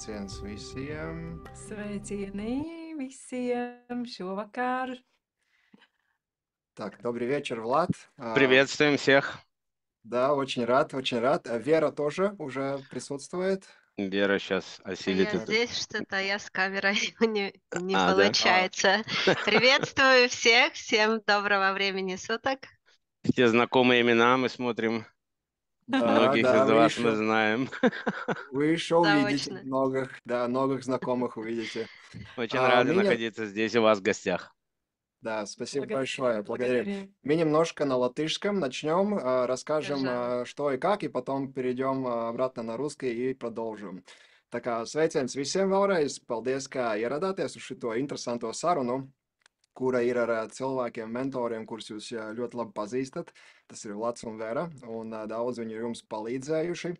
Sveiciens visiem! Sveicieni visiem šovakar! Так, добрый вечер, Влад. А, Приветствуем всех. Да, очень рад, очень рад. А Вера тоже уже присутствует. Вера сейчас осилит. Я это. здесь что-то я с камерой не, не а, получается. Да? Приветствую всех, всем доброго времени суток. Все знакомые имена мы смотрим. Многих да, из вас еще, мы знаем. Вы еще да, увидите точно. многих, да, многих знакомых увидите. Очень а, рады меня... находиться здесь у вас в гостях. Да, спасибо благодарю, большое, благодарим. благодарим. Мы немножко на латышском начнем, а, расскажем, Держа. А, что и как, и потом перейдем а, обратно на русский и продолжим. Так а Tā kā sveiciens visiem vēlreiz, paldies, ka ieradāties uz šo interesanto sarunu. kura ir ar cilvēkiem, mentoriem, kurus jūs ļoti labi pazīstat. Tas ir Latvijas un Vēra, un daudz viņi ir jums palīdzējuši.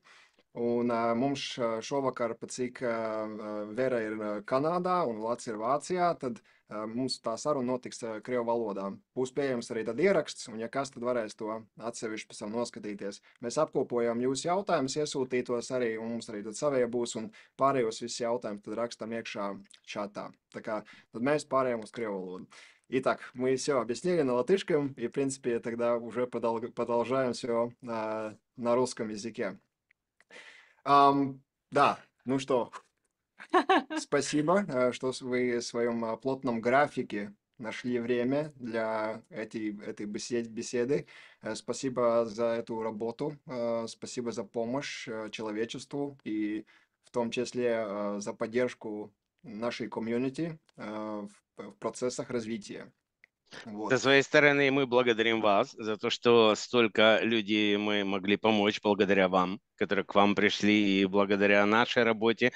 Un mums šovakar, pat cik Vēra ir Kanādā un Latvijas ir Vācijā, tad Э, mums tā saruna notiks э, Krievijas valodā. Būs pieejams arī ieraksts, un, ja kas, tad varēs to atsevišķi pēc tam noskatīties. Mēs apkopojam jūsu jautājumus, iesūtītos arī, un mums arī savie būs, un pārējos visus jautājumus rakstam iekšā čatā. Tā kā tad mēs pārējām uz Krievijas valodu. Итак, мы все объяснили на латышском, и, в принципе, тогда уже продолжаем все на, на русском языке. Um, да, ну что, Спасибо, э, что вы в своем а, плотном графике нашли время для этой, этой бесед, беседы. Э, спасибо за эту работу, э, спасибо за помощь человечеству и в том числе за поддержку нашей комьюнити в процессах развития. Вот. Со своей стороны мы благодарим вас за то, что столько людей мы могли помочь благодаря вам, которые к вам пришли, и благодаря нашей работе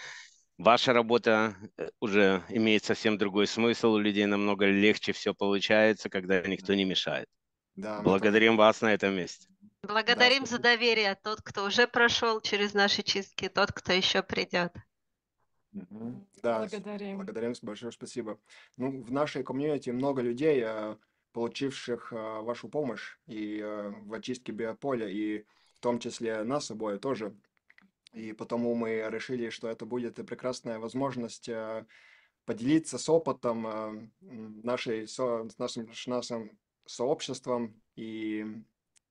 Ваша работа э, уже имеет совсем другой смысл, у людей намного легче все получается, когда никто не мешает. Да, Благодарим тоже... вас на этом месте. Благодарим да. за доверие тот, кто уже прошел через наши чистки, тот, кто еще придет. Да, благодарим. Благодарим, большое спасибо. Ну, в нашей комьюнити много людей, э, получивших э, вашу помощь и в очистке биополя, и в том числе нас обоих тоже. И потому мы решили, что это будет прекрасная возможность э, поделиться с опытом э, нашей, с нашим, нашим сообществом и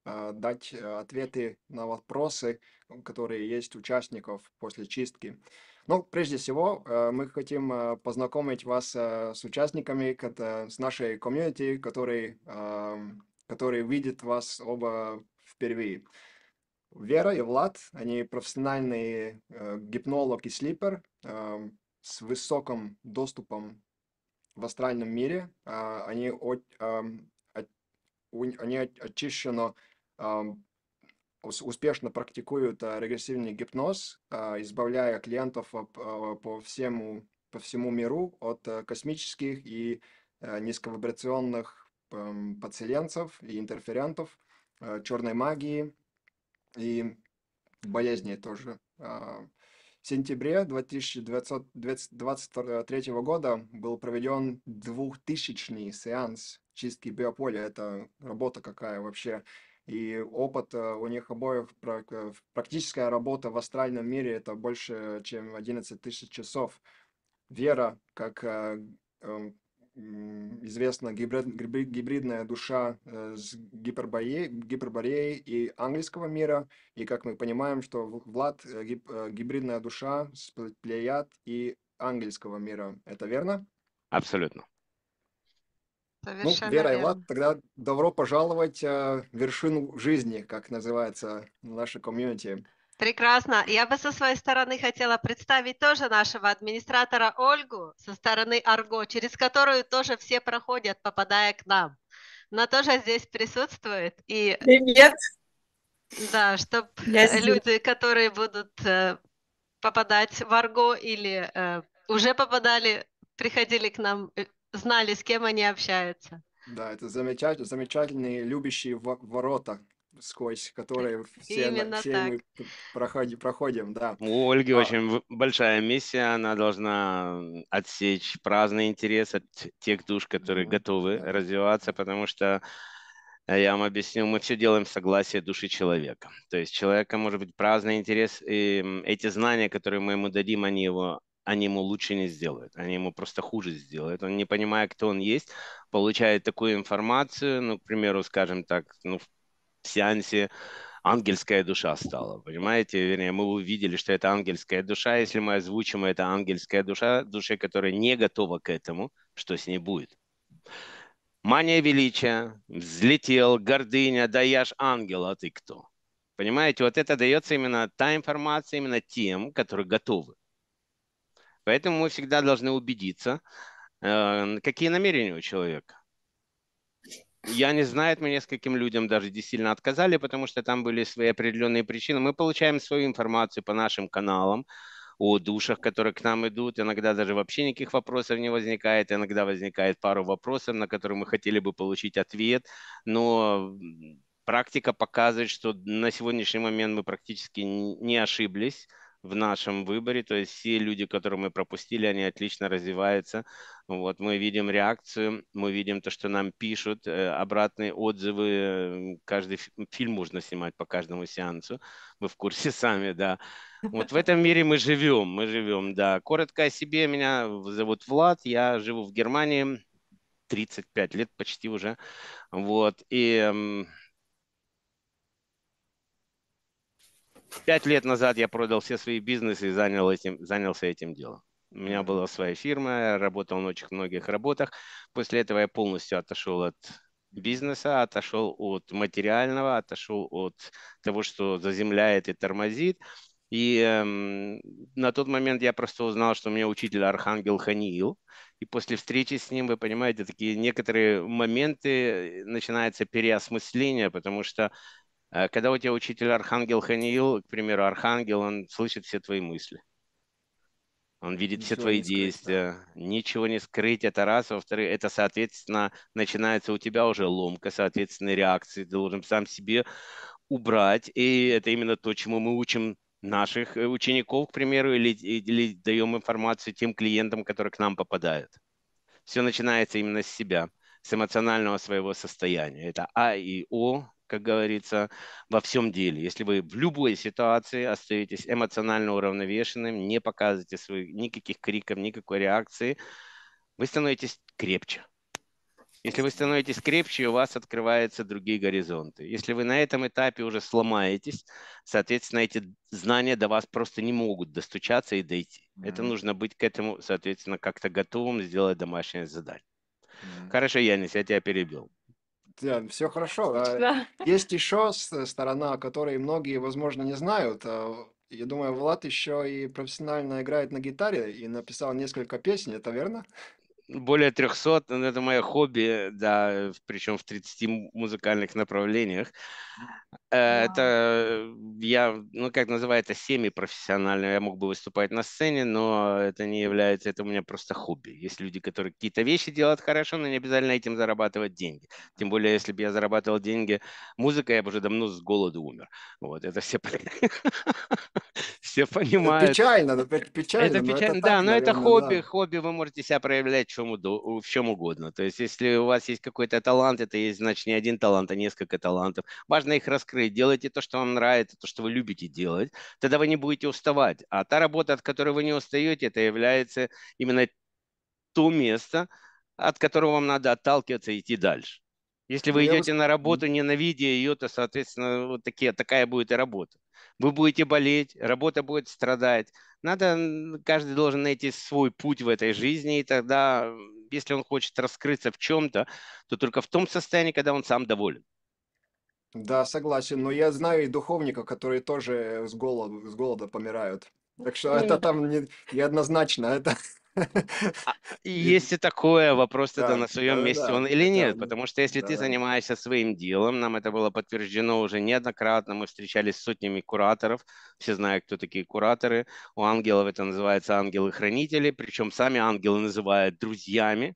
э, дать ответы на вопросы, которые есть у участников после чистки. Ну, прежде всего, мы хотим познакомить вас с участниками, с нашей комьюнити, который, который видит вас оба впервые. Вера и Влад, они профессиональные э, гипнолог и слипер э, с высоким доступом в астральном мире. Э, они, о, э, от, у, они очищено э, эм, успешно практикуют э, регрессивный гипноз, э, избавляя клиентов э, по, всему, по всему миру от э, космических и э, низковибрационных э, подселенцев и интерферентов, э, черной магии, и болезни тоже. А, в сентябре 2023 года был проведен двухтысячный сеанс чистки биополя. Это работа какая вообще. И опыт э, у них обоих, э, практическая работа в астральном мире, это больше, чем 11 тысяч часов. Вера, как э, известна гибрид, гибридная душа э, с гипербореей, гипербореей и английского мира. И как мы понимаем, что Влад э, гиб, э, гибридная душа с плеяд и английского мира. Это верно? Абсолютно. Совершенно ну, Вера и Влад, тогда добро пожаловать в вершину жизни, как называется наша комьюнити. Прекрасно. Я бы со своей стороны хотела представить тоже нашего администратора Ольгу со стороны Арго, через которую тоже все проходят, попадая к нам. Она тоже здесь присутствует. И... Привет! Да, чтобы люди, которые будут э, попадать в Арго или э, уже попадали, приходили к нам, э, знали, с кем они общаются. Да, это замечательные, замечательные любящие ворота, сквозь которые все, Именно все мы проходим, проходим, да. У Ольги а... очень большая миссия, она должна отсечь праздный интерес от тех душ, которые mm-hmm. готовы да. развиваться, потому что э, я вам объясню, мы все делаем в согласии души человека. То есть человека может быть праздный интерес, и эти знания, которые мы ему дадим, они его они ему лучше не сделают, они ему просто хуже сделают. Он, не понимая, кто он есть, получает такую информацию, ну, к примеру, скажем так, ну, сеансе ангельская душа стала, понимаете? Вернее, мы увидели, что это ангельская душа. Если мы озвучим это ангельская душа, душе, которая не готова к этому, что с ней будет? Мания величия, взлетел, гордыня, да я ж ангел, а ты кто? Понимаете, вот это дается именно та информация, именно тем, которые готовы. Поэтому мы всегда должны убедиться, э, какие намерения у человека. Я не знаю, мы нескольким людям даже действительно отказали, потому что там были свои определенные причины. Мы получаем свою информацию по нашим каналам о душах, которые к нам идут. Иногда даже вообще никаких вопросов не возникает. Иногда возникает пару вопросов, на которые мы хотели бы получить ответ. Но практика показывает, что на сегодняшний момент мы практически не ошиблись в нашем выборе. То есть все люди, которые мы пропустили, они отлично развиваются. Вот, мы видим реакцию, мы видим то, что нам пишут, э, обратные отзывы. Каждый фильм можно снимать по каждому сеансу. Мы в курсе сами, да. Вот в этом мире мы живем, мы живем, да. Коротко о себе. Меня зовут Влад, я живу в Германии. 35 лет почти уже. Вот. И Пять лет назад я продал все свои бизнесы и занял этим, занялся этим делом. У меня была своя фирма, я работал на очень многих работах. После этого я полностью отошел от бизнеса, отошел от материального, отошел от того, что заземляет и тормозит. И эм, на тот момент я просто узнал, что у меня учитель Архангел Ханиил. И после встречи с ним, вы понимаете, такие некоторые моменты э, начинается переосмысление, потому что Э, когда у тебя учитель Архангел Ханиил, к примеру, Архангел, он слышит все твои мысли. Он видит ничего все твои скрыть, действия. Да. Ничего не скрыть, это раз. Во-вторых, это, соответственно, начинается у тебя уже ломка, соответственно, реакции. Ты должен сам себе убрать. И это именно то, чему мы учим наших э, учеников, к примеру, или, или даем информацию тем клиентам, которые к нам попадают. Все начинается именно с себя, с эмоционального своего состояния. Это А и О, как говорится, во всем деле. Если вы в любой ситуации остаетесь эмоционально уравновешенным, не показываете своих, никаких криков, никакой реакции, вы становитесь крепче. Если вы становитесь крепче, у вас открываются другие горизонты. Если вы на этом этапе уже сломаетесь, соответственно, эти знания до вас просто не могут достучаться и дойти. Mm-hmm. Это нужно быть к этому, соответственно, как-то готовым сделать домашнее задание. Mm-hmm. Хорошо, Янис, я тебя перебил. Да, все хорошо. А да. Есть еще э, сторона, о которой многие, возможно, не знают. А, я думаю, Влад еще и профессионально играет на гитаре и написал несколько песен, это верно? более 300, ну, это мое хобби, да, причем в 30 музыкальных направлениях. Wow. Э, это я, ну как называют это, семипрофессионально, я мог бы выступать на сцене, но это не является, это у меня просто хобби. Есть люди, которые какие-то вещи делают хорошо, но не обязательно этим зарабатывать деньги. Тем более, если бы я зарабатывал деньги музыкой, я бы уже давно с голоду умер. Вот, это все, все понимают. Это печально, это печально. Это печально, да, но это хобби, хобби вы можете себя проявлять чем, в чем угодно. То есть, если у вас есть какой-то талант, это есть, значит, не один талант, а несколько талантов. Важно их раскрыть. Делайте то, что вам нравится, то, что вы любите делать. Тогда вы не будете уставать. А та работа, от которой вы не устаете, это является именно то место, от которого вам надо отталкиваться и идти дальше. Если вы ну, идете вас... на работу, ненавидя ее, то, соответственно, вот такие, такая будет и работа. Вы будете болеть, работа будет страдать. Надо, каждый должен найти свой путь в этой жизни, и тогда, если он хочет раскрыться в чем-то, то только в том состоянии, когда он сам доволен. Да, согласен. Но я знаю и духовников, которые тоже с голода, с голода помирают. Так что ну это там не, неоднозначно. Это А, и есть и такое, вопрос это на своем месте он или нет. Потому что если ты занимаешься своим делом, нам это было подтверждено уже неоднократно, мы встречались с сотнями кураторов, все знают, кто такие кураторы. У ангелов это называется ангелы-хранители, причем сами ангелы называют друзьями,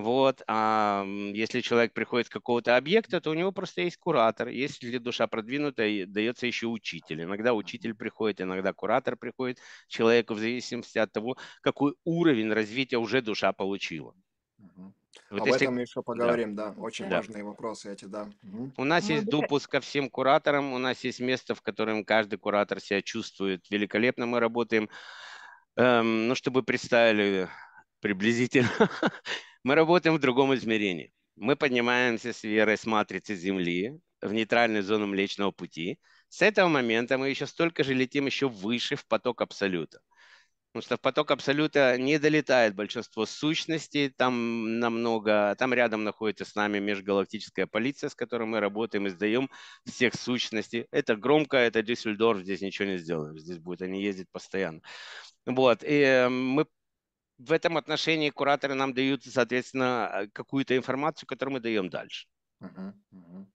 вот, а если человек приходит с какого-то объекта, то у него просто есть куратор. Если душа продвинутая, дается еще учитель. Иногда учитель приходит, иногда куратор приходит человеку в зависимости от того, какой уровень развития уже душа получила. Угу. Вот Об если... этом еще поговорим, да. да. Очень да. важные вопросы эти, да. Угу. У нас ну, есть допуск ко всем кураторам, у нас есть место, в котором каждый куратор себя чувствует великолепно. Мы работаем, эм, ну, чтобы представили приблизительно Мы работаем в другом измерении. Мы поднимаемся с верой с матрицы Земли в нейтральную зону Млечного Пути. С этого момента мы еще столько же летим еще выше в поток Абсолюта. Потому что в поток абсолюта не долетает большинство сущностей, там намного, там рядом находится с нами межгалактическая полиция, с которой мы работаем и сдаем всех сущностей. Это громко, это Дюссельдорф, здесь ничего не сделаем, здесь будет они ездить постоянно. Вот, и э, мы в этом отношении кураторы нам дают, соответственно, э, какую-то информацию, которую мы даем дальше. Uh-huh, uh-huh.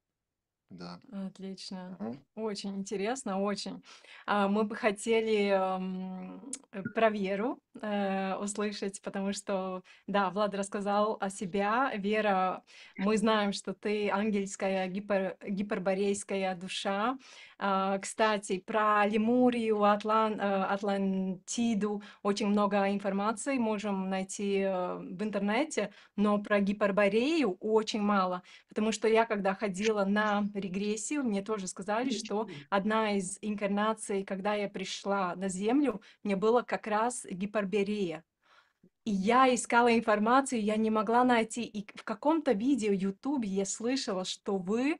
Да. Отлично. Угу. Очень интересно, очень. А, мы бы хотели эм, э, про веру э, услышать, потому что, да, Влад рассказал о себя. Вера, мы знаем, что ты ангельская, гипер, гиперборейская душа. А, кстати, про Лемурию, Атлан, э, Атлантиду очень много информации можем найти э, в интернете, но про гипербарею очень мало, потому что я, когда ходила на регрессию, мне тоже сказали, что одна из инкарнаций, когда я пришла на Землю, мне было как раз Гиперборея. И я искала информацию, я не могла найти. И в каком-то видео YouTube я слышала, что вы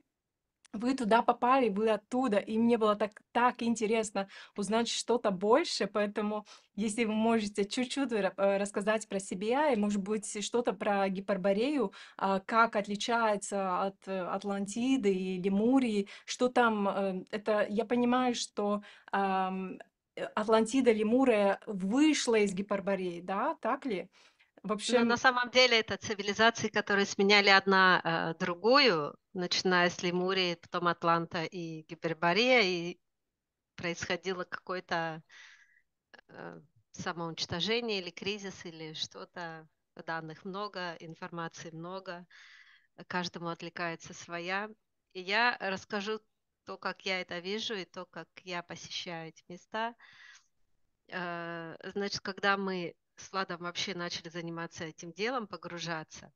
вы туда попали, вы оттуда, и мне было так, так интересно узнать что-то больше, поэтому если вы можете чуть-чуть э, рассказать про себя и, может быть, что-то про Гиперборею, а, как отличается от э, Атлантиды и Лемурии, что там, э, это я понимаю, что Атлантида, Лемурия вышла из Гипербореи, да, так ли? В Но на самом деле это цивилизации, которые сменяли одна э, другую, начиная с Лемурии, потом Атланта и Гипербория, и происходило какое-то э, самоуничтожение или кризис, или что-то. Данных много, информации много, каждому отвлекается своя. И я расскажу то, как я это вижу, и то, как я посещаю эти места. Э, значит, когда мы с Владом вообще начали заниматься этим делом, погружаться.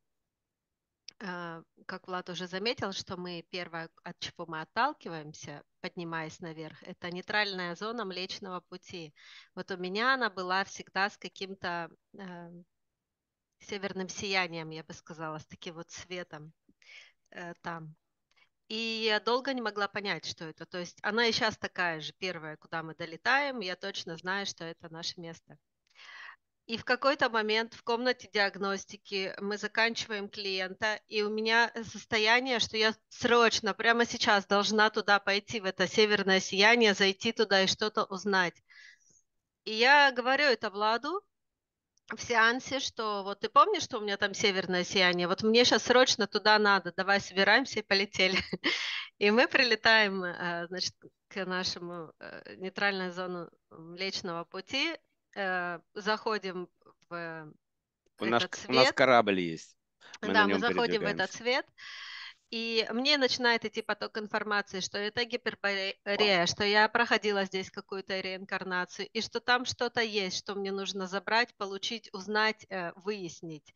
А, как Влад уже заметил, что мы первое, от чего мы отталкиваемся, поднимаясь наверх, это нейтральная зона Млечного Пути. Вот у меня она была всегда с каким-то э, северным сиянием, я бы сказала, с таким вот светом э, там. И я долго не могла понять, что это. То есть она и сейчас такая же, первая, куда мы долетаем. Я точно знаю, что это наше место. И в какой-то момент в комнате диагностики мы заканчиваем клиента, и у меня состояние, что я срочно, прямо сейчас должна туда пойти, в это северное сияние, зайти туда и что-то узнать. И я говорю это Владу в сеансе, что вот ты помнишь, что у меня там северное сияние, вот мне сейчас срочно туда надо, давай собираемся и полетели. И мы прилетаем, э, значит, к нашему э, нейтральной зону Млечного Пути, Э, заходим в у этот нас, цвет. У нас корабль есть. Мы да, мы заходим в этот цвет. И мне начинает идти поток информации, что это гиперборея, что я проходила здесь какую-то реинкарнацию, и что там что-то есть, что мне нужно забрать, получить, узнать, э, выяснить.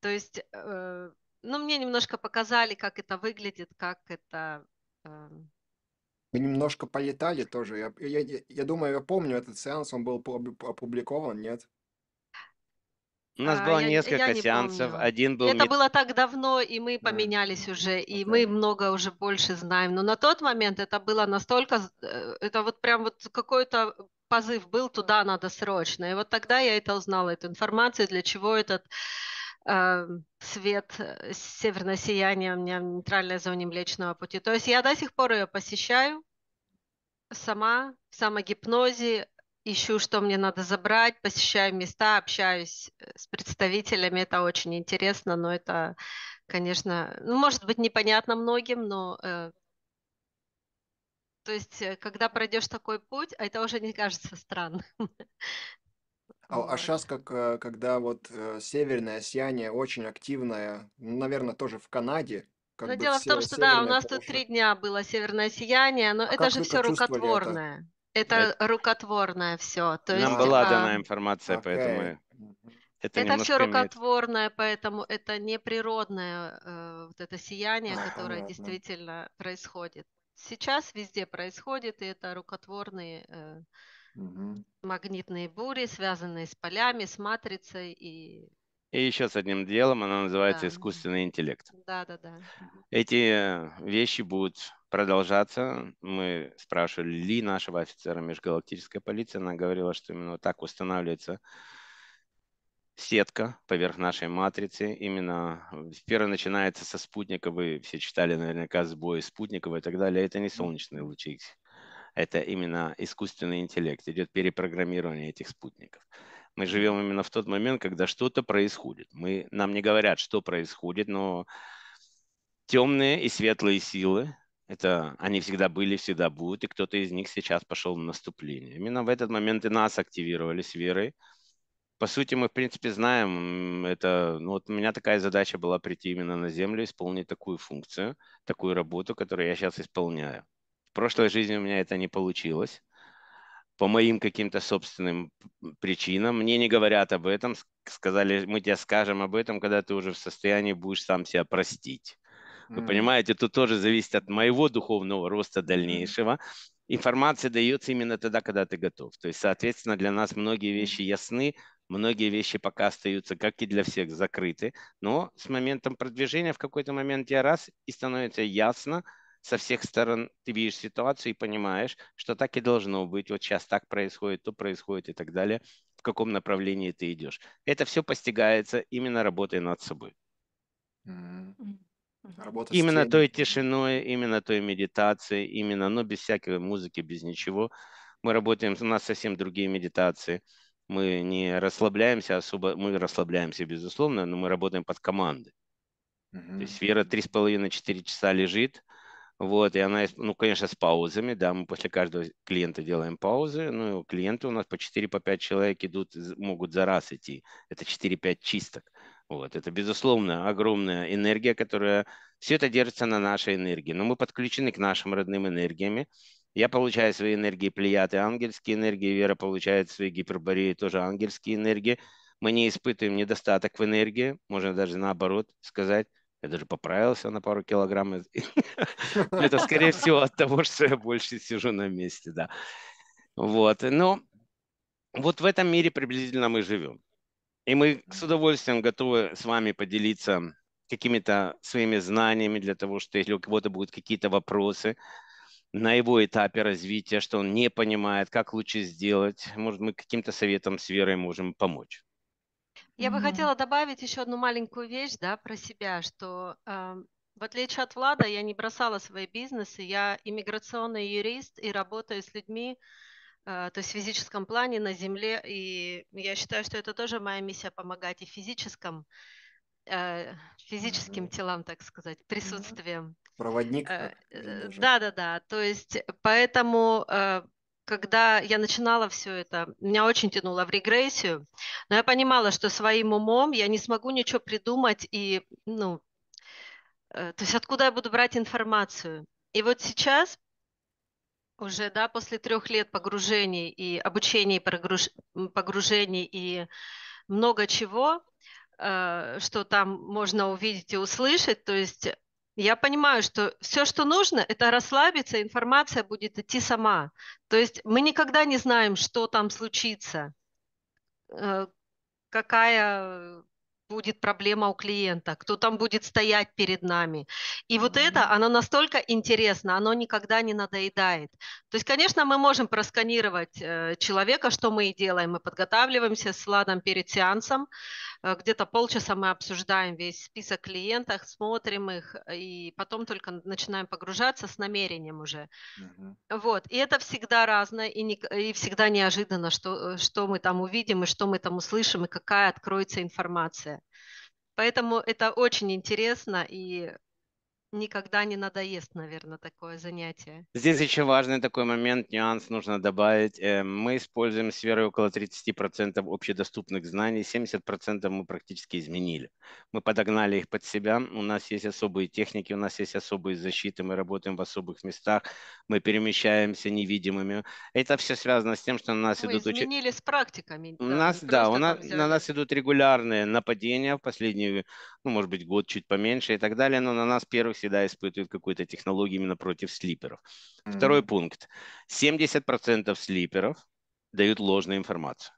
То есть, э, ну, мне немножко показали, как это выглядит, как это эм, мы немножко полетали тоже. Я, я, я, думаю, я помню этот сеанс, он был опубликован, нет? У нас А, было я- несколько я не сеансов. помню. Один был Это мет- было так давно, и мы Да. поменялись уже, и мы много уже больше знаем. Но на тот момент это было настолько, э, это вот прям вот какой-то позыв был, туда надо срочно. И вот тогда я это узнала, эту информацию, для чего этот свет а, э, северное сияние у меня в нейтральной зоне Млечного Пути. То есть я до сих пор ее посещаю сама, в самогипнозе, ищу, что мне надо забрать, посещаю места, общаюсь э, с представителями. Это очень интересно, но это, конечно, ну, может быть, непонятно многим, но э, то есть, э, когда пройдешь такой путь, а это уже не кажется странным. А, а сейчас, как, э, когда вот э, северное сияние очень активное, ну, наверное, тоже в Канаде, как Но ну, бы дело в том, что да, у нас тут три дня было северное сияние, но А это же все почувствовали это? рукотворное. Э, это рукотворное все. То есть, Нам была типа, дана информация, поэтому это, это немножко все имеет- рукотворное, поэтому это не природное э, вот это сияние, которое понятно. действительно происходит. Сейчас везде происходит, и это рукотворные э, Угу. Магнитные бури, связанные с полями, с матрицей и... И еще с одним делом, оно называется да. искусственный интеллект. Да, да, да. Эти э, вещи будут продолжаться. Мы спрашивали ли нашего офицера межгалактической полиции, она говорила, что именно так устанавливается сетка поверх нашей матрицы. Именно первое начинается со спутника. Вы все читали наверняка сбои спутников и так далее. Это не солнечные лучи, это именно искусственный интеллект, идет перепрограммирование этих спутников. Мы живем именно в тот момент, когда что-то происходит. Мы, нам не говорят, что происходит, но темные и светлые силы, это они всегда были, всегда будут, и кто-то из них сейчас пошел в наступление. Именно в этот момент и нас активировали с верой. По сути, мы, в принципе, знаем, это, ну, вот у меня такая задача была прийти именно на Землю, исполнить такую функцию, такую работу, которую я сейчас исполняю. В прошлой жизни у меня это не получилось по моим каким-то собственным причинам. Мне не говорят об этом, сказали, мы тебе скажем об этом, когда ты уже в состоянии будешь сам себя простить. Вы mm понимаете, тут тоже зависит от моего духовного роста дальнейшего. Информация дается именно тогда, когда ты готов. То есть, соответственно, для нас многие вещи ясны, многие вещи пока остаются, как и для всех, закрыты. Но с моментом продвижения в какой-то момент я раз и становится ясно, со всех сторон ты видишь ситуацию и понимаешь, что так и должно быть. Вот сейчас так происходит, то происходит и так далее. В каком направлении ты идешь. Это все постигается именно работой над собой. Mm-hmm. Работа именно той тишиной, именно той медитацией, именно, но без всякой музыки, без ничего. Мы работаем, у нас совсем другие медитации. Мы не расслабляемся особо, мы расслабляемся, безусловно, но мы работаем под команды. Угу. То есть Вера 3,5-4 часа лежит, вот, и она, ну, конечно, с паузами, да, мы после каждого клиента делаем паузы, ну, клиенты у нас по 4-5 по человек идут, могут за раз идти, это 4-5 чисток. Вот, это, безусловно, огромная энергия, которая... Все это держится на нашей энергии, но мы подключены к нашим родным энергиями, я получаю свои энергии плеяты, ангельские энергии, Вера получает свои гипербореи, тоже ангельские энергии. Мы не испытываем недостаток в энергии, можно даже наоборот сказать. Я даже поправился на пару килограмм. Это, скорее всего, от того, что я больше сижу на месте, да. Вот, но ну, вот в этом мире приблизительно мы живем. И мы с удовольствием готовы с вами поделиться какими-то своими знаниями для того, что если у кого-то будут какие-то вопросы на его этапе развития, что он не понимает, как лучше сделать, может, мы каким-то советом с Верой можем помочь. Я бы хотела добавить еще одну маленькую вещь, да, про себя, что э, в отличие от Влада, я не бросала свои бизнесы, я иммиграционный юрист и работаю с людьми, э, то есть в физическом плане на земле, и я считаю, что это тоже моя миссия помогать и физическим э, физическим телам, так сказать, присутствием. Проводник. Да, да, да. То есть поэтому э, когда я начинала все это, меня очень тянуло в регрессию, но я понимала, что своим умом я не смогу ничего придумать и, ну, э, то есть откуда я буду брать информацию. И вот сейчас уже, да, после трех лет погружений и обучения, погруж... погружений и много чего, э, что там можно увидеть и услышать, то есть я понимаю, что все, что нужно, это расслабиться, информация будет идти сама. То есть мы никогда не знаем, что там случится, э, какая будет проблема у клиента, кто там будет стоять перед нами. И вот mm-hmm. это, оно настолько интересно, оно никогда не надоедает. То есть, конечно, мы можем просканировать э, человека, что мы и делаем. Мы подготавливаемся с Ладом перед сеансом, Э, где-то полчаса мы обсуждаем весь список клиентов, смотрим их, э, и потом только начинаем погружаться с намерением уже. Uh-huh. Вот, и это всегда разное и, не, и всегда неожиданно, что, э, что мы там увидим, и что мы там услышим, и какая откроется информация. Поэтому это очень интересно, и никогда не надоест, наверное, такое занятие. Здесь еще важный такой момент, нюанс нужно добавить. Э, мы используем сферы около 30% общедоступных знаний, 70% мы практически изменили. Мы подогнали их под себя, у нас есть особые техники, у нас есть особые защиты, мы работаем в особых местах, мы перемещаемся невидимыми. Это все связано с тем, что на нас мы идут... Мы изменили уч... с практиками. У да, нас, да, у нас, на нас идут регулярные нападения в последние, ну, может быть, год чуть поменьше и так далее, но на нас первых всегда испытывают какую-то технологию именно против слиперов. Mm-hmm. Второй пункт. 70% слиперов дают ложную информацию.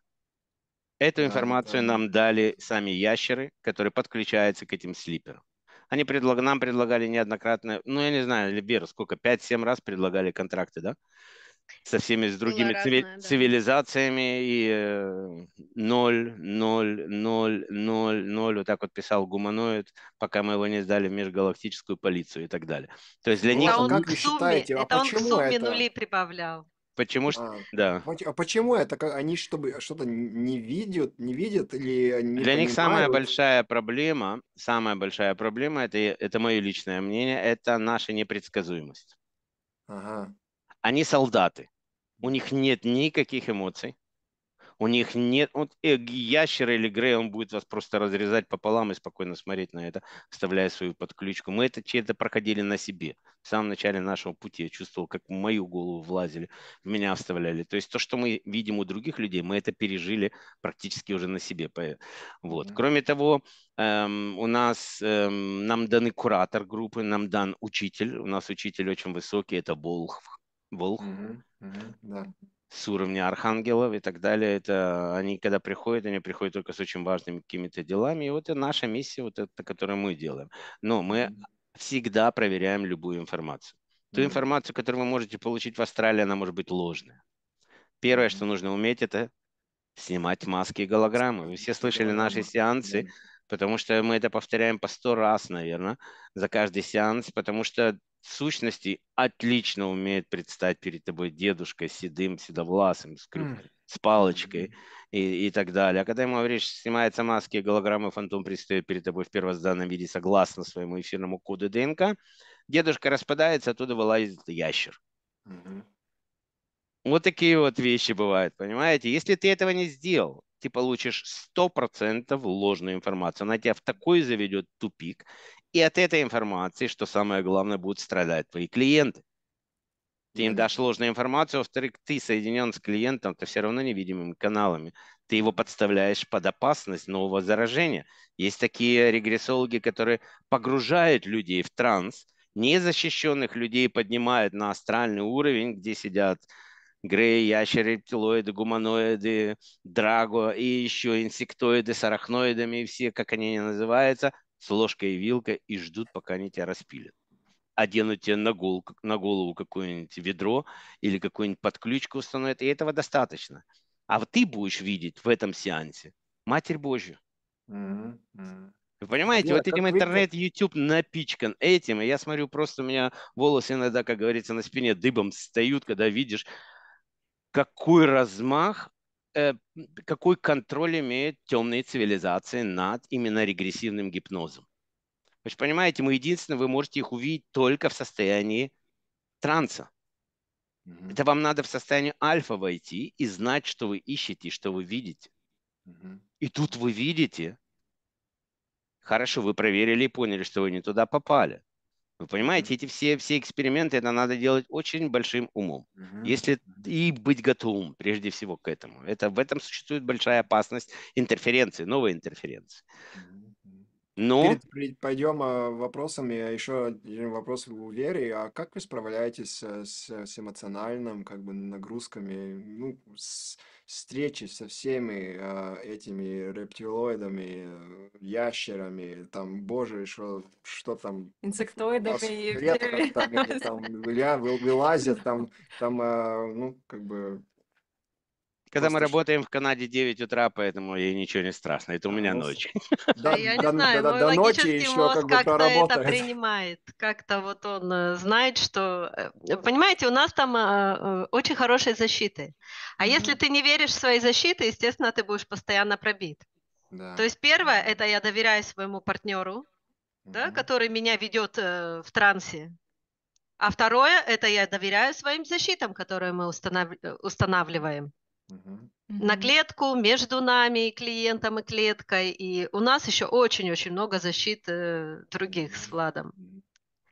Эту да, информацию да. нам дали сами ящеры, которые подключаются к этим слиперам. Они предлаг... нам предлагали неоднократно, ну я не знаю, Либер, сколько, 5-7 раз предлагали контракты, да? со всеми с другими Было цивили- да. цивилизациями и э, ноль, ноль, ноль, ноль, ноль, вот так вот писал гуманоид, пока мы его не сдали в межгалактическую полицию и так далее. То есть для них... А он как вы считаете, а это Почему он к сумме это... нулей прибавлял. Почему что? А, да. А почему это? Они чтобы что-то не видят, не видят или не Для понимают? них самая большая проблема, самая большая проблема это это мое личное мнение, это наша непредсказуемость. Ага. Они солдаты. У них нет никаких эмоций. У них нет... Вот э, ящер или Грей, он будет вас просто разрезать пополам и спокойно смотреть на это, вставляя свою подключку. Мы это чьи-то проходили на себе. В самом начале нашего пути я чувствовал, как в мою голову влазили, в меня вставляли. То есть то, что мы видим у других людей, мы это пережили практически уже на себе. Вот. Кроме того, эм, у нас эм, нам даны куратор группы, нам дан учитель. У нас учитель очень высокий, это Болх был. Угу, угу, да с уровня архангелов и так далее. Это они, когда приходят, они приходят только с очень важными какими-то делами. И вот это наша миссия, вот это, которую мы делаем. Но мы всегда проверяем любую информацию. Ту информацию, которую вы можете получить в Австралии, она может быть ложная. Первое, что нужно уметь, это снимать маски и голограммы. Вы все слышали наши сеансы, потому что мы это повторяем по сто раз, наверное, за каждый сеанс, потому что сущности отлично умеет предстать перед тобой дедушкой седым, седовласым, с, крюк, mm. с палочкой и, и так далее. А когда ему говоришь, снимается маски, голограмма, фантом предстает перед тобой в первозданном виде согласно своему эфирному коду ДНК, дедушка распадается, оттуда вылазит ящер. Mm-hmm. Вот такие вот вещи бывают, понимаете? Если ты этого не сделал, ты получишь 100% ложную информацию. Она тебя в такой заведет тупик. И от этой информации, что самое главное, будут страдать твои клиенты. Ты им дашь ложную информацию, во-вторых, ты соединен с клиентом, ты все равно невидимыми каналами. Ты его подставляешь под опасность нового заражения. Есть такие регрессологи, которые погружают людей в транс, незащищенных людей поднимают на астральный уровень, где сидят Грей, ящеры, рептилоиды, гуманоиды, драго и еще инсектоиды с арахноидами и все, как они не называются, с ложкой и вилкой и ждут, пока они тебя распилят. Оденут тебе на голову, на голову какое-нибудь ведро или какую-нибудь подключку установят, и этого достаточно. А вот ты будешь видеть в этом сеансе Матерь Божью. Вы понимаете, Нет, вот этим интернет, вы... YouTube напичкан этим. И я смотрю, просто у меня волосы иногда, как говорится, на спине дыбом встают, когда видишь какой размах, э, какой контроль имеют темные цивилизации над именно регрессивным гипнозом. Вы же понимаете, мы единственное, вы можете их увидеть только в состоянии транса. Угу. Это вам надо в состояние альфа войти и знать, что вы ищете, что вы видите. Угу. И тут вы видите, хорошо, вы проверили и поняли, что вы не туда попали. Вы понимаете, эти все, все эксперименты, это надо делать очень большим умом. Угу. Если и быть готовым прежде всего к этому. Это, в этом существует большая опасность интерференции, новой интерференции. Но... Перед пойдем а, вопросами, еще один вопрос у Леры. А как вы справляетесь э, с, с эмоциональным как бы нагрузками, ну, с, встречи со всеми э, этими рептилоидами, э, ящерами, там, боже, что, что там... Инсектоидами. Предков, там, там, вылазят, там, там э, ну, как бы когда мы работаем в Канаде 9 утра, поэтому ей ничего не страшно. Это у а, меня ну, ночь. Да, я не знаю, но до ночи еще как то проработает. это принимает. Как-то вот он э, знает, что... Э, понимаете, у нас там э, очень хорошие защиты. А если ты не веришь в свои защиты, естественно, ты будешь постоянно пробит. То есть первое, это я доверяю своему партнеру, да, который меня ведет в трансе. А второе, это я доверяю своим защитам, которые мы устанавливаем на клетку между нами, и клиентом и клеткой. И у нас еще очень-очень много защит э, других с Владом.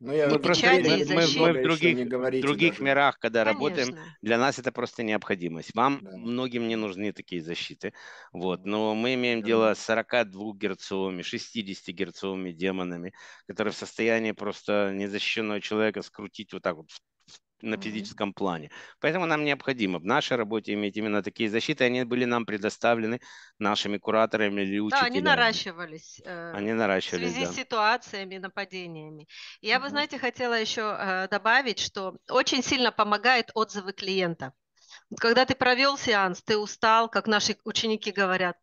Ну, я, мы, просто, мы, мы, мы в других, не других мирах, когда Конечно. работаем, для нас это просто необходимость. Вам, да. многим не нужны такие защиты. Вот. Но мы имеем да. дело с 42-герцовыми, 60-герцовыми демонами, которые в состоянии просто незащищенного человека скрутить вот так вот в на физическом плане. Поэтому нам необходимо в нашей работе иметь именно такие защиты. Они были нам предоставлены нашими кураторами или учителями. Да, они наращивались. Э, они наращивались, В связи да. с ситуациями, нападениями. Я, угу. вы знаете, хотела еще э, добавить, что очень сильно помогают отзывы клиента. когда ты провел сеанс, ты устал, как наши ученики говорят,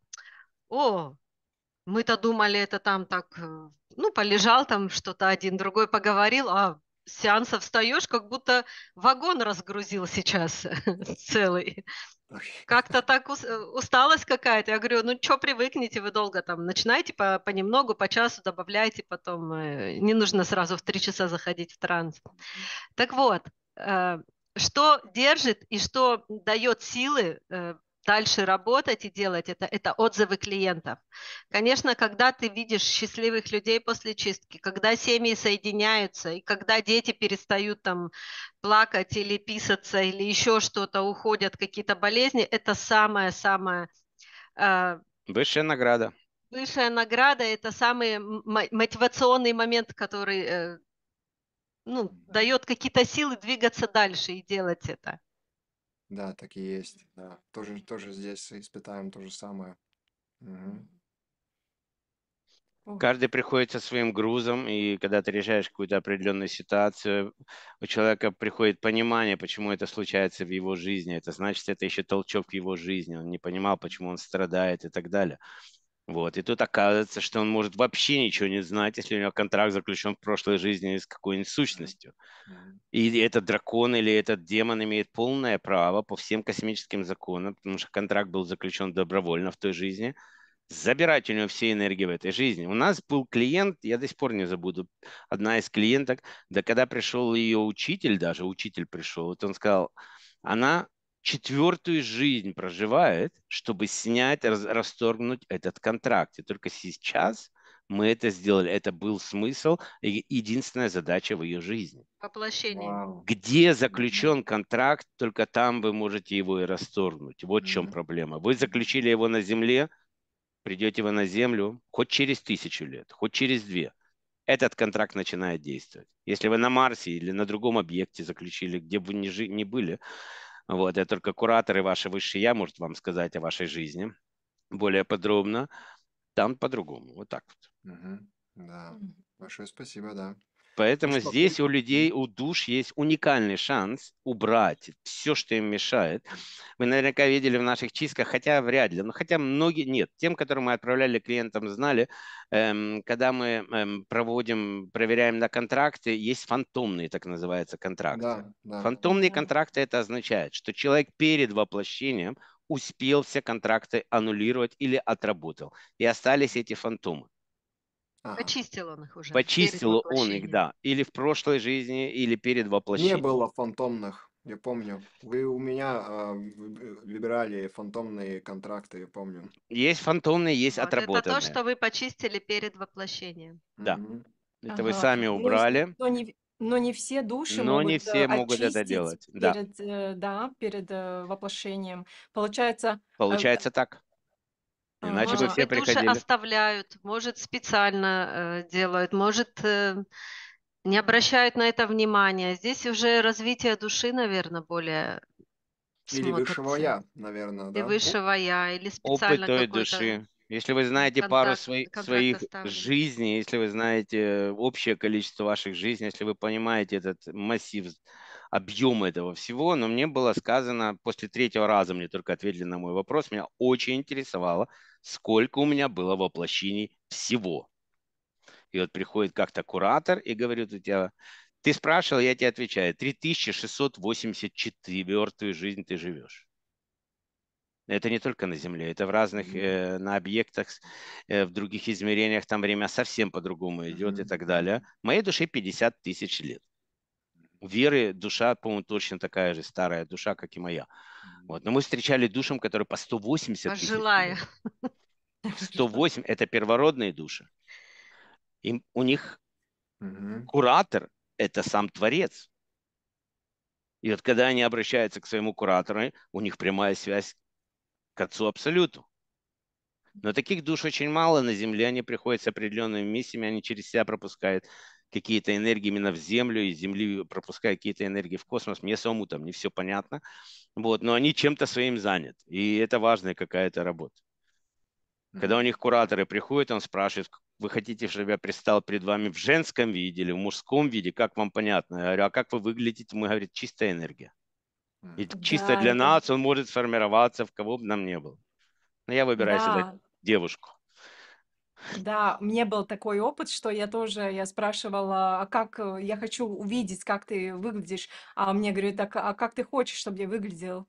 о, мы-то думали, это там так, э, ну, полежал там что-то один, другой поговорил, а сеанса встаешь, как будто вагон разгрузил сейчас целый. Как-то так э, усталость какая-то. Я говорю, ну что, привыкните, вы долго там начинайте по, понемногу, по часу добавляйте потом. Э, не нужно сразу в три часа заходить в транс. Так вот, э, что держит и что дает силы дальше работать и делать это, это отзывы клиентов. Конечно, когда ты видишь счастливых людей после чистки, когда семьи соединяются, и когда дети перестают там плакать или писаться, или еще что-то, уходят какие-то болезни, это самая самая Э, Высшая награда. Высшая награда – это самый мотивационный момент, который э, ну, дает какие-то силы двигаться дальше и делать это. Да, так и есть, да. Тоже, тоже здесь испытаем то же самое. Мгм. Каждый приходит со своим грузом, и когда ты решаешь какую-то определенную ситуацию, у человека приходит понимание, почему это случается в его жизни. Это значит, это еще толчок в его жизни. Он не понимал, почему он страдает и так далее. Вот. И тут оказывается, что он может вообще ничего не знать, если у него контракт заключен в прошлой жизни с какой-нибудь сущностью. И этот дракон или этот демон имеет полное право по всем космическим законам, потому что контракт был заключен добровольно в той жизни, забирать у него все энергии в этой жизни. У нас был клиент, я до сих пор не забуду, одна из клиенток, да когда пришел ее учитель даже, учитель пришел, вот он сказал, она четвертую жизнь проживает, чтобы снять, расторгнуть этот контракт. И только сейчас мы это сделали. Это был смысл и единственная задача в ее жизни. Воплощение. Где заключен контракт, только там вы можете его и расторгнуть. Вот в чем проблема. Вы заключили его на земле, придете вы на землю хоть через тысячу лет, хоть через две. Этот контракт начинает действовать. Если вы на Марсе или на другом объекте заключили, где бы вы ни, жи- ни были, вот, я только куратор и ваше высшее я может вам сказать о вашей жизни более подробно. Там по-другому, вот так вот. Угу. Да, большое спасибо, да. Поэтому Что здесь у людей, у душ есть уникальный шанс убрать все, что им мешает. Вы наверняка видели в наших чистках, хотя вряд ли, но хотя многие нет. Тем, которые мы отправляли клиентам, знали, эм, когда мы эм, проводим, проверяем на контракты, есть фантомные, так называются контракты. Да, да. Фантомные контракты это означает, что человек перед воплощением успел все контракты аннулировать или отработал. И остались эти фантомы. Ага. Почистил он их уже. Почистил перед он их, да. Или в прошлой жизни, или перед воплощением. Не было фантомных, я помню. Вы у меня э, выбирали фантомные контракты, я помню. Есть фантомные, есть вот отработанные. Это то, что вы почистили перед воплощением. Да. mm Это ага. вы сами ну, убрали. Но не, но не все души но могут не все могут это делать. Перед, да. да, перед э, э, воплощением. Получается. Э, Получается так. Иначе может, бы все приходили. Может, оставляют, может, специально э, делают, может, э, не обращают на это внимания. Здесь уже развитие души, наверное, более Или смотрится. высшего я, наверное, да? И высшего я, или специально Опыт той души. Если вы знаете контакт, пару свои, своих ставлен. жизней, если вы знаете э, общее количество ваших жизней, если вы понимаете этот массив объем этого всего, но мне было сказано, после третьего раза мне только ответили на мой вопрос, меня очень интересовало, сколько у меня было воплощений всего. И вот приходит как-то куратор и говорит, у тебя ты спрашивал, я тебе отвечаю. 3684 жизнь ты живешь. Это не только на Земле, это в разных, mm-hmm. э, на объектах, э, в других измерениях, там время совсем по-другому идет mm-hmm. и так далее. Моей душе 50 тысяч лет. Веры душа, по-моему, точно такая же старая душа, как и моя. Вот. Но мы встречали душам, которые по 180 Пожилая. Тысяч. 108 – это первородные души. Им, у них угу. куратор – это сам Творец. И вот когда они обращаются к своему куратору, у них прямая связь к Отцу Абсолюту. Но таких душ очень мало на Земле, они приходят с определенными миссиями, они через себя пропускают какие-то энергии именно в Землю, и Земли пропускают какие-то энергии в космос. Мне самому там не все понятно. Вот, но они чем-то своим заняты. И это важная какая-то работа. Когда у них кураторы приходят, он спрашивает, вы хотите, чтобы я пристал перед вами в женском виде или в мужском виде, как вам понятно? Я говорю, а как вы выглядите? Мы, говорит, чистая энергия. И да, для это... нас он может сформироваться в кого бы нам не был. Но я выбираю да. сюда девушку. Да, мне был такой опыт, что я тоже, я спрашивала, а как э, я хочу увидеть, как ты выглядишь, а мне говорят, так, а как ты хочешь, чтобы я выглядел?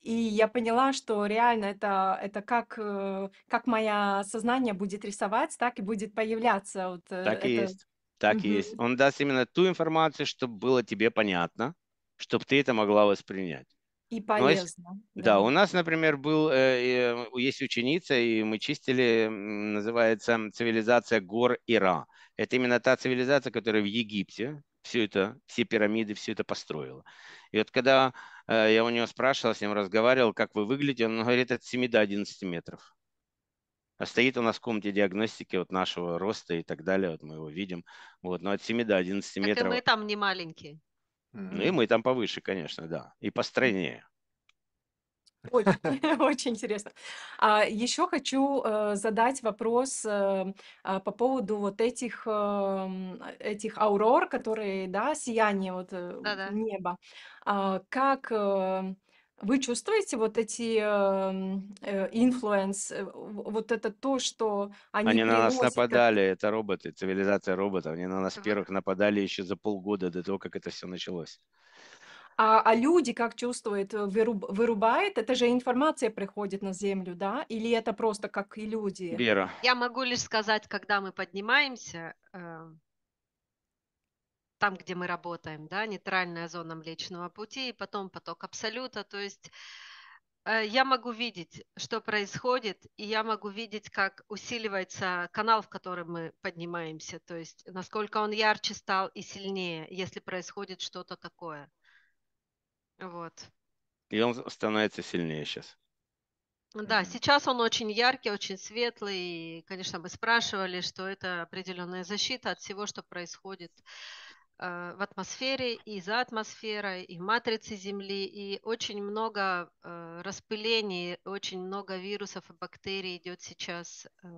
И я поняла, что реально это, это как, э, как мое сознание будет рисовать, так и будет появляться. Вот э, Так и есть. Так и есть. Он даст именно ту информацию, чтобы было тебе понятно, чтобы ты это могла воспринять. И ну, а полезно. Но, да. да, у нас, например, был, э, э, есть ученица, и мы чистили, называется цивилизация гор Ира. Это именно та цивилизация, которая в Египте все это, все пирамиды, все это построила. И вот когда э, я у него спрашивал, с ним разговаривал, как вы выглядите, он говорит, от 7 до 11 метров. А стоит у нас в комнате диагностики вот нашего роста и так далее, вот мы его видим. Вот, но от 7 до 11 метров. Так и мы там не маленькие mm И мы там повыше, конечно, да. И постройнее. Очень, очень интересно. А, еще хочу э, задать вопрос э, а, по поводу вот этих, э, этих аурор, которые, да, сияние вот э, неба. А, как э, вы чувствуете вот эти инфлюенс, эм, э, э, вот это то, что они Они на нас приносят как- нападали, это роботы, цивилизация роботов. Они на нас Мгм. первых нападали еще за полгода до того, как это все началось. А, а люди как чувствуют, э, выруб- вырубает, это же информация приходит на землю, да? Или это просто как и люди? Вера, Я могу лишь сказать, когда мы поднимаемся, э, там, где мы работаем, да, нейтральная зона Млечного Пути, и потом поток Абсолюта, то есть э, я могу видеть, что происходит, и я могу видеть, как усиливается канал, в который мы поднимаемся, то есть насколько он ярче стал и сильнее, если происходит что-то такое. Вот. И он становится сильнее сейчас. Да, сейчас он очень яркий, очень светлый. И, конечно, мы спрашивали, что это определенная защита от всего, что происходит Э, в атмосфере и за атмосферой, и матрицы Земли, и очень много э, распылений, очень много вирусов и бактерий идет сейчас э,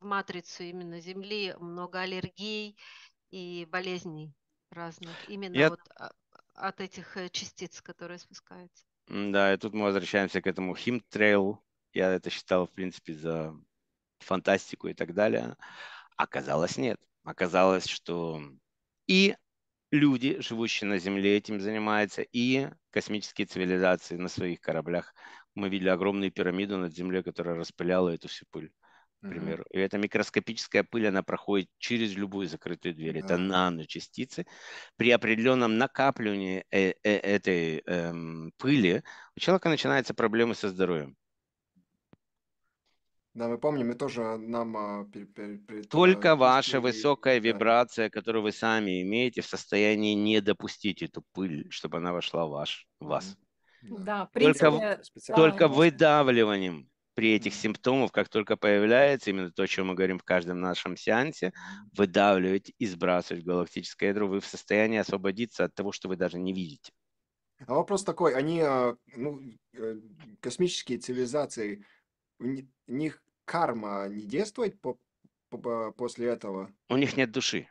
в матрицу именно Земли, много аллергий и болезней разных, именно Я... вот а, от этих частиц, которые спускаются. Да, и тут мы возвращаемся к этому химтрейл. Я это считал, в принципе, за фантастику и так далее. Оказалось, нет. Оказалось, что и люди, живущие на Земле, этим занимаются, и космические цивилизации на своих кораблях. Мы видели огромную пирамиду над Землей, которая распыляла эту всю пыль. например. примеру. mm И эта микроскопическая пыль, она проходит через любую закрытую дверь. Mm-hmm. Это наночастицы. При определенном накапливании э, э, этой эм, пыли у человека начинаются проблемы со здоровьем. Да, мы помним, мы тоже а, нам... А, а, только ваша высокая вибрация, которую вы сами имеете, в состоянии не допустить эту пыль, чтобы она вошла в ваш, вас. Ну да, в принципе, э, только, да. только выдавливанием при этих симптомах, как только появляется, именно то, о чем мы говорим в каждом нашем сеансе, выдавливать и сбрасывать галактическое ядро, вы в состоянии освободиться от того, что вы даже не видите. А вопрос такой, они, ну, э, космические цивилизации, у них карма не действует по, по, после этого? У них нет души.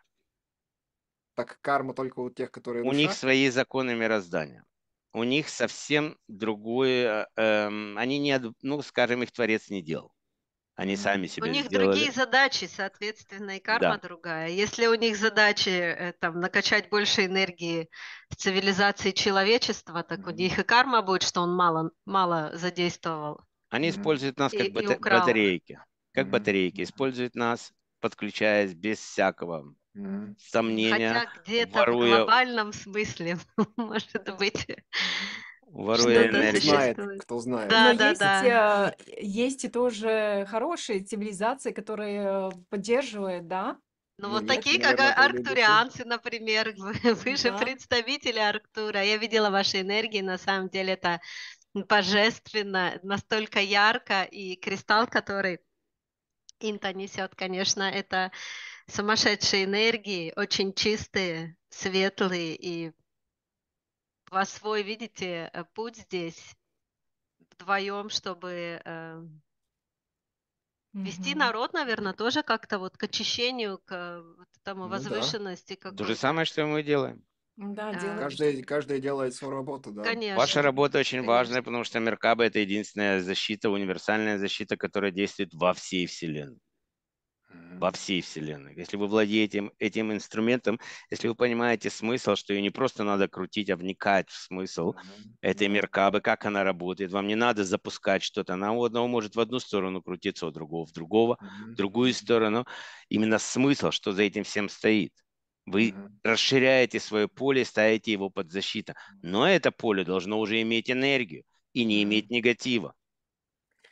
Так карма только у тех, которые... У них свои законы мироздания. У них совсем другое... Э, эм, они не... Ну, скажем, их творец не делал. Они сами себе У них сделали. другие задачи, соответственно, и карма да. другая. Если у них задачи э, там, накачать больше энергии в цивилизации человечества, так у них и карма будет, что он мало, мало задействовал. Они используют нас как бата- батарейки. Как батарейки. Используют нас, подключаясь без всякого сомнения. Хотя где-то воруя... в глобальном смысле, может быть. Воруя энергию. Знает, кто знает. Да, Но да, есть, да. Э, есть и тоже хорошие цивилизации, которые поддерживают, да, ну, ну, вот нет, такие, наверное, как арктурианцы, например, вы да. же представители Арктура. Я видела ваши энергии, на самом деле это божественно, настолько ярко, и кристалл, который Инта несет, конечно, это сумасшедшие энергии, очень чистые, светлые, и вас свой, видите, э, путь здесь вдвоем, чтобы э, вести народ, наверное, тоже как-то вот к очищению, к э, вот этому ну, возвышенности. Да. То же самое, что мы делаем. Да, а. делаешь. Каждый, каждый делает свою работу, да. Конечно. Ваша работа очень Конечно. важная, потому что Меркаба это единственная защита, универсальная защита, которая действует во всей Вселенной. Во всей Вселенной. Если вы владеете этим, инструментом, если вы понимаете смысл, что ее не просто надо крутить, а вникать в смысл этой меркабы, как она работает, вам не надо запускать что-то. Она у одного может в одну сторону крутиться, у другого в другого, в другую сторону. Именно смысл, что за этим всем стоит. Вы расширяете свое поле, ставите его под защиту. Но это поле должно уже иметь энергию и не иметь негатива.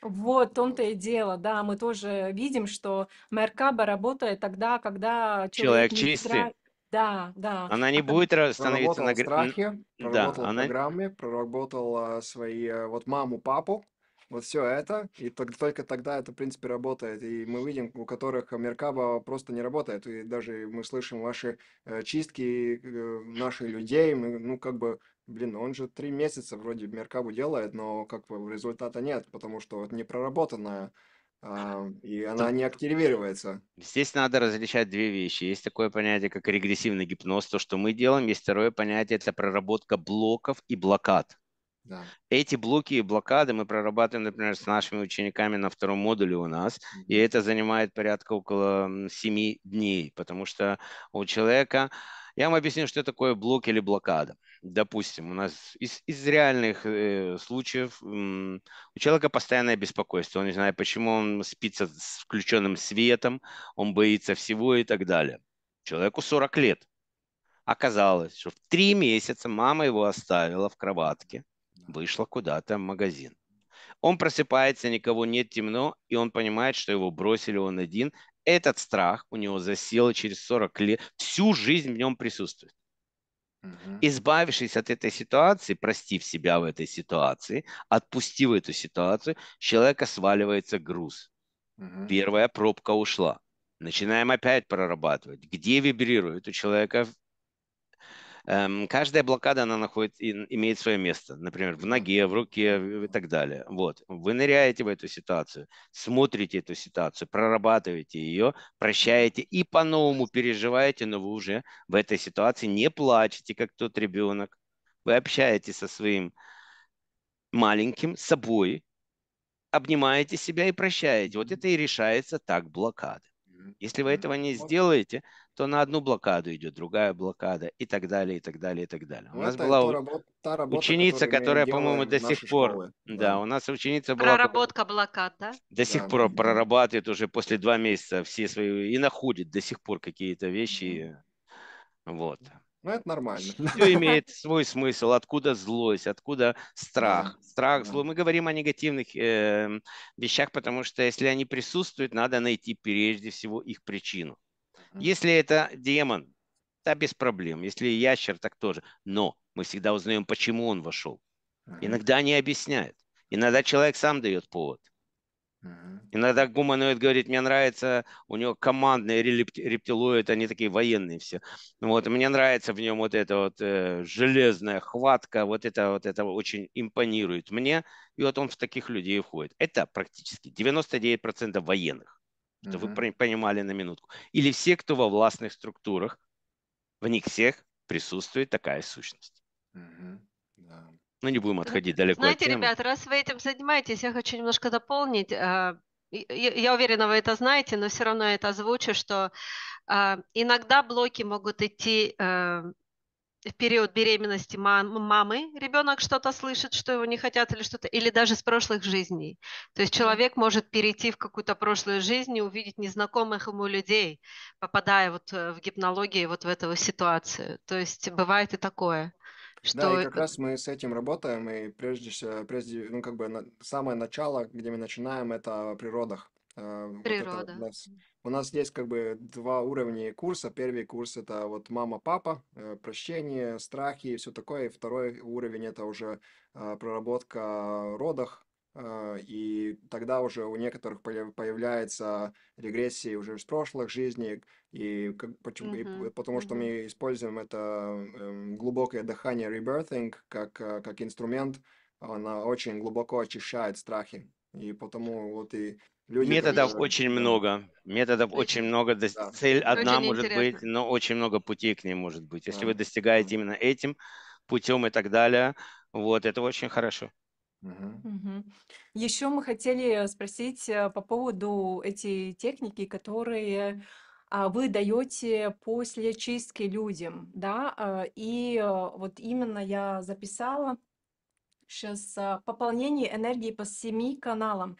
Вот, в том-то и дело, да, мы тоже видим, что Меркаба работает тогда, когда человек, человек чистый. Стра... Да, да. Она не а будет становиться на страхе, проработала да, она... проработала свои, э, вот маму, папу, вот все это, и только тогда это, в принципе, работает. И мы видим, у которых Меркаба просто не работает, и даже мы слышим ваши э, чистки э, наших людей, мы, ну, как бы, блин, он же три месяца вроде Меркабу делает, но как бы результата нет, потому что это не проработанная а, и она не активируется. Здесь надо различать две вещи. Есть такое понятие, как регрессивный гипноз, то, что мы делаем. Есть второе понятие, это проработка блоков и блокад. Эти блоки и блокады мы прорабатываем, например, с нашими учениками на втором модуле у нас, и это занимает порядка около 7 дней, потому что у человека... Я вам объясню, что такое блок или блокада. Допустим, у нас из, из реальных э, случаев э, у человека постоянное беспокойство. Он не знает, почему он спит с включенным светом, он боится всего и так далее. Человеку 40 лет. Оказалось, что в 3 месяца мама его оставила в кроватке – вышла куда-то в магазин. Он просыпается, никого нет, темно, и он понимает, что его бросили он один. Этот страх у него засел через 40 лет, всю жизнь в нем присутствует. Избавившись от этой ситуации, простив себя в этой ситуации, отпустив эту ситуацию, человека сваливается груз. Первая пробка ушла. Начинаем опять прорабатывать. Где вибрирует у человека Эм, каждая блокада, она находит, имеет свое место. Например, в ноге, в руке и так далее. Вот. Вы ныряете в эту ситуацию, смотрите эту ситуацию, прорабатываете ее, прощаете и по-новому переживаете, но вы уже в этой ситуации не плачете, как тот ребенок. Вы общаетесь со своим маленьким, собой, обнимаете себя и прощаете. Вот это и решается так блокады. Если вы этого не сделаете, то на одну блокаду идет другая блокада и так далее, и так далее, и так далее. У нас была работа, работа, ученица, которая, по-моему, до сих пор... Да, да, у нас ученица была... Проработка блокад, да? До сих да. пор прорабатывает уже после два месяца все свои... И находит до сих пор какие-то вещи. Вот. Ну, это нормально. Все имеет свой смысл. Откуда злость, откуда страх. Да. Страх, да. зло. Мы говорим о негативных э, вещах, потому что если они присутствуют, надо найти прежде всего их причину. Если это демон, то без проблем. Если ящер, так тоже. Но мы всегда узнаем, почему он вошел. Иногда они объясняют. Иногда человек сам дает повод. Иногда гуманоид говорит, мне нравится, у него командные рептилоид, они такие военные все. Ну вот, мне нравится в нем вот эта вот э, железная хватка, вот это вот это очень импонирует мне. И вот он в таких людей входит. Это практически 99% военных, что угу. вы понимали на минутку. Или все, кто во властных структурах, в них всех присутствует такая сущность. Угу. Да. Ну, не будем отходить далеко Знаете, от темы. ребят, раз вы этим занимаетесь, я хочу немножко дополнить. А, я уверена, вы это знаете, но все равно я это озвучу, что а, иногда блоки могут идти а, в период беременности мам, мамы ребенок что-то слышит, что его не хотят или что-то, или даже с прошлых жизней. То есть человек может перейти в какую-то прошлую жизнь и увидеть незнакомых ему людей, попадая вот э, в гипнологии вот в эту ситуацию. То есть бывает и такое. Да, и э, как раз мы с этим работаем, и прежде, всего- прежде ну, как бы на- самое начало, где мы начинаем, это о природах. Э, Вот у Природа. нас, у нас есть как бы два уровня курса. Первый курс это вот мама-папа, э, прощение, страхи и все такое. И второй уровень это уже э, проработка родах, а, и тогда уже у некоторых появляется регрессия уже из прошлых жизней, и, как, почему, uh-huh. и потому что uh-huh. мы используем это эм, глубокое дыхание rebirthing как, э, как инструмент, она очень глубоко очищает страхи, и потому вот и Люди, методов которые... очень много, методов очень, очень много, да. цель одна очень может быть, но очень много путей к ней может быть. Если да. вы достигаете да. именно этим путем и так далее, вот это очень хорошо. Угу. Еще мы хотели спросить э, по поводу эти техники, которые а, вы даете после чистки людям, да, а, и э, вот именно я записала сейчас а, пополнение энергии по семи каналам.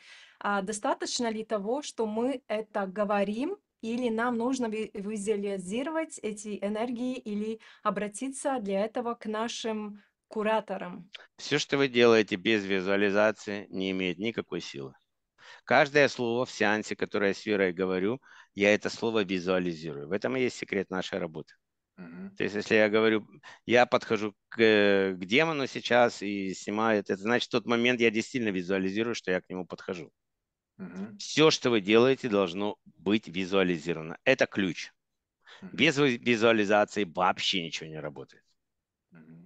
Достаточно ли того, что мы это говорим, или нам нужно визуализировать эти энергии или обратиться для этого к нашим куратором. Все, что вы делаете без визуализации, не имеет никакой силы. Каждое слово в сеансе, которое я с Верой говорю, я это слово визуализирую. В этом и есть секрет нашей работы. Uh-huh. То есть, если я говорю, я подхожу к, э, к демону сейчас и снимаю, это значит, в тот момент я действительно визуализирую, что я к нему подхожу. Uh-huh. Все, что вы делаете, должно быть визуализировано. Это ключ. Uh-huh. Без визуализации вообще ничего не работает. Uh-huh.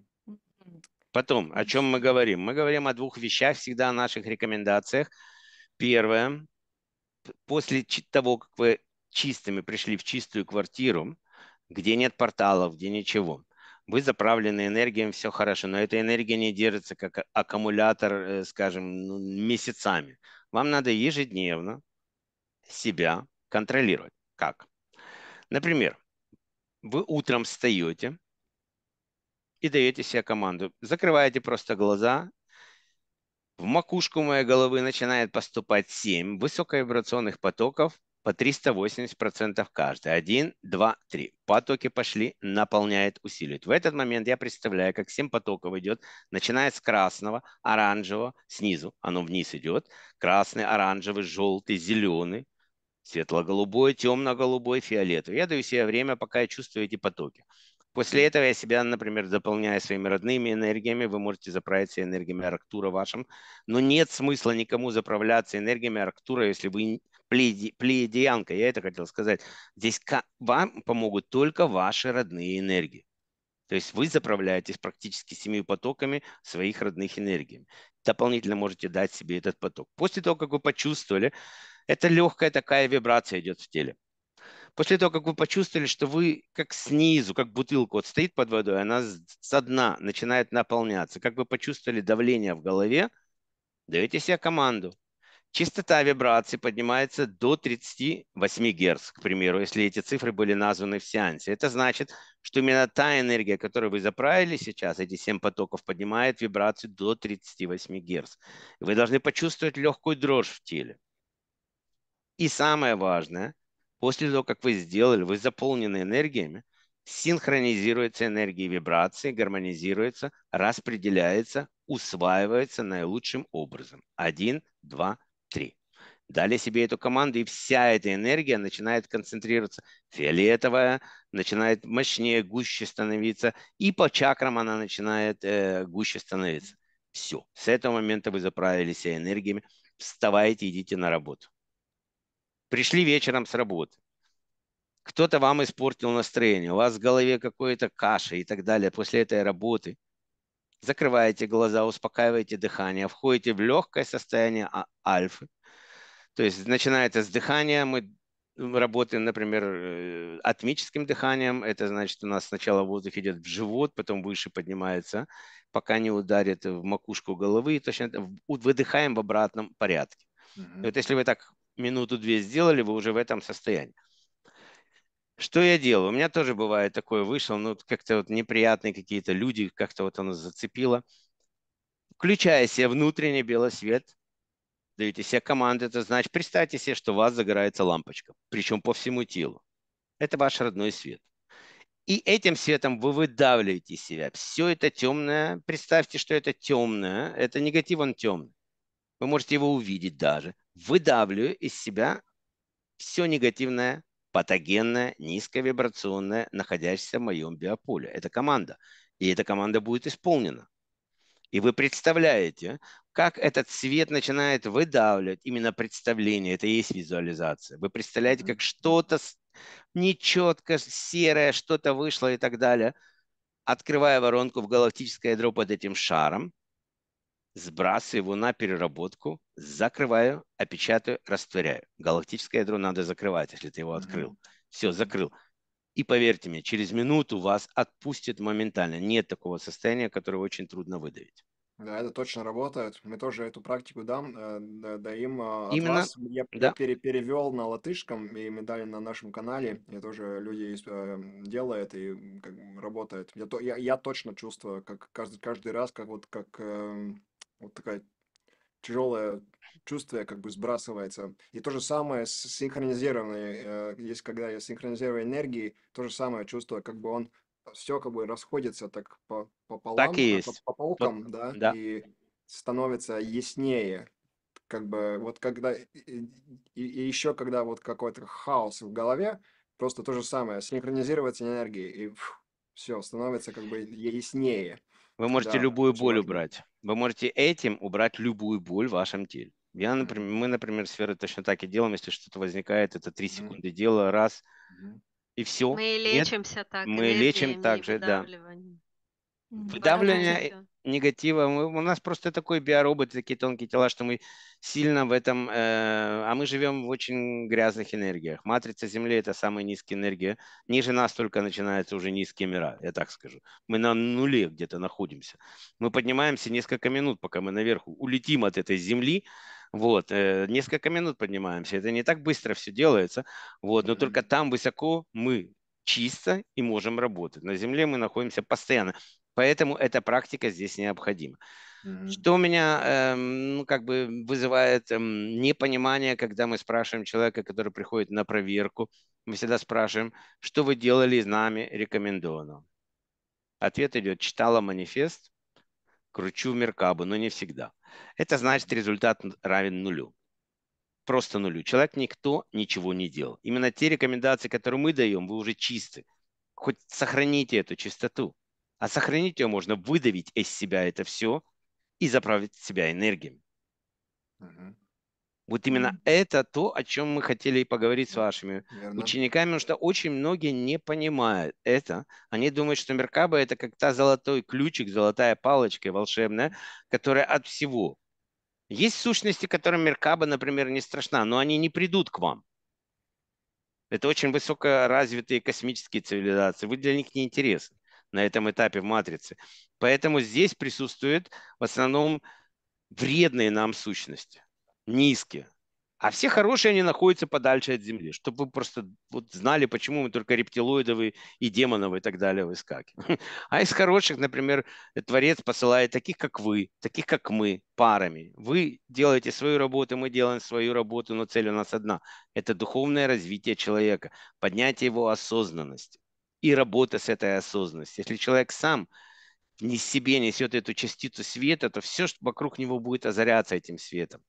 Потом, о чем мы говорим? Мы говорим о двух вещах всегда, о наших рекомендациях. Первое, после того, как вы чистыми пришли в чистую квартиру, где нет порталов, где ничего, вы заправлены энергией, все хорошо, но эта энергия не держится как а, аккумулятор, э, скажем, ну, месяцами. Вам надо ежедневно себя контролировать. Как? Например, вы утром встаете, и даете себе команду. Закрываете просто глаза. В макушку моей головы начинает поступать 7 высоковибрационных потоков по 380% каждый. 1, 2, 3. Потоки пошли, наполняет, усиливает. В этот момент я представляю, как 7 потоков идет, начиная с красного, оранжевого, снизу, оно вниз идет, красный, оранжевый, желтый, зеленый, светло-голубой, темно-голубой, фиолетовый. Я даю себе время, пока я чувствую эти потоки. После этого я себя, например, заполняю своими родными энергиями. Вы можете заправиться энергиями Арктура вашим. Но нет смысла никому заправляться энергиями Арктура, если вы плеядианка. Я это хотел сказать. Здесь вам помогут только ваши родные энергии. То есть вы заправляетесь практически семью потоками своих родных энергий. Дополнительно можете дать себе этот поток. После того, как вы почувствовали, это легкая такая вибрация идет в теле после того, как вы почувствовали, что вы как снизу, как бутылка вот стоит под водой, она со дна начинает наполняться, как вы почувствовали давление в голове, даете себе команду. Частота вибрации поднимается до 38 Гц, к примеру, если эти цифры были названы в сеансе. Это значит, что именно та энергия, которую вы заправили сейчас, эти 7 потоков, поднимает вибрацию до 38 Гц. Вы должны почувствовать легкую дрожь в теле. И самое важное, После того, как вы сделали, вы заполнены энергиями, синхронизируется энергии вибрации, гармонизируется, распределяется, усваивается наилучшим образом. Один, два, три. Дали себе эту команду, и вся эта энергия начинает концентрироваться. Фиолетовая начинает мощнее, гуще становиться, и по чакрам она начинает э, гуще становиться. Все. С этого момента вы заправились энергиями. Вставайте, идите на работу. Пришли вечером с работы. Кто-то вам испортил настроение, у вас в голове какое-то каша и так далее после этой работы. Закрываете глаза, успокаиваете дыхание, входите в легкое состояние а-, альфы. То есть начинается с дыхания, мы работаем, например, э, атмическим дыханием. Это значит, у нас сначала воздух идет в живот, потом выше поднимается, пока не ударит в макушку головы. Точно выдыхаем в обратном порядке. Mm-hmm. Вот если вы так минуту-две сделали, вы уже в этом состоянии. Что я делал У меня тоже бывает такое, вышел, ну, как-то вот неприятные какие-то люди, как-то вот оно зацепило. Включая себе внутренний белый свет, даете себе команды, это значит, представьте себе, что у вас загорается лампочка, причем по всему телу. Это ваш родной свет. И этим светом вы выдавливаете себя. Все это темное. Представьте, что это темное. Это негатив, он темный. Вы можете его увидеть даже выдавливаю из себя все негативное, патогенное, низковибрационное, находящееся в моем биополе. Это команда. И эта команда будет исполнена. И вы представляете, как этот свет начинает выдавливать именно представление. Это и есть визуализация. Вы представляете, как что-то нечетко, серое, что-то вышло и так далее. Открывая воронку в галактическое ядро под этим шаром, сбрасываю его на переработку, закрываю, опечатаю, растворяю. Галактическое ядро надо закрывать, если ты его открыл. Все, закрыл. И поверьте мне, через минуту вас отпустит моментально. Нет такого состояния, которое очень трудно выдавить. Да, это точно работает. Мы тоже эту практику дам, э, да, даим э, от Именно, вас. Я да. пере, перевел на латышском, и мы дали на нашем канале. И тоже люди э, делают и как, работают. Я, я, я точно чувствую, как каждый, каждый раз, как вот как эм, вот такая тяжелое чувство как бы сбрасывается. И то же самое с синхронизированной, э, есть когда я синхронизирую энергии, то же самое чувство, как бы он все как бы расходится так по, пополам, так и есть. по, по полкам, вот, да, да, и становится яснее. Как бы вот когда, и, и еще когда вот какой-то хаос в голове, просто то же самое, синхронизировать энергией, и фу, все, становится как бы яснее. Вы можете да, любую боль убрать. Вы можете этим убрать любую боль в вашем теле. Я, например, мы, например, с Верой точно так и делаем. Если что-то возникает, это три секунды дела, раз, и все. Мы лечимся Нет, так. Мы лечим так же, да. Выдавливание негатива. Мы, у нас просто такой биоробот, такие тонкие тела, что мы сильно в этом... Э, а мы живем в очень грязных энергиях. Матрица Земли – это самая низкая энергия. Ниже нас только начинаются уже низкие мира, я так скажу. Мы на нуле где-то находимся. Мы поднимаемся несколько минут, пока мы наверху улетим от этой Земли, вот, э, несколько минут поднимаемся. Это не так быстро все делается. Вот, но только там высоко мы чисто и можем работать. На Земле мы находимся постоянно. Поэтому эта практика здесь необходима. Mm-hmm. Что у меня эм, ну, как бы вызывает эм, непонимание, когда мы спрашиваем человека, который приходит на проверку, мы всегда спрашиваем, что вы делали с нами рекомендовано. Ответ идет, читала манифест, кручу в меркабу, но не всегда. Это значит, результат равен нулю. Просто нулю. Человек никто ничего не делал. Именно те рекомендации, которые мы даем, вы уже чисты. Хоть сохраните эту чистоту. А сохранить ее можно, выдавить из себя это все и заправить себя энергией. Угу. Вот именно mm это то, о чем мы хотели поговорить с вашими Верно. учениками, потому что очень многие не понимают это. Они думают, что Меркаба это как то золотой ключик, золотая палочка волшебная, которая от всего. Есть сущности, которым Меркаба, например, не страшна, но они не придут к вам. Это очень высокоразвитые космические цивилизации. Вы для них не интересны на этом этапе в матрице. Поэтому здесь присутствуют в основном вредные нам сущности, низкие. А все хорошие, они находятся подальше от Земли, чтобы вы просто вот знали, почему мы только рептилоидовые и демоновые и так далее выскакиваем. А из хороших, например, Творец посылает таких, как вы, таких, как мы, парами. Вы делаете свою работу, мы делаем свою работу, но цель у нас одна. Это духовное развитие человека, поднятие его осознанности и работа с этой осознанностью. Если человек сам не себе несет эту частицу света, то все, что вокруг него будет озаряться этим светом.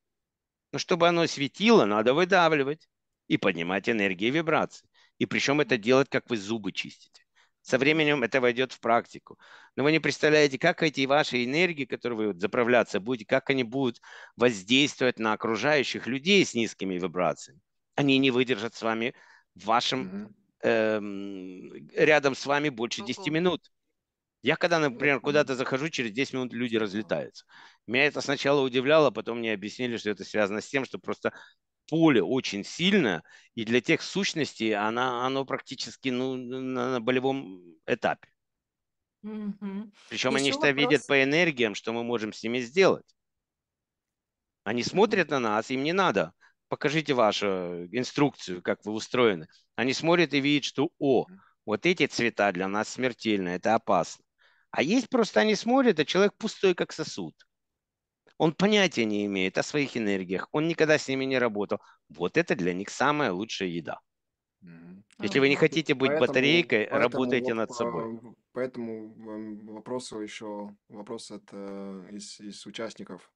Но чтобы оно светило, надо выдавливать и поднимать энергии вибрации. И причем это делать, как вы зубы чистите. Со временем это войдет в практику. Но вы не представляете, как эти ваши энергии, которые вы заправляться будете, как они будут воздействовать на окружающих людей с низкими вибрациями. Они не выдержат с вами в вашем Эм, рядом с вами больше 10 минут. Я когда, например, куда-то захожу, через 10 минут люди разлетаются. Меня это сначала удивляло, потом мне объяснили, что это связано с тем, что просто поле очень сильно, и для тех сущностей она, оно практически ну, на, на болевом этапе. Угу. Причем Еще они что вопрос... видят по энергиям, что мы можем с ними сделать. Они смотрят на нас, им не надо покажите вашу э, инструкцию, как вы устроены. Они смотрят и видят, что, о, вот эти цвета для нас смертельны, это опасно. А есть просто они смотрят, а человек пустой, как сосуд. Он понятия не имеет о своих энергиях, он никогда с ними не работал. Вот это для них самая лучшая еда. Если вы не хотите быть поэтому, батарейкой, поэтому, работайте над собой. Э, поэтому эм, вопрос еще, вопрос от, э, из, из участников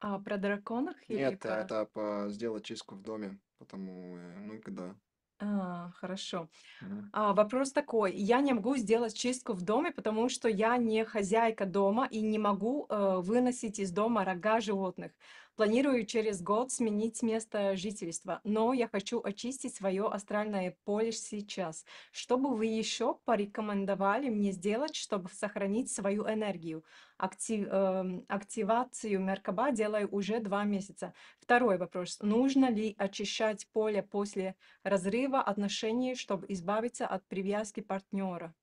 а про драконах или Нет, про... Типа это по сделать чистку в доме, потому, э, ну, когда. А, хорошо. Мгм. А, вопрос такой. Я не могу сделать чистку в доме, потому что я не хозяйка дома и не могу э, выносить из дома рога животных. Планирую через год сменить место жительства, но я хочу очистить свое астральное поле сейчас. Что бы вы еще порекомендовали мне сделать, чтобы сохранить свою энергию? Актив, э, активацию Меркаба делаю уже два месяца. Второй вопрос. Нужно ли очищать поле после разрыва отношений, чтобы избавиться от привязки партнера?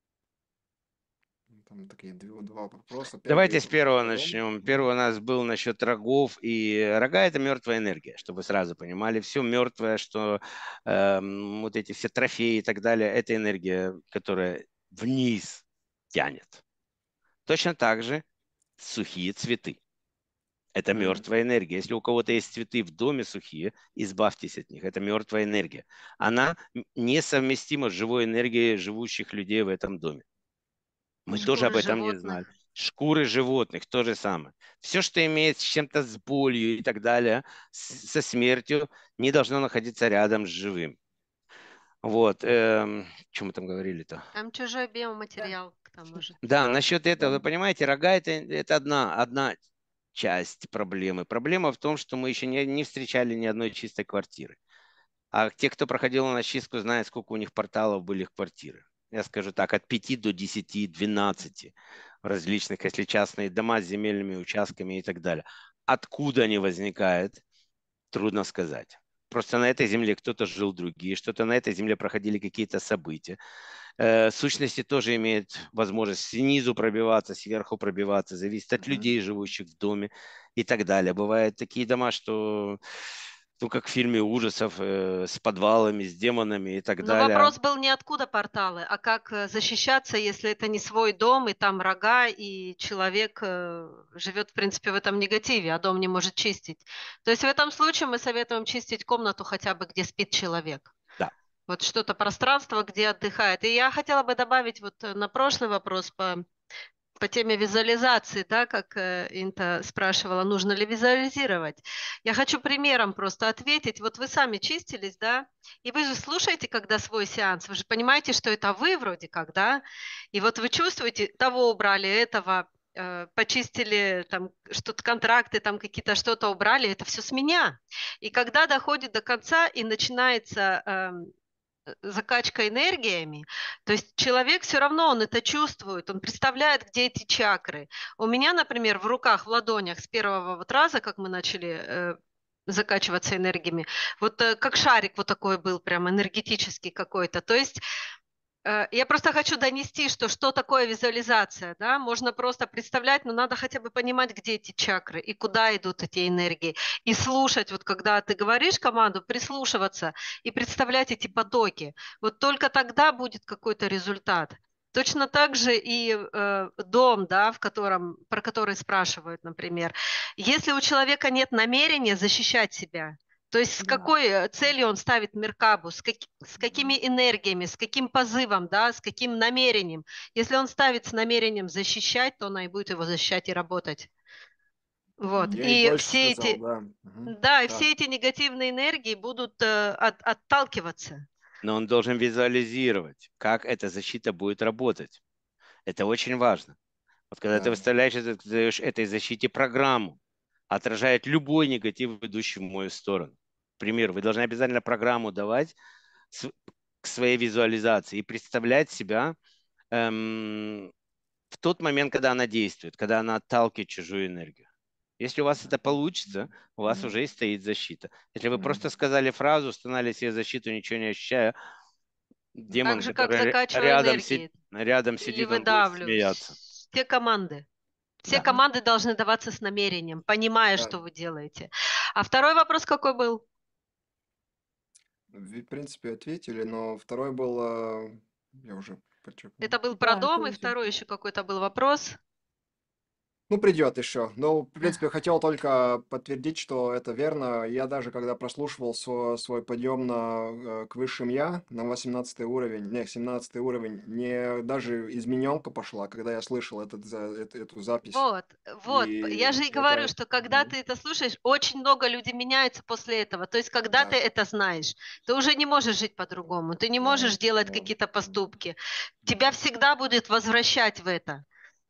Там такие два вопроса. Первый Давайте с первого начнем. Первый у нас был насчет рогов. И рога – это мертвая энергия, чтобы сразу понимали. Все мертвое, что э, вот эти все трофеи и так далее – это энергия, которая вниз тянет. Точно так же сухие цветы. Это мертвая энергия. Если у кого-то есть цветы в доме сухие, избавьтесь от них. Это мертвая энергия. Она несовместима с живой энергией живущих людей в этом доме. Мы Шкуры тоже об этом животных. не знали. Шкуры животных, то же самое. Все, что имеет с чем-то с болью и так далее, с, со смертью, не должно находиться рядом с живым. Вот, эм, чем мы там говорили-то? Там чужой биоматериал, к тому же. Да, насчет этого, вы понимаете, рога это, это одна, одна часть проблемы. Проблема в том, что мы еще не, не встречали ни одной чистой квартиры. А те, кто проходил на чистку, знают, сколько у них порталов были квартиры я скажу так, от 5 до 10, 12 различных, если частные дома с земельными участками и так далее. Откуда они возникают, трудно сказать. Просто на этой земле кто-то жил другие, что-то на этой земле проходили какие-то события. Э, сущности тоже имеют возможность снизу пробиваться, сверху пробиваться, зависит от mm-hmm. людей, живущих в доме и так далее. Бывают такие дома, что ну, как в фильме ужасов, э, с подвалами, с демонами и так Но далее. Но вопрос был не откуда порталы, а как э, защищаться, если это не свой дом, и там рога, и человек э, живет, в принципе, в этом негативе, а дом не может чистить. То есть в этом случае мы советуем чистить комнату хотя бы, где спит человек. Да. Вот что-то пространство, где отдыхает. И я хотела бы добавить вот э, на прошлый вопрос по по теме визуализации, да, как э, Инта спрашивала, нужно ли визуализировать. Я хочу примером просто ответить. Вот вы сами чистились, да, и вы же слушаете, когда свой сеанс, вы же понимаете, что это вы вроде как, да, и вот вы чувствуете, того убрали, этого э, почистили там что-то контракты, там какие-то что-то убрали, это все с меня. И когда доходит до конца и начинается эм, Э, закачка энергиями. То есть человек все равно, он это чувствует, он представляет, где эти чакры. У меня, например, в руках, в ладонях с первого вот раза, как мы начали э, закачиваться энергиями, вот э, как шарик вот такой был, прям энергетический какой-то. То есть Э, я просто хочу донести, что что такое визуализация. Да? Можно просто представлять, но надо хотя бы понимать, где эти чакры и куда идут эти энергии. И слушать, вот когда ты говоришь команду, прислушиваться и представлять эти потоки. Вот только тогда будет какой-то результат. Точно так же и э, дом, да, в котором, про который спрашивают, например. Если у человека нет намерения защищать себя, то есть с какой э, целью он ставит Меркабу, с, как, с какими энергиями, с каким позывом, да, с каким намерением. Если он ставит с намерением защищать, то она и будет его защищать и работать. Вот. Я и все сказал, эти, да. Угу. да, и все эти негативные энергии будут э, от, отталкиваться. Но он должен визуализировать, как эта защита будет работать. Это очень важно. Вот когда да. ты выставляешь ты даешь этой защите программу, отражает любой негатив, идущий в мою сторону. Пример. вы должны обязательно программу давать к своей визуализации и представлять себя эм, в тот момент, когда она действует, когда она отталкивает чужую энергию. Если у вас это получится, у вас mm-hmm. уже и стоит защита. Если вы mm-hmm. просто сказали фразу, установили себе защиту, ничего не ощущая, демон, так же, который как рядом, си- рядом сидит, выдавлю. он будет смеяться. Все команды. Все да. команды должны даваться с намерением, понимая, да. что вы делаете. А второй вопрос какой был? В принципе, ответили, но второй был... А, я уже подчеркнул. Это был про Да, дом, и второй еще какой-то был вопрос. Ну, придет еще. Но, ну, в принципе, хотел только подтвердить, что это верно. Я даже, когда прослушивал свой, свой подъем на, э, к высшим я, на 18 уровень, не, 17 уровень, не даже измененка пошла, когда я слышал этот, эту, эту запись. Вот, вот. И я же и это... говорю, что когда ты это слушаешь, очень много людей меняются после этого. То есть, когда да. ты это знаешь, ты уже не можешь жить по-другому, ты не можешь да. делать да. какие-то поступки. Тебя всегда будет возвращать в это.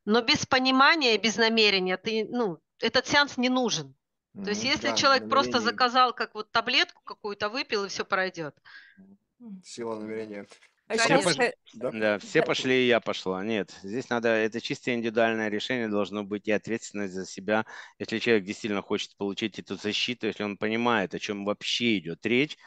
Но без понимания, без намерения ты, ну, этот сеанс не нужен. То есть, если да, человек намерение. просто заказал как вот таблетку какую-то, выпил, и все пройдет. Сила намерения. А все, пош... Э, да? Да, все пошли, и я пошла. Нет, здесь надо, это чисто индивидуальное решение должно быть и ответственность за себя. Если человек действительно хочет получить эту защиту, если он понимает, о чем вообще идет речь,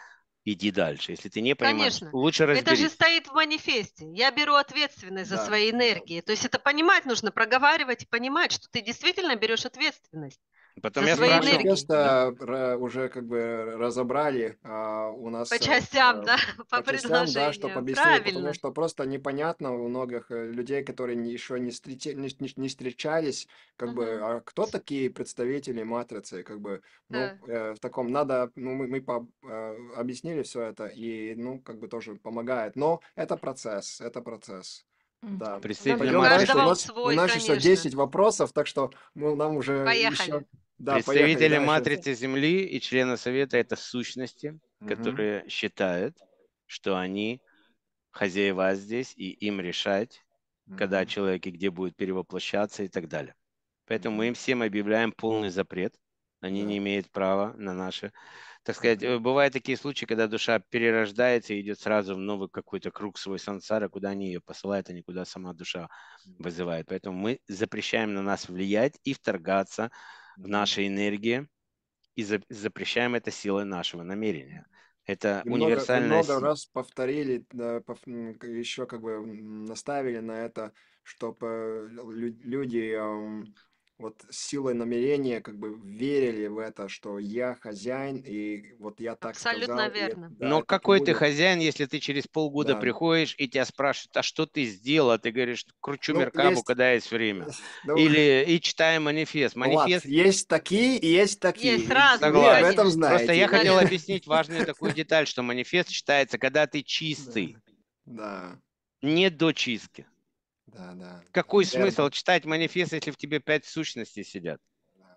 иди дальше. Если ты не понимаешь, Конечно. лучше разберись. Это же стоит в манифесте. Я беру ответственность да. за свои энергии. То есть это понимать нужно, проговаривать и понимать, что ты действительно берешь ответственность. Потом я спрашивал, просто да. уже как бы разобрали а, у нас... По э, частям, да, по, по частям, да, что объяснили, Правильно. потому что просто непонятно у многих э, людей, которые еще не, встречи, не, не, не встречались, как uh бы, а кто такие представители матрицы, как бы, ну, да. э, в таком надо, ну, мы, мы по, э, объяснили все это, и, ну, как бы тоже помогает, но это процесс, это процесс. Да. Представитель матрицы. У нас, свой, у нас еще 10 вопросов, так что мы, ну, нам уже Поехали. еще да, Представители поехали, матрицы сейчас. Земли и члены Совета – это сущности, угу. которые считают, что они хозяева здесь, и им решать, угу. когда человек и где будет перевоплощаться и так далее. Поэтому мы им всем объявляем полный запрет. Они да. не имеют права на наши... Так сказать, бывают такие случаи, когда душа перерождается и идет сразу в новый какой-то круг свой сансара, куда они ее посылают, а не куда сама душа вызывает. Поэтому мы запрещаем на нас влиять и вторгаться в нашей энергии и запрещаем это силой нашего намерения. Это и универсальная... Много, много раз повторили, еще как бы наставили на это, чтобы э, люди вот силой намерения как бы верили в это, что я хозяин, и вот я так Абсолютно сказал. Абсолютно верно. И, да, Но какой будет. ты хозяин, если ты через полгода да. приходишь и тебя спрашивают, а что ты сделал? А ты говоришь, кручу ну, меркабу, есть... когда есть время. Ну, Или и читаем манифест. манифест... Влад, есть такие есть такие. Есть разные. Согласен. Об этом знаете. Просто я хотел объяснить важную такую деталь, что манифест читается, когда ты чистый. Да. Не до чистки. Да, да. Какой Верно. смысл читать манифест, если в тебе пять сущностей сидят?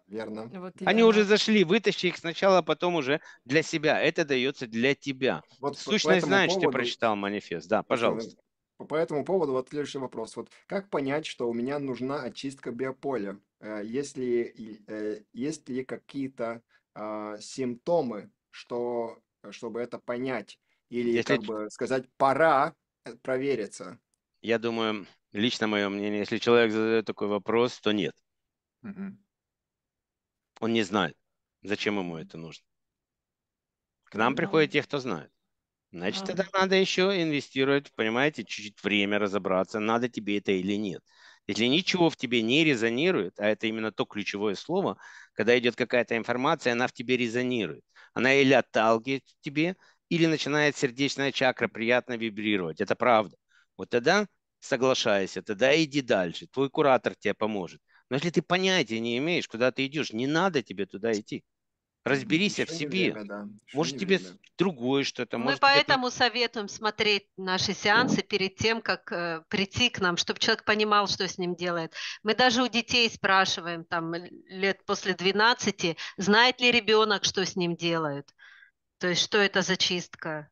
Верно. Ну вот Они верно. уже зашли, вытащи их сначала, а потом уже для себя. Это дается для тебя. Вот Сущность знаешь, поводу... ты прочитал манифест. Да, пожалуйста. По этому поводу вот следующий вопрос. Вот как понять, что у меня нужна очистка биополя? Э, есть ли, э, есть ли какие-то а, симптомы, что, чтобы это понять? Или Если... как бы сказать, пора э, провериться? Я думаю, Лично мое мнение, если человек задает такой вопрос, то нет. Угу. Он не знает, зачем ему это нужно. К нам да. приходят те, кто знает. Значит, да. тогда надо еще инвестировать, понимаете, чуть-чуть время разобраться, надо тебе это или нет. Если ничего в тебе не резонирует, а это именно то ключевое слово, когда идет какая-то информация, она в тебе резонирует. Она или отталкивает тебе, или начинает сердечная чакра приятно вибрировать. Это правда. Вот тогда соглашайся, тогда иди дальше. Твой куратор тебе поможет. Но если ты понятия не имеешь, куда ты идешь, не надо тебе туда идти. Разберись Еще в себе. Время, да. может, тебе время. другое что-то. Мы может, поэтому тебе... советуем смотреть наши сеансы перед тем, как э, прийти к нам, чтобы человек понимал, что с ним делает. Мы даже у детей спрашиваем, там, лет после 12, знает ли ребенок, что с ним делают. То есть, что это за чистка.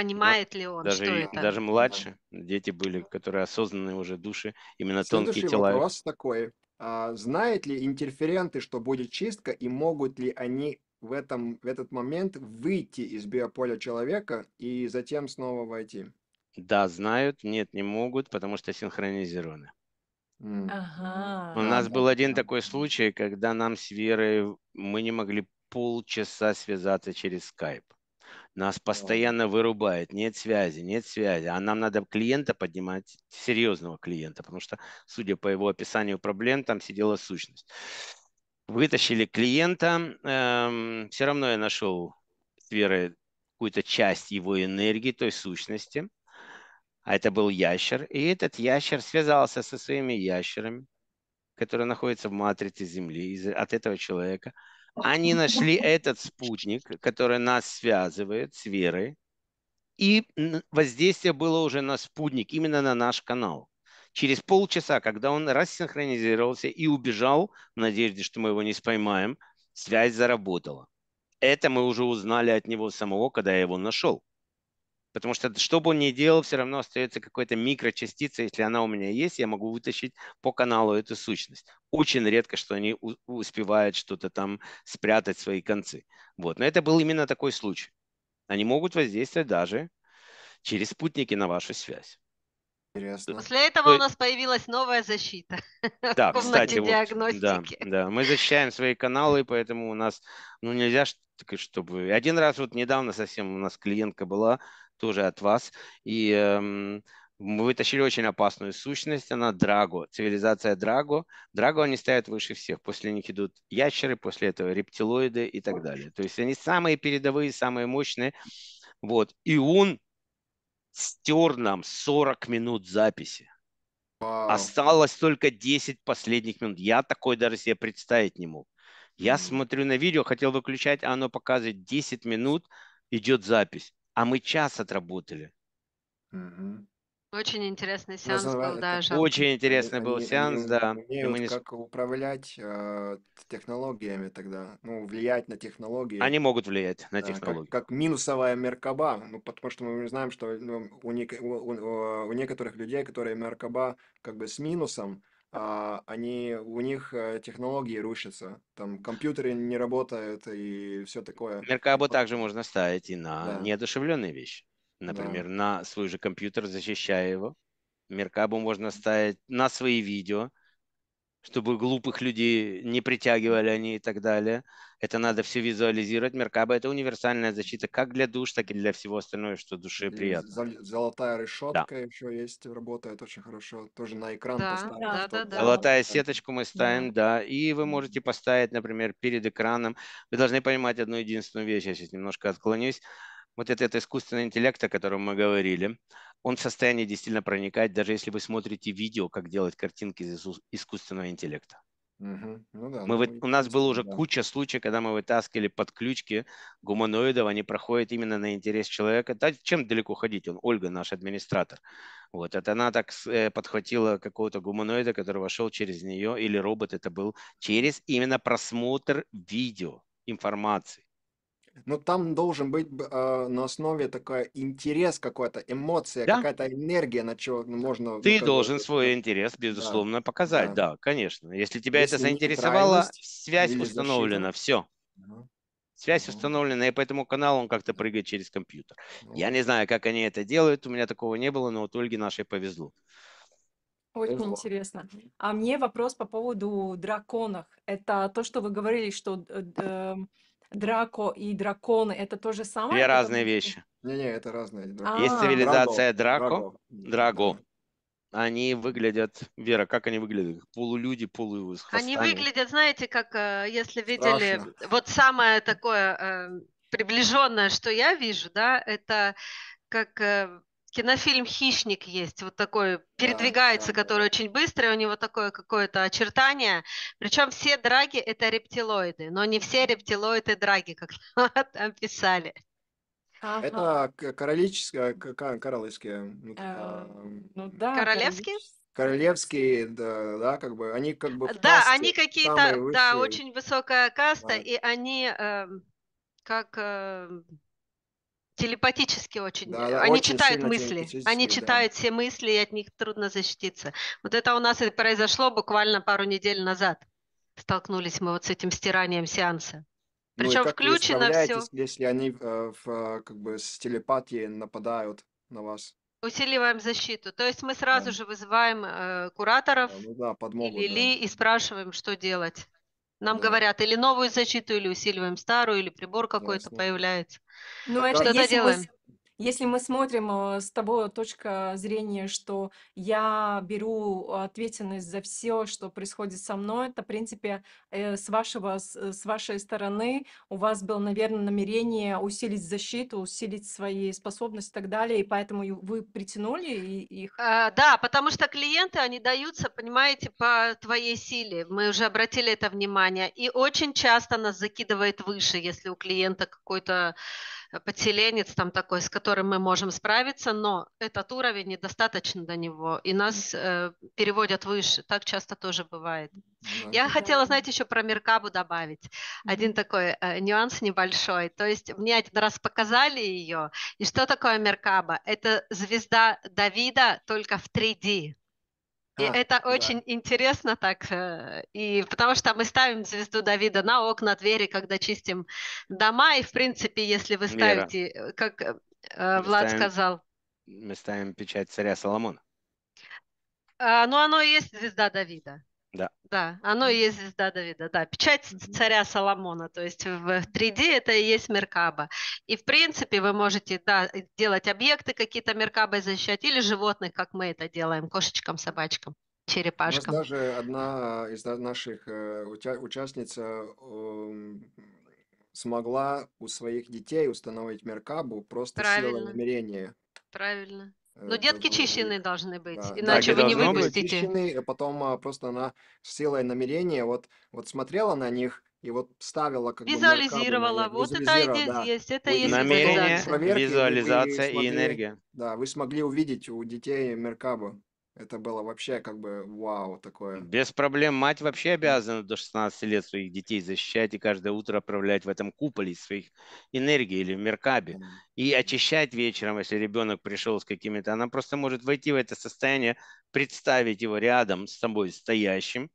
Понимает ли он, даже, что это? Даже младше дети были, которые осознанные уже души, именно Следующий тонкие тела. вопрос такой. А, знают ли интерференты, что будет чистка, и могут ли они в, этом, в этот момент выйти из биополя человека и затем снова войти? Да, знают, нет, не могут, потому что синхронизированы. Mm. Ага. У нас был один такой случай, когда нам с Верой мы не могли полчаса связаться через Skype. Нас постоянно вырубает, нет связи, нет связи. А нам надо клиента поднимать, серьезного клиента, потому что, судя по его описанию проблем, там сидела сущность. Вытащили клиента, эм, все равно я нашел с Верой какую-то часть его энергии, той сущности. А это был ящер. И этот ящер связался со своими ящерами, которые находятся в матрице Земли, от этого человека – они нашли этот спутник, который нас связывает с верой. И воздействие было уже на спутник, именно на наш канал. Через полчаса, когда он рассинхронизировался и убежал, в надежде, что мы его не споймаем, связь заработала. Это мы уже узнали от него самого, когда я его нашел. Потому что что бы он ни делал, все равно остается какая-то микрочастица. Если она у меня есть, я могу вытащить по каналу эту сущность. Очень редко, что они успевают что-то там спрятать свои концы. Вот. Но это был именно такой случай. Они могут воздействовать даже через спутники на вашу связь. Интересно. После этого у нас появилась новая защита да, в комнате кстати, диагностики. Вот, да, да, мы защищаем свои каналы, поэтому у нас, ну нельзя, чтобы... Один раз вот недавно совсем у нас клиентка была, тоже от вас. И эм, мы вытащили очень опасную сущность, она Драго, цивилизация Драго. Драго они стоят выше всех. После них идут ящеры, после этого рептилоиды и так далее. То есть они самые передовые, самые мощные. Вот. И он стер нам 40 минут записи. Вау. Осталось только 10 последних минут. Я такой даже себе представить не мог. Я mm. смотрю на видео, хотел выключать, а оно показывает 10 минут идет запись а мы час отработали. Очень интересный ну, сеанс Называю, был даже. Очень интересный они, был они, сеанс, они, да. И мы не... Как управлять э, технологиями тогда, ну, влиять на технологии. Они могут влиять на да, технологии. Как, как минусовая меркаба, ну, потому что мы знаем, что ну, у, у, у, у некоторых людей, которые меркаба как бы с минусом, а, они, у них э, технологии рушатся, там компьютеры не работают и все такое. Например, также можно ставить и на да. неодушевленные вещи. Например, да. на свой же компьютер, защищая его. Меркабу можно ставить на свои видео, чтобы глупых людей не притягивали они и так далее. Это надо все визуализировать. Меркаба – это универсальная защита как для душ, так и для всего остального, что душе и приятно. Золотая решетка да. еще есть, работает очень хорошо. Тоже на экран да, поставить. Да, да, да. Золотая сеточку мы ставим, да. да. И вы можете поставить, например, перед экраном. Вы должны понимать одну единственную вещь, я сейчас немножко отклонюсь вот этот искусственный интеллект, о котором мы говорили, он в состоянии действительно проникать, даже если вы смотрите видео, как делать картинки из искусственного интеллекта. Угу. Ну, да, мы, ну, у нас было уже да. куча случаев, когда мы вытаскивали подключки гуманоидов, они проходят именно на интерес человека. Да, чем далеко ходить? Он Ольга, наш администратор. Вот, это она так э, подхватила какого-то гуманоида, который вошел через нее, или робот это был, через именно просмотр видео, информации. Но ну, там должен быть э, на основе такой интерес какой-то, эмоция, да? какая-то энергия, на чего можно... Ты ну, должен бы, свой э, интерес, безусловно, да. показать, да. да, конечно. Если тебя Если это заинтересовало, связь установлена, защита. все. Угу. Связь угу. установлена, и поэтому канал, он как-то прыгает через компьютер. Угу. Я не знаю, как они это делают, у меня такого не было, но вот Ольге нашей повезло. Очень интересно. А мне вопрос по поводу драконов. Это то, что вы говорили, что... Э, эм, Драко и драконы это то же самое? Две разные вещи. Не-не, это разные. А -а -а. Есть цивилизация Драко, Драго. Они выглядят, Вера, как они выглядят? Полулюди, полу Они выглядят, знаете, как э, если видели, Страшно. вот самое такое э, приближенное, что я вижу, да, это как э, Кинофильм «Хищник» есть, вот такой, передвигается, который очень быстро, у него такое какое-то очертание. Причем все драги – это рептилоиды, но не все рептилоиды – драги, как там писали. Ага. Это королевские, королевские. ну, э, а, ну да. Королевские? Королевские, да, да, как бы, они как бы. Да, касте, они какие-то, да, очень высокая каста, да. и они э, как э, телепатически очень. Да, они очень читают мысли. Они читают да. все мысли, и от них трудно защититься. Вот это у нас и произошло буквально пару недель назад. Столкнулись мы вот с этим стиранием сеанса. Причем ну, включено все. Если они э, в, э, как бы с телепатией нападают на вас. Усиливаем защиту. То есть мы сразу да. же вызываем э, кураторов ну да, подмогу, или да. и спрашиваем, что делать. Нам говорят, или новую защиту, или усиливаем старую, или прибор какой-то появляется. Ну, это Что-то делаем. Если мы смотрим э, с тобой точка зрения, что я беру ответственность за все, что происходит со мной, это, в принципе, э, с, вашего, э, с вашей стороны у вас было, наверное, намерение усилить защиту, усилить свои способности и так далее, и поэтому вы притянули их? А, да, потому что клиенты, они даются, понимаете, по твоей силе. Мы уже обратили это внимание. И очень часто нас закидывает выше, если у клиента какой-то подселенец там такой, с которым мы можем справиться, но этот уровень недостаточно до него, и нас э, переводят выше. Так часто тоже бывает. Да, Я да. хотела, знаете, еще про Меркабу добавить. Один такой э, нюанс небольшой. То есть мне один раз показали ее, и что такое Меркаба? Это звезда Давида только в 3D. И а, это да. очень интересно так, э, и потому что мы ставим звезду Давида на окна, двери, когда чистим дома, и в принципе, если вы ставите, Вера, э, как э, э Влад ставим, сказал, мы ставим печать царя Соломона. А, ну, оно и есть звезда Давида. Да. Да, оно и есть звезда Давида, да, печать царя Соломона, то есть в 3D это и есть Меркаба. И в принципе вы можете, да, делать объекты какие-то Меркабой защищать или животных, как мы это делаем, кошечкам, собачкам, черепашкам. У нас даже одна из наших э, участниц эм, смогла у своих детей установить Меркабу просто силой намерения. Правильно. Но ну, э, детки чищенные должны быть, да. иначе да, вы не выпустите. Быть э, потом а, просто она с силой намерения вот, вот смотрела на них, и вот ставила как визуализировала. Бы, вот это да. есть, это есть намерение, визуализация, визуализация и энергия. Да, вы смогли увидеть у детей Меркабу. Это было вообще как бы вау такое. Без проблем. Мать вообще обязана до 16 лет своих детей защищать и каждое утро отправлять в этом куполе своих энергии или в Меркабе. И очищать вечером, если ребенок пришел с какими-то... Она просто может войти в это состояние, представить его рядом с тобой стоящим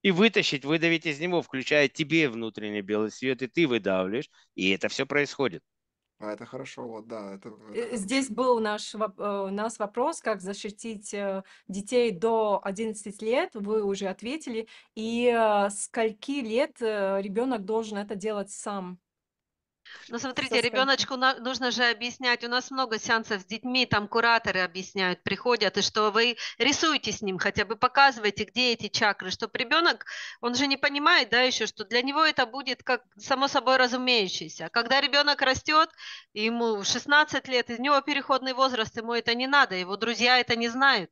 и вытащить, выдавить из него, включая тебе внутренний белый свет, и ты выдавливаешь. И это все происходит. А это хорошо, вот да. Это, э, э, э, Здесь был наш, у нас вопрос, как защитить детей до 11 лет, вы уже ответили. И скольки лет ребенок должен это делать сам? Ну, смотрите, ребеночку нужно же объяснять. У нас много сеансов с детьми, там кураторы объясняют, приходят, и что вы рисуете с ним, хотя бы показываете, где эти чакры, чтобы ребенок, он же не понимает, да, еще, что для него это будет как само собой разумеющееся. А когда ребенок растет, ему 16 лет, из него переходный возраст, ему это не надо, его друзья это не знают.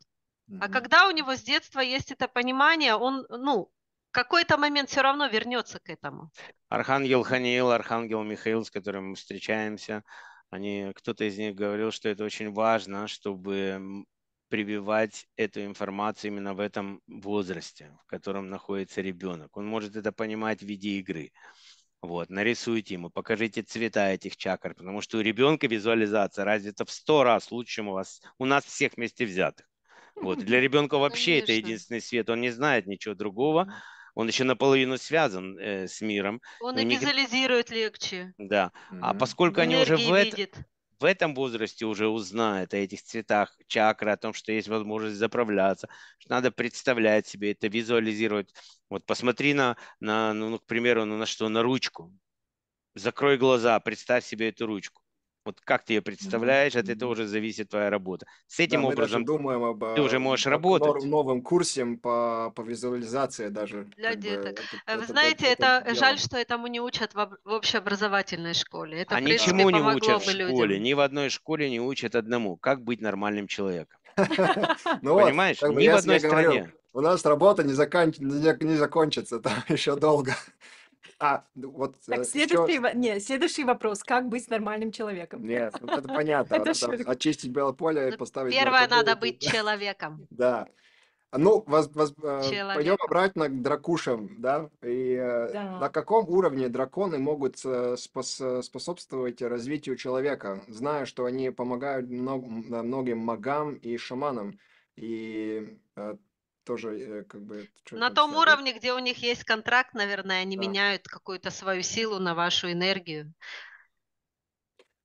А когда у него с детства есть это понимание, он, ну, какой-то момент все равно вернется к этому. Архангел Ханиил, Архангел Михаил, с которым мы встречаемся, они, кто-то из них говорил, что это очень важно, чтобы прививать эту информацию именно в этом возрасте, в котором находится ребенок. Он может это понимать в виде игры. Вот, нарисуйте ему, покажите цвета этих чакр, потому что у ребенка визуализация развита в сто раз лучше, чем у вас, у нас всех вместе взятых. Вот. Для ребенка вообще Конечно. это единственный свет, он не знает ничего другого он еще наполовину связан э, с миром. Он и визуализирует легче. Да, mm-hmm. а поскольку Энергии они уже в, это, в этом возрасте уже узнают о этих цветах чакры, о том, что есть возможность заправляться, что надо представлять себе это, визуализировать. Вот посмотри на, на ну, к примеру, ну, на что, на ручку. Закрой глаза, представь себе эту ручку. Вот как ты ее представляешь, от этого уже зависит твоя работа. С этим да, образом мы думаем об, ты уже э, можешь работать. новым курсе по, по визуализации даже. Для деток. Бы, это, э, Вы это, знаете, это, это, это жаль, что этому не учат в, в общеобразовательной школе. Это, а принципе, ничему не учат в школе. Людям. Ни в одной школе не учат одному, как быть нормальным человеком. Ну Понимаешь? Ни в одной стране. У нас работа не, закан... не закончится там еще долго. А, ну, вот Так, э, следующий, еще... не, следующий вопрос. Как быть нормальным человеком? Нет, ну, вот это понятно. Это надо очистить белое поле и поставить... Первое, наркоту. надо быть человеком. Да. А, ну, воз- воз- э, пойдем обратно к дракушам, да? И э, на каком уровне драконы могут э, спос- способствовать развитию человека, зная, что они помогают мно- многим магам и шаманам? И тоже э, как бы... На том уровне, где у них есть контракт, наверное, они да. меняют какую-то свою силу на вашу энергию.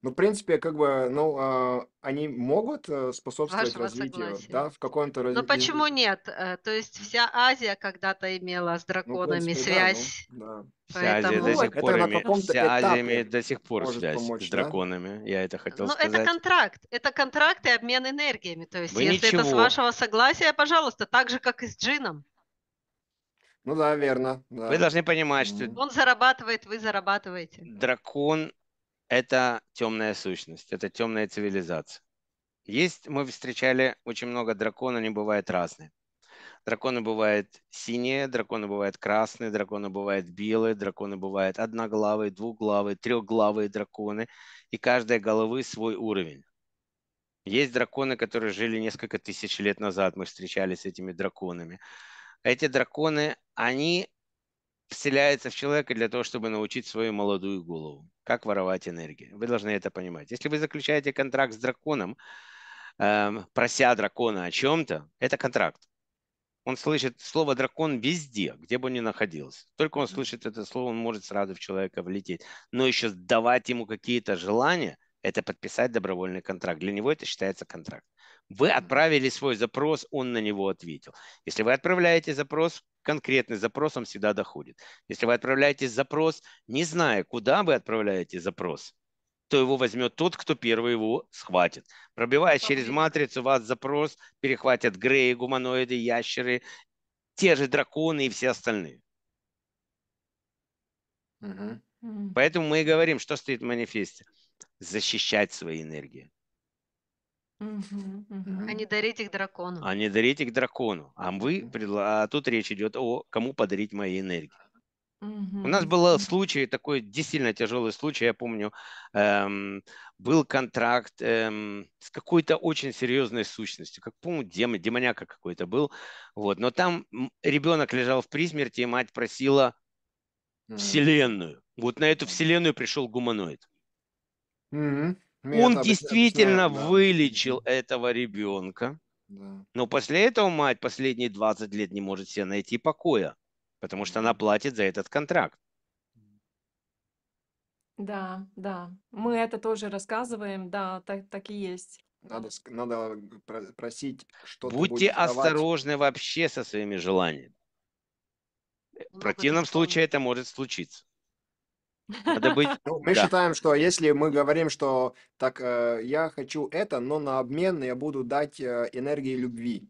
Ну, в принципе, как бы, ну, а, они могут э, способствовать Вашего развитию, согласия. да, в каком-то развитии. Ну, почему нет? Э, то есть вся Азия когда-то имела с Ну, драконами принципе, ну, связь, ну, Вся Азия, до сих пор имеет до сих пор связь помочь, с да? драконами. Я это хотел Ну, это контракт. Это контракт и обмен энергиями. То есть, Вы если это с вашего согласия, пожалуйста, так же, как и с джином. Ну да, верно. да. Вы должны понимать, что Он зарабатывает, вы зарабатываете. дракон это темная сущность, это темная цивилизация. Есть, мы встречали очень много драконов, они бывают разные. Драконы бывают синие, драконы бывают красные, драконы бывают белые, драконы бывают одноглавые, двуглавые, трехглавые драконы. И каждой головы свой уровень. Есть драконы, которые жили несколько тысяч лет назад. Мы встречались с этими драконами. Эти драконы, они вселяется в человека для того, чтобы научить свою молодую голову, как воровать энергию. Вы должны это понимать. Если вы заключаете контракт с драконом, эм, прося дракона о чем-то, это контракт. Он слышит слово дракон везде, где бы он ни находился. Только он слышит это слово, он может сразу в человека влететь. Но еще давать ему какие-то желания, это подписать добровольный контракт. Для него это считается контракт. Вы отправили свой запрос, он на него ответил. Если вы отправляете запрос конкретный запросом всегда доходит. Если вы отправляете запрос, не зная, куда вы отправляете запрос, то его возьмет тот, кто первый его схватит. Пробивая через матрицу, вас запрос перехватят греи, гуманоиды, ящеры, те же драконы и все остальные. Угу. Поэтому мы и говорим, что стоит в манифесте. Защищать свои энергии. Угу, угу. А не дарить их дракону. А не дарить их дракону. А вы, а тут речь идет о кому подарить мои энергии. Угу. У нас был случай, такой действительно тяжелый случай, я помню, эм, был контракт эм, с какой-то очень серьезной сущностью, как помню, дем, демоняка какой-то был, вот, но там ребенок лежал в присмерти, и мать просила вселенную. Вот на эту вселенную пришел гуманоид. Угу. Он действительно объясняет, да. вылечил этого ребенка. Да. Но после этого мать последние 20 лет не может себе найти покоя, потому что она платит за этот контракт. Да, да. Мы это тоже рассказываем, да, так, так и есть. Надо, надо э, просить, что Будьте осторожны давать. вообще со своими желаниями. Э, в противном случае это может случиться. Надо быть... Ну, мы да. считаем, что если мы говорим, что так э, я хочу это, но на обмен я буду дать э, энергии любви.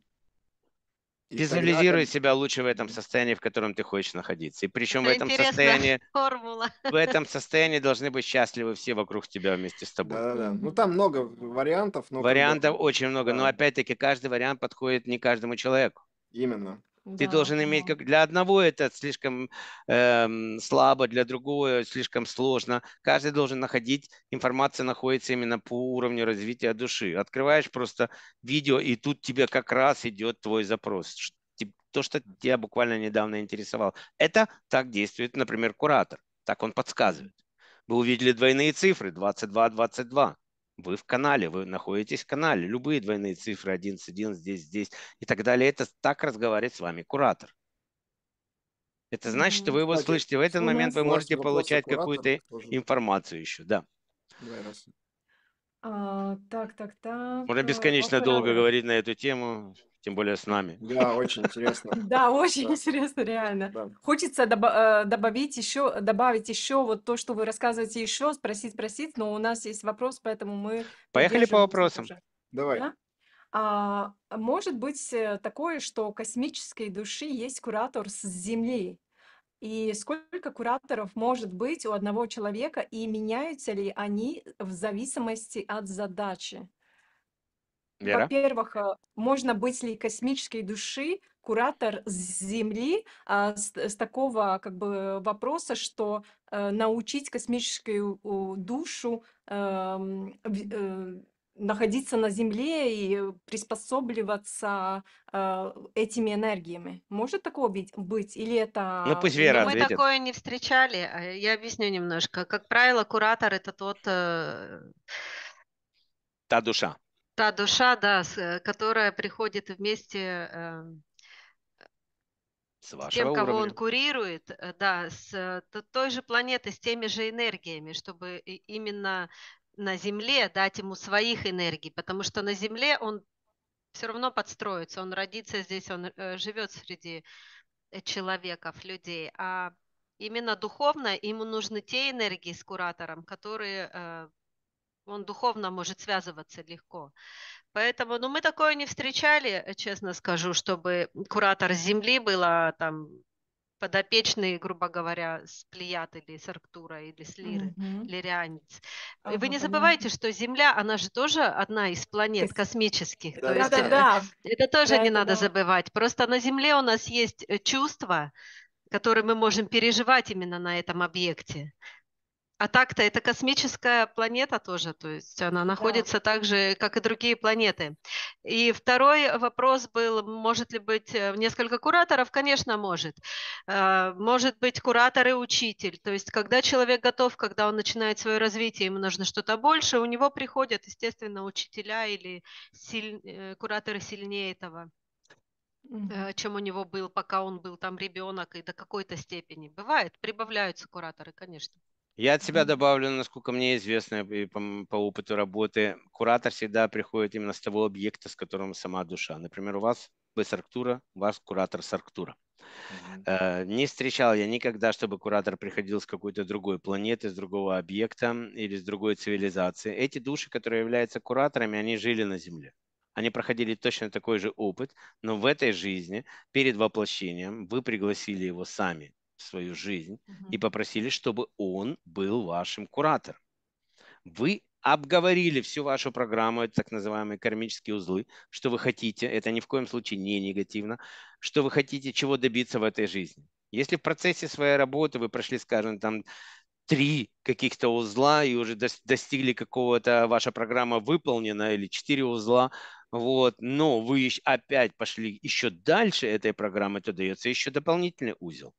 И Визуализируй тогда... себя лучше в этом состоянии, в котором ты хочешь находиться. И причем это в этом состоянии формула. в этом состоянии должны быть счастливы все вокруг тебя вместе с тобой. Да, да, да. Ну там много вариантов. Но вариантов как очень много, да. но опять-таки каждый вариант подходит не каждому человеку. Именно. Да, Ты должен иметь как для одного это слишком эм, слабо, для другого слишком сложно. Каждый должен находить информация находится именно по уровню развития души. Открываешь просто видео и тут тебе как раз идет твой запрос, то, что тебя буквально недавно интересовало. Это так действует, например, куратор. Так он подсказывает. Вы увидели двойные цифры 22-22 вы в канале, вы находитесь в канале. Любые двойные цифры 11, 11, здесь, здесь и так далее. Это так разговаривает с вами куратор. Это значит, что вы его Кстати, слышите. В этот момент вы можете получать какую-то информацию еще. Да. А, так, так, так. Можно э, бесконечно долго говорить на эту тему тем более с нами. Да, очень интересно. Да, очень интересно, реально. Хочется э, добавить еще, добавить еще вот то, что вы рассказываете еще, спросить, спросить, но у нас есть вопрос, поэтому мы... Поехали по вопросам. Давай. А, может быть э, такое, что у космической души есть куратор с Земли, и сколько кураторов может быть у одного человека, и меняются ли они в зависимости от задачи? Вера? Во-первых, э, можно быть ли космической души, куратор с Земли, а, с, э, с такого как бы вопроса, что э, научить космическую душу эм, находиться на Земле и приспособливаться э, этими энергиями. Может такое быть? Или ну, это... Ну, пусть Вера Мы ответит. такое не встречали. А я объясню немножко. Как правило, куратор — это тот... Э... Та душа. Та душа, да, э, которая приходит вместе эм, с, с тем, кого уровня. он курирует, э, да, с э, той же планеты, с теми же энергиями, чтобы именно на Земле дать ему своих энергий, потому что на Земле он все равно подстроится, он родится здесь, он живет среди человеков, людей, а именно духовно ему нужны те энергии с куратором, которые он духовно может связываться легко. Поэтому, ну, мы такое не встречали, э, честно скажу, чтобы куратор земли была там подопечные, грубо говоря, с Плеяд или с Арктура или с Лиры, mm-hmm. лирианец. А, Вы не забывайте, что Земля, она же тоже одна из планет космических. Да, То да, есть, да, э, да. Это тоже да, не это надо да. забывать. Просто на Земле у нас есть э, чувства, которые мы можем переживать именно на этом объекте. А так-то это космическая планета тоже, то есть она находится да. так же, как и другие планеты. И второй вопрос был, может ли быть э, несколько кураторов? Конечно, может. Э, может быть куратор и учитель. То есть когда человек готов, когда он начинает свое развитие, ему нужно что-то больше, у него приходят, естественно, учителя или силь... Э, кураторы сильнее этого чем у него был, пока он был там ребенок, и до какой-то степени. Бывает, прибавляются кураторы, конечно. Я от себя добавлю, насколько мне известно и по, по опыту работы, куратор всегда приходит именно с того объекта, с которым сама душа. Например, у вас без Арктура, у вас куратор с Арктура. Mm-hmm. Э, не встречал я никогда, чтобы куратор приходил с какой-то другой планеты, с другого объекта или с другой цивилизации. Эти души, которые являются кураторами, они жили на Земле. Они проходили точно такой же опыт, но в этой жизни, перед воплощением, вы пригласили его сами в свою жизнь угу. и попросили, чтобы он был вашим куратором. Вы обговорили всю вашу программу, это так называемые кармические узлы, что вы хотите, это ни в коем случае не негативно, что вы хотите, чего добиться в этой жизни. Если в процессе своей работы вы прошли, скажем, там три каких-то узла и уже достигли какого-то, ваша программа выполнена или четыре узла, вот, но вы опять пошли еще дальше этой программы, то дается еще дополнительный узел.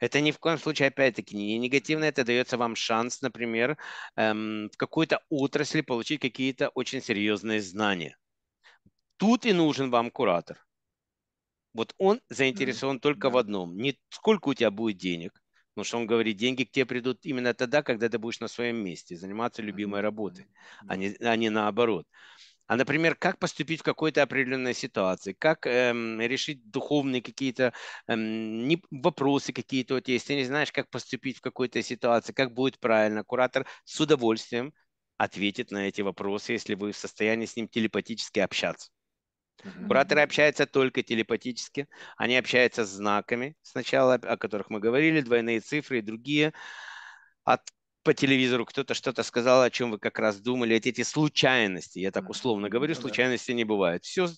Это ни в коем случае, опять-таки, не негативно. Это дается вам шанс, например, эм, в какой-то отрасли получить какие-то очень серьезные знания. Тут и нужен вам куратор. Вот он заинтересован mm-hmm. только в одном. Не сколько у тебя будет денег, Потому что он говорит, деньги к тебе придут именно тогда, когда ты будешь на своем месте, заниматься любимой работой, а не, а не наоборот а, например, как поступить в какой-то определенной ситуации, как эм, решить духовные какие-то эм, не, вопросы какие-то, вот есть, если не знаешь, как поступить в какой-то ситуации, как будет правильно, куратор с удовольствием ответит на эти вопросы, если вы в состоянии с ним телепатически общаться. Кураторы общаются только телепатически, они общаются с знаками сначала, о которых мы говорили, двойные цифры и другие, от по телевизору кто-то что-то сказал, о чем вы как раз думали. Эти, эти случайности, я так условно говорю, ну случайности не бывают. Все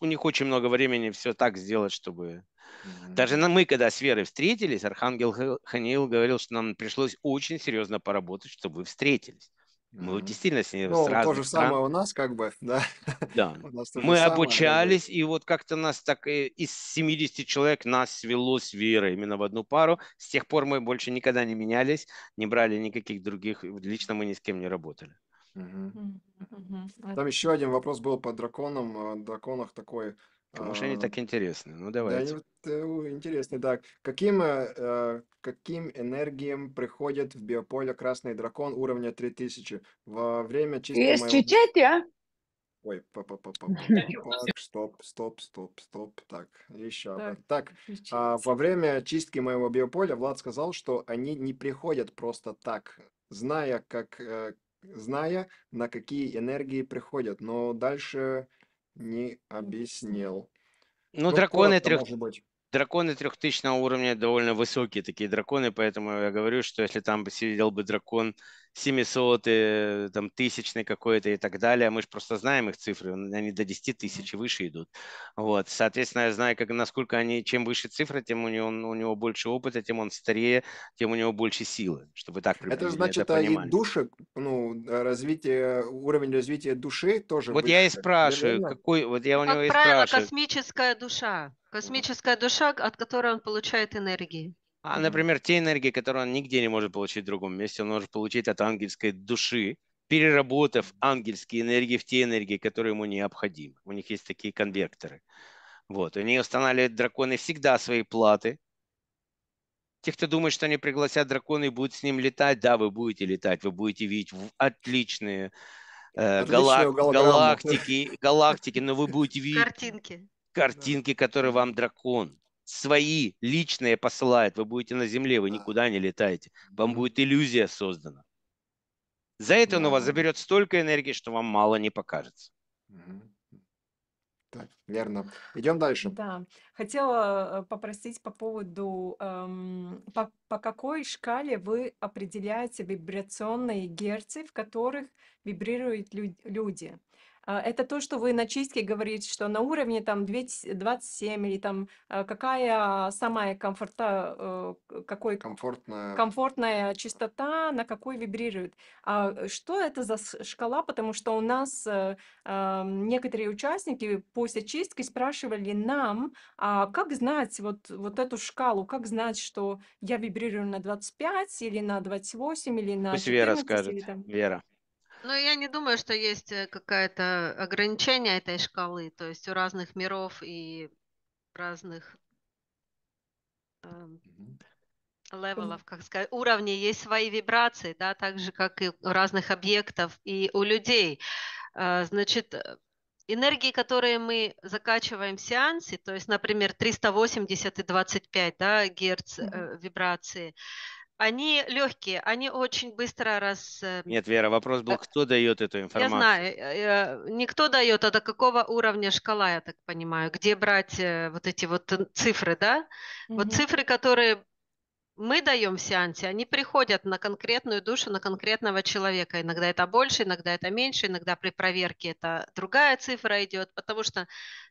у них очень много времени все так сделать, чтобы... Mm-hmm. Даже мы, когда с Верой встретились, Архангел Ханиил говорил, что нам пришлось очень серьезно поработать, чтобы вы встретились. Ну, мы действительно с ней ну, с то же стран. самое у нас как бы, да. Да. Мы обучались, самое. и вот как-то нас так э, из 70 человек нас свело с Верой именно в одну пару. С тех пор мы больше никогда не менялись, не брали никаких других, лично мы ни с кем не работали. Угу. Угу. Там еще один вопрос был по драконам. О э, драконах такой Потому что они так интересны. Ну, Да, они давайте. вот э, интересны, да. Каким, э, э, каким энергиям приходит в биополе красный дракон уровня 3000 во время чистки Есть моего... чуть-чуть, а? Ой, па па па па па Так, стоп, стоп, стоп, стоп. Так, еще. Так. Так, а, во время чистки моего биополя Влад сказал, что они не приходят просто так, зная, как, э, зная, на какие энергии приходят. Но дальше не объяснил. Ну, ну драконы трех... может быть. Драконы трехтысячного уровня довольно высокие такие драконы, поэтому я говорю, что если там бы сидел бы дракон 700, э, там, тысячный какой-то и так далее. Мы же просто знаем их цифры, они до 10 тысяч выше идут. Вот, соответственно, я знаю, как, насколько они, чем выше цифра тем у него, ну, у него больше опыта, тем он старее, тем у него больше силы, чтобы так Это значит, это понимали. и душа, ну, развитие, уровень развития души тоже. Вот выше, я и спрашиваю, верно? какой, вот я у как него правило, и спрашиваю. космическая душа, космическая душа, от которой он получает энергии. А, например, те энергии, которые он нигде не может получить в другом месте, он может получить от ангельской души, переработав ангельские энергии в те энергии, которые ему необходимы. У них есть такие конвекторы. Вот. Они устанавливают драконы всегда свои платы. Те, кто думает, что они пригласят дракона и будут с ним летать, да, вы будете летать, вы будете видеть отличные э, галак... галактики, галактики, но вы будете видеть картинки, картинки которые вам дракон свои личные посылает. Вы будете на земле, вы никуда не летаете. Вам будет иллюзия создана. За это он у вас заберет столько энергии, что вам мало не покажется. Так, верно. Идем дальше. Да. Хотела э, попросить по поводу, эм, по, по какой шкале вы определяете вибрационные герцы, в которых вибрируют люди. А, это то, что вы на чистке говорите, что на уровне там 27 или там а, какая самая комфорта, э, какой комфортная, комфортная частота, на какой вибрирует. А что это за шкала? Потому что у нас э, а, некоторые участники после чистки спрашивали нам, а как знать вот, вот эту шкалу, как знать, что я вибрирую на 25 или на 28 или на... Пусть 14, Вера скажет. Там... Вера. Ну я не думаю, что есть э, какое-то ограничение этой шкалы. То есть у разных миров и разных эм, левелов, как сказать, уровней есть свои вибрации, да, так же, как и у разных объектов и у людей. Э, значит, э, энергии, которые мы закачиваем в сеансе, то есть, например, 380 и 25 да, герц mm-hmm. вибрации, они легкие, они очень быстро раз... Э, Нет, Вера, вопрос был, э, кто дает эту информацию? Я знаю, э, никто дает, а до какого уровня шкала, я так понимаю, где брать вот эти вот цифры, да? Угу. Вот цифры, которые мы даем в сеансе, они приходят на конкретную душу, на конкретного человека. Иногда это больше, иногда это меньше, иногда при проверке это другая цифра идет, потому что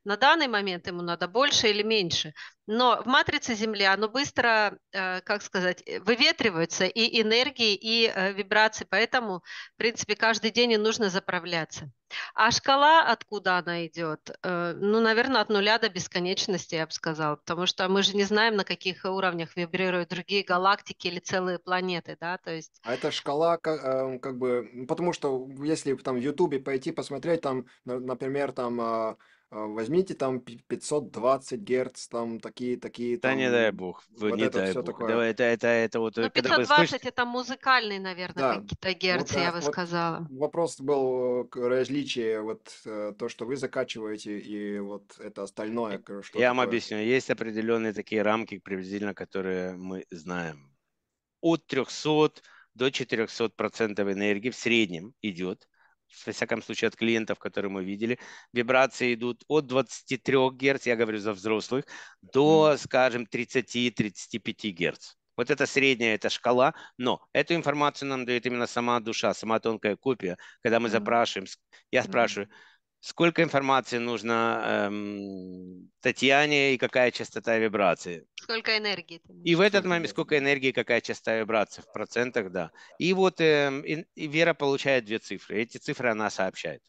на данный момент ему надо больше или меньше. Но в матрице Земли оно быстро, э, как сказать, э, выветривается и энергии, и э, вибрации. Поэтому, в принципе, каждый день и нужно заправляться. А шкала, откуда она идет? Ну, наверное, от нуля до бесконечности, я бы сказала, потому что мы же не знаем, на каких уровнях вибрируют другие галактики или целые планеты, да, то есть... А это шкала как, как бы... Потому что если там в Ютубе пойти посмотреть, там, например, там а, а, возьмите там 520 герц, там такие, такие. Да там, не дай бог, вот не дай бог. Такое. Давай, это, это, это вот. Но 520 слышите... это музыкальный, наверное, да. какие-то герцы, вот, я бы вот сказала. Вопрос был к различию вот э, то, что вы закачиваете и вот это остальное. Что я такое. вам объясню. Есть определенные такие рамки приблизительно, которые мы знаем. От 300 до 400 процентов энергии в среднем идет во всяком случае, от клиентов, которые мы видели, вибрации идут от 23 Гц, я говорю за взрослых, до, скажем, 30-35 Гц. Вот это средняя, это шкала, но эту информацию нам дает именно сама душа, сама тонкая копия, когда мы запрашиваем, я спрашиваю, Сколько информации нужно эм, Татьяне и какая частота вибрации? Сколько энергии? и в этот момент сколько энергии, какая частота вибрации в процентах, да. И вот эм, и, и Вера получает две цифры. Эти цифры она сообщает.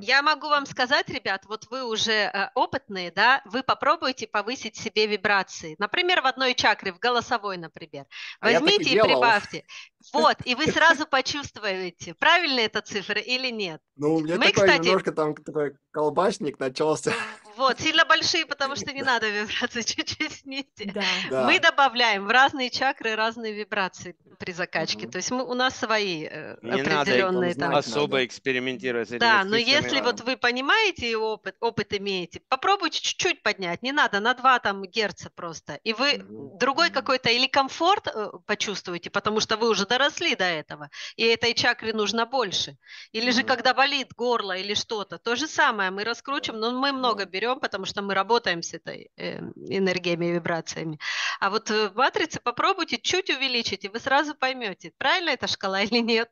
Я могу вам сказать, ребят, вот вы уже э, опытные, да, вы попробуйте повысить себе вибрации. Например, в одной чакре, в голосовой, например. А Возьмите а и делал. прибавьте. Вот, и вы сразу почувствуете, правильные это цифры или нет. Ну, у меня Мы, такой кстати... немножко там такой колбасник начался. Вот, сильно большие, потому что не надо вибрации, чуть-чуть снизьте. Да. Да. Мы добавляем в разные чакры разные вибрации при закачке. Угу. То есть мы, у нас свои э, не определенные надо, там. Особо надо. экспериментировать. да, но если вот вы понимаете и опыт, опыт имеете, попробуйте чуть-чуть поднять. Не надо, на 2 там герца просто. И вы угу. другой какой-то или комфорт э, почувствуете, потому что вы уже доросли до этого, и этой чакре нужно больше. Или угу. же когда болит горло или что-то, то же самое мы раскручиваем, но мы много берем берем, потому что мы работаем с этой эм, энергиями и вибрациями. А вот э, в матрице попробуйте чуть увеличить, и вы сразу поймете, правильно эта шкала или нет.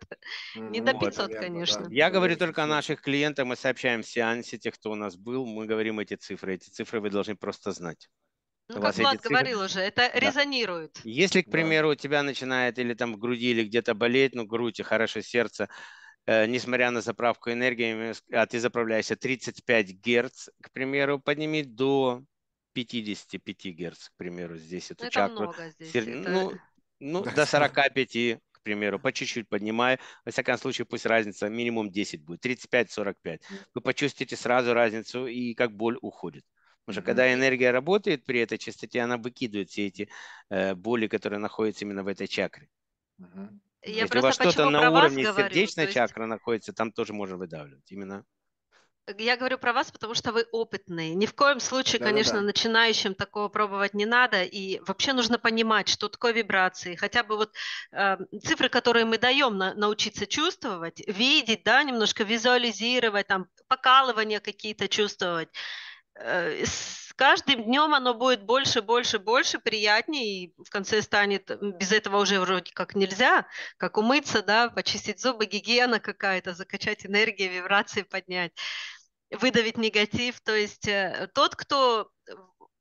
Не ну, до 500, верно, конечно. Да. Я говорю только о наших клиентах, мы сообщаем в сеансе тех, кто у нас был, мы говорим эти цифры. Эти цифры вы должны просто знать. Ну, как Влад цифры... говорил уже, это да. резонирует. Если, к примеру, да. у тебя начинает или там в груди, или где-то болеть, ну, грудь и хорошо сердце, Э, несмотря на заправку энергии, а ты заправляешься 35 Гц, к примеру, подними до 55 Гц, к примеру, здесь эту ну, это чакру. Много здесь, Сер... это... Ну, ну до 45, к примеру, по чуть-чуть поднимай. Во всяком случае, пусть разница минимум 10 будет, 35-45. Вы почувствуете сразу разницу и как боль уходит. Потому что когда энергия работает при этой частоте, она выкидывает все эти э, боли, которые находятся именно в этой чакре. Mm-hmm. Я Если у вас что-то на уровне сердечной говорю, чакры есть... находится, там тоже можно выдавливать. Именно. Я говорю про вас, потому что вы опытные. Ни в коем случае, да, конечно, да, да. начинающим такого пробовать не надо. И вообще нужно понимать, что такое вибрации. Хотя бы вот э, цифры, которые мы даем, на, научиться чувствовать, видеть, да, немножко визуализировать, там покалывания какие-то чувствовать. Э, каждым днем оно будет больше, больше, больше, приятнее, и в конце станет, без этого уже вроде как нельзя, как умыться, да, почистить зубы, гигиена какая-то, закачать энергию, вибрации поднять выдавить негатив. То есть э, тот, кто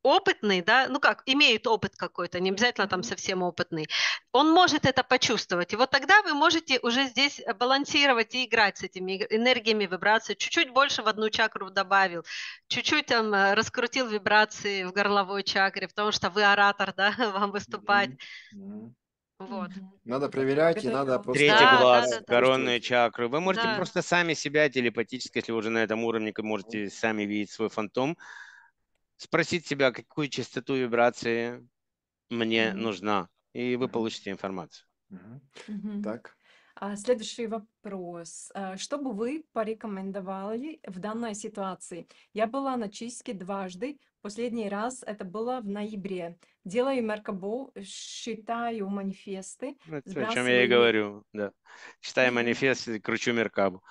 опытный, да, ну как, имеет опыт какой-то, не обязательно там совсем опытный, он может это почувствовать. И вот тогда вы можете уже здесь э, балансировать и играть с этими энергиями вибрации. Чуть-чуть больше в одну чакру добавил, чуть-чуть там э, раскрутил вибрации в горловой чакре, потому что вы оратор, да, вам выступать. Mm-hmm. Вот. Надо проверять это и надо просто... Третий да, глаз, да, да, коронные да. чакры. Вы можете да. просто сами себя телепатически, если вы уже на этом уровне, можете сами видеть свой фантом, спросить себя, какую частоту вибрации мне mm-hmm. нужна, и вы получите информацию. Mm-hmm. Mm-hmm. Так. А, следующий вопрос. А, что бы вы порекомендовали в данной ситуации? Я была на чистке дважды. Последний раз это было в ноябре. Делаю Меркабу, считаю манифесты. Это сбрасываю... о чем я и говорю. Да. Читаю манифесты, кручу меркабу.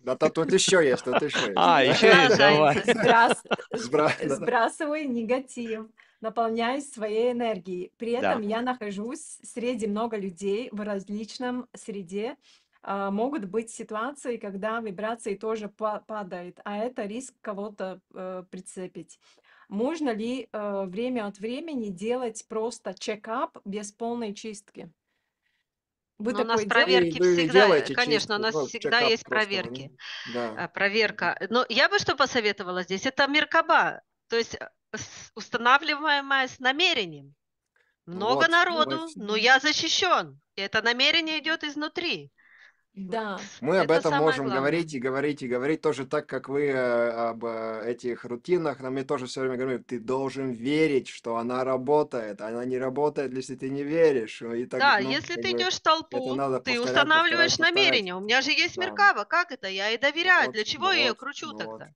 Да то тут еще есть, тут еще есть. А, еще есть, давай. Сбрас... Сбра... Сбрасывай негатив, наполняюсь своей энергией. При этом да. я нахожусь среди много людей в различном среде. А, могут быть ситуации, когда вибрации тоже падают, а это риск кого-то э, прицепить. Можно ли э, время от времени делать просто чекап без полной чистки? Вы Но у нас проверки вы всегда, делаете конечно, у нас ну, всегда есть ну, проверки. Да. А, проверка. Но я бы что посоветовала здесь? Это меркаба, то есть э, устанавливаемая с намерением. Много вот, народу, вот. но я защищен. Это намерение идет изнутри. Да. Мы это об этом можем главное. говорить и говорить и говорить тоже так, как вы э, об э, этих рутинах. Нам мне тоже все время говорят: ты должен верить, что она работает. Она не работает, если ты не веришь. Э, и так, да, ну, если ты идешь в толпу, надо ты устанавливаешь повторять, повторять. У меня же есть да. Меркава, как это? Я и доверяю. Вот, Для чего вот, я ее кручу вот. тогда?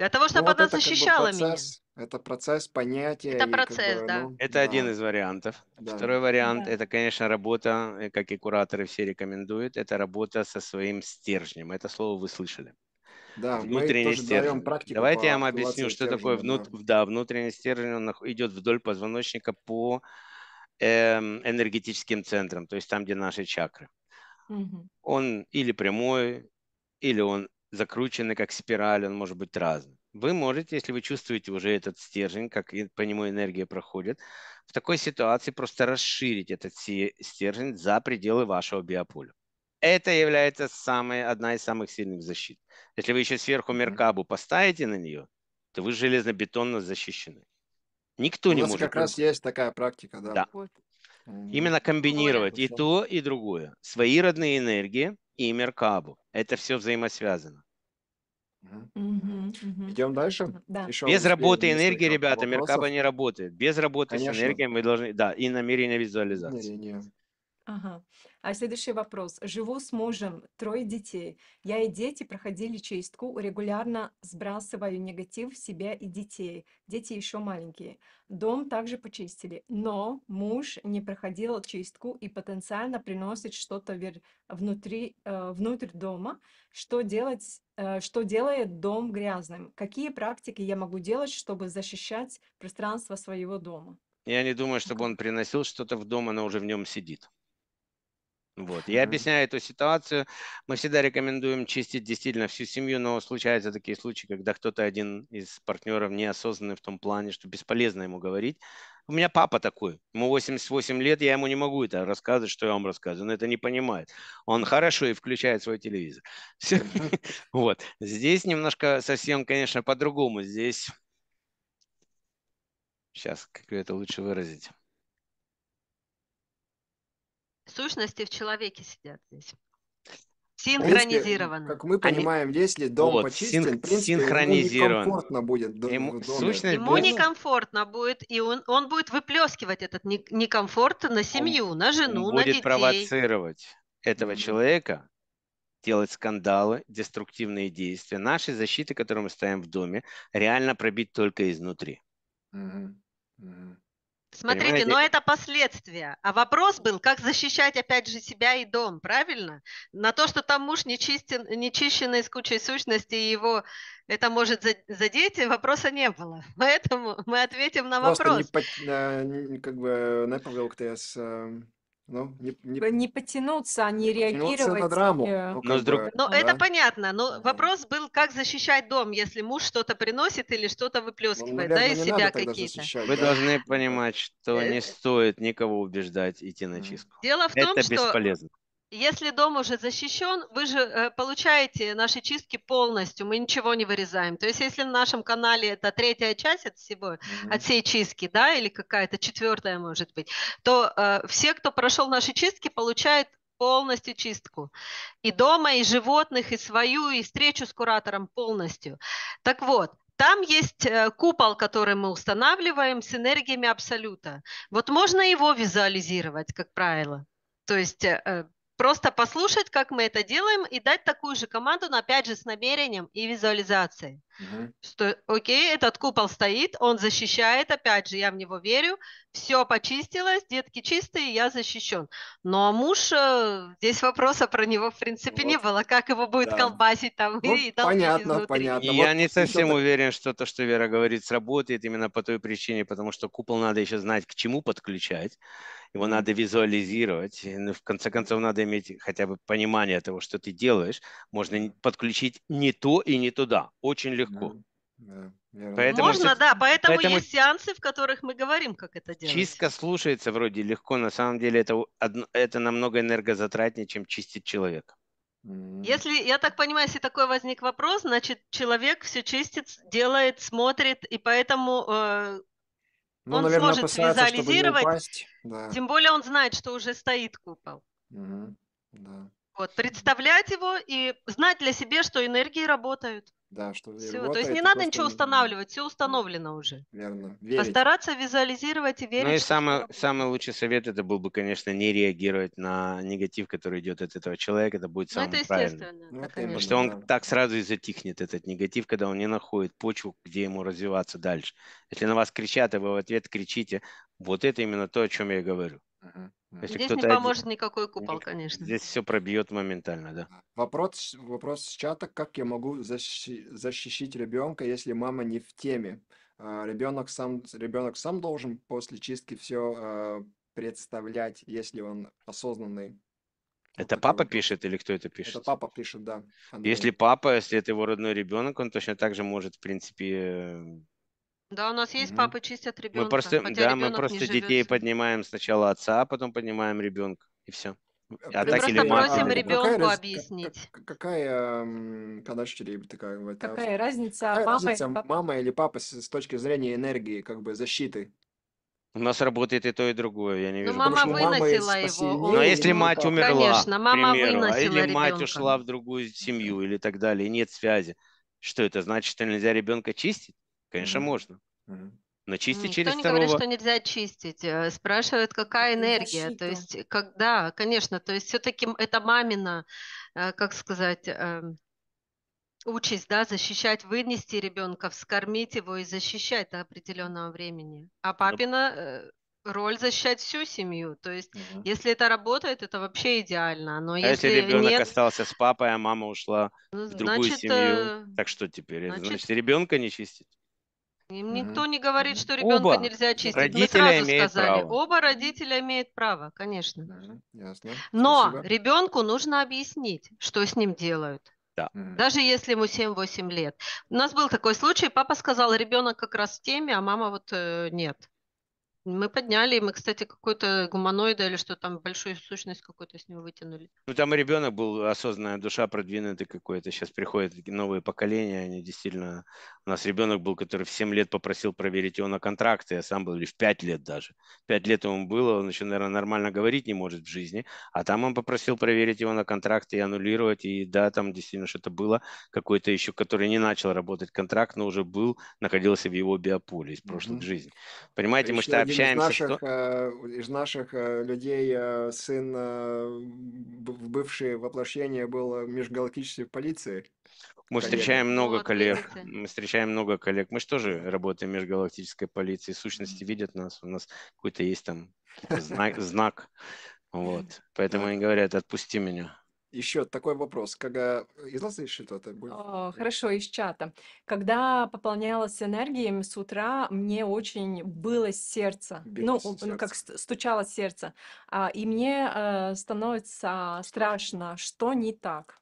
Для того, чтобы ну, она вот защищала как бы процесс, меня. Это процесс понятия. Это процесс, как бы, да. Ну, это да. один из вариантов. Да. Второй вариант да. это, конечно, работа, э, как и кураторы все рекомендуют, это работа со своим стержнем. Это слово вы слышали. Да, внутренний мы тоже стержень. Практику Давайте я вам объясню, что стержня, такое внут... да. да, внутренний стержень. Он идет вдоль позвоночника по эм, энергетическим центрам, то есть там, где наши чакры. Угу. Он или прямой, или он закрученный как спираль, он может быть разным. Вы можете, если вы чувствуете уже этот стержень, как по нему энергия проходит, в такой ситуации просто расширить этот стержень за пределы вашего биополя. Это является самой, одна из самых сильных защит. Если вы еще сверху меркабу поставите на нее, то вы железнобетонно защищены. Никто У не может. У нас как раз есть такая практика, да. да. Вот. Именно комбинировать Ой, ну, и то, и другое. Свои родные энергии – и Меркабу. Это все взаимосвязано. Угу. Идем дальше. Да. Еще Без работы энергии, ребята, вопросов. Меркаба не работает. Без работы Конечно. с энергией мы должны, да, и намерение визуализации. Намерение. Ага. А следующий вопрос. Живу с мужем, трое детей. Я и дети проходили чистку, регулярно сбрасываю негатив в себя и детей. Дети еще маленькие. Дом также почистили, но муж не проходил чистку и потенциально приносит что-то внутри, э, внутрь дома, что делать э, что делает дом грязным? Какие практики я могу делать, чтобы защищать пространство своего дома? Я не думаю, чтобы он приносил что-то в дом, оно уже в нем сидит. Вот. Я объясняю эту ситуацию. Мы всегда рекомендуем чистить действительно всю семью, но случаются такие случаи, когда кто-то один из партнеров неосознанный в том плане, что бесполезно ему говорить. У меня папа такой, ему 88 лет, я ему не могу это рассказывать, что я вам рассказываю, он это не понимает. Он хорошо и включает свой телевизор. Вот. Здесь немножко совсем, конечно, по-другому. Здесь... Сейчас, как это лучше выразить? сущности в человеке сидят здесь. Синхронизированы. Как мы понимаем, Они... если дом вот, почистен, син... в принципе, синхронизирован. ему некомфортно будет. ему сущность ему будет... некомфортно будет, и он, он будет выплескивать этот некомфорт на семью, он, на жену, он на детей. будет провоцировать этого человека делать скандалы, деструктивные действия. Наши защиты, которые мы ставим в доме, реально пробить только изнутри. Mm-hmm. Mm-hmm. Смотрите, Понимаете? но это последствия. А вопрос был, как защищать опять же себя и дом, правильно? На то, что там муж нечистен, нечищенный с кучей сущностей, его это может задеть, вопроса не было. Поэтому мы ответим на вопрос. Просто не, э, как бы, не поговорил, кто я с э, ну, не, не, э, не потянуться, а не реагировать. на драму. Э, ну, но, друг... но да. это понятно. Но вопрос был, как защищать дом, если муж что-то приносит или что-то ну, выплескивает, ну, наверное, да, из себя какие-то. Вы да. должны понимать, что э, не стоит никого убеждать идти на чистку. Дело в том, это что бесполезно если дом уже защищен, вы же э, получаете наши чистки полностью, мы ничего не вырезаем. То есть если на нашем канале это третья часть от всего, mm-hmm. от всей чистки, да, или какая-то четвертая может быть, то э, все, кто прошел наши чистки, получают полностью чистку. И дома, и животных, и свою, и встречу с куратором полностью. Так вот, там есть э, купол, который мы устанавливаем с энергиями абсолюта. Вот можно его визуализировать, как правило. То есть э, Просто послушать, как мы это делаем, и дать такую же команду, но опять же с намерением и визуализацией. Угу. Сто... Окей, этот купол стоит, он защищает, опять же, я в него верю, все почистилось, детки чистые, я защищен. Ну а муж, э, здесь вопроса про него в принципе вот. не было, как его будет да. колбасить там ну, и Понятно, изнутри. понятно. Я вот не совсем так... уверен, что то, что Вера говорит, сработает именно по той причине, потому что купол надо еще знать, к чему подключать, его надо визуализировать, ну, в конце концов надо иметь хотя бы понимание того, что ты делаешь. Можно подключить не то и не туда, очень легко легко. Да, поэтому Можно, да, поэтому, поэтому есть сеансы, в которых мы говорим, как это делать. Чистка слушается вроде легко, на самом деле это, это намного энергозатратнее, чем чистить человека. Если, я так понимаю, если такой возник вопрос, значит, человек все чистит, делает, смотрит, и поэтому э, ну, он наверное, сможет визуализировать. да. Тем более он знает, что уже стоит купол. Угу, да. Вот, представлять его и знать для себя, что энергии работают. Да, что все. Работает, то есть не надо ничего устанавливать, все установлено уже. Верно. Верить. Постараться визуализировать и верить. Ну и самый, самый лучший совет это был бы, конечно, не реагировать на негатив, который идет от этого человека. Это будет ну, самое ну, это правильное. Ну, Потому что он да. так сразу и затихнет, этот негатив, когда он не находит почву, где ему развиваться дальше. Если на вас кричат, и а вы в ответ кричите, вот это именно то, о чем я говорю. Мгм, Если Здесь не кто один, поможет никакой купол, ник- конечно. здесь все пробьет моментально, да? А, вопрос, вопрос с чата, как я могу защи- защищить ребенка, если мама не в теме? А, ребенок сам, ребенок сам должен после чистки все а, представлять, если он осознанный. Это такой папа вопрос. пишет или кто это пишет? Это папа пишет, да. Андрей. Если папа, если это его родной ребенок, он точно так же может, в принципе, да, у нас есть угу. папы чистят ребенка. Мы просто, да, мы просто детей поднимаем сначала отца, а потом поднимаем ребенка, и все. Э, а так просто или просим а, ребенку какая, объяснить. Как, какая, когда такая вот, Какая разница, а какая мама, разница или папа? мама или папа с, с точки зрения энергии, как бы защиты? У нас работает и то, и другое, я не ну, вижу. Ну, мама Потому, выносила его. Он... Но если ну, мать умерла, Конечно, мама примеру, а выносила или ребенка. мать ушла в другую семью или так далее, и нет связи, что это значит, что нельзя ребенка чистить? Конечно, mm-hmm. можно. Но чистить Никто через не второго... говорит, что нельзя чистить. Э, спрашивают, какая это энергия. Защита. То есть, когда, конечно, то есть все-таки это мамина, э, как сказать, э, участь, да, защищать, вынести ребенка, вскормить его и защищать до определенного времени. А ну папина роль защищать всю семью. То есть, угу. если это работает, это вообще идеально. Но а если, если ребенок нет... остался с папой, а мама ушла ну, в другую значит, семью, так что теперь? Значит, значит ребенка не чистить? Им никто не говорит, что ребенка Оба нельзя очистить. Родители Мы сразу имеют сказали. Право. Оба родителя имеют право, конечно. Ясно. Но Спасибо. ребенку нужно объяснить, что с ним делают. Да. Даже если ему 7-8 лет. У нас был такой случай, папа сказал, ребенок как раз в теме, а мама вот э, нет. Мы подняли, мы, кстати, какой-то гуманоида или что там, большую сущность какую-то с него вытянули. Ну, там и ребенок был, осознанная душа продвинутая какой-то. Сейчас приходят новые поколения, они действительно... У нас ребенок был, который в 7 лет попросил проверить его на контракты, я а сам был, или в 5 лет даже. 5 лет ему было, он еще, наверное, нормально говорить не может в жизни, а там он попросил проверить его на контракты и аннулировать, и да, там действительно что-то было, какой-то еще, который не начал работать контракт, но уже был, находился в его биополе из прошлых mm-hmm. жизней. Понимаете, мы масштаб общаемся. Э, из наших, кто... из наших людей э, сын, э, в бывший воплощение, был в межгалактической полиции. Мы встречаем много коллег. Мы встречаем много коллег. Мы же тоже работаем в межгалактической полиции. Сущности видят нас. У нас какой-то есть там знак. знак. Вот. Поэтому они говорят, отпусти меня. Еще такой вопрос. Когда э, из нас еще что-то будет? О, Хорошо, из чата. Когда пополнялась энергией с утра, мне очень было сердце, Билось ну, ну сердце. как стучало сердце, а, и мне э, становится страшно, что не так.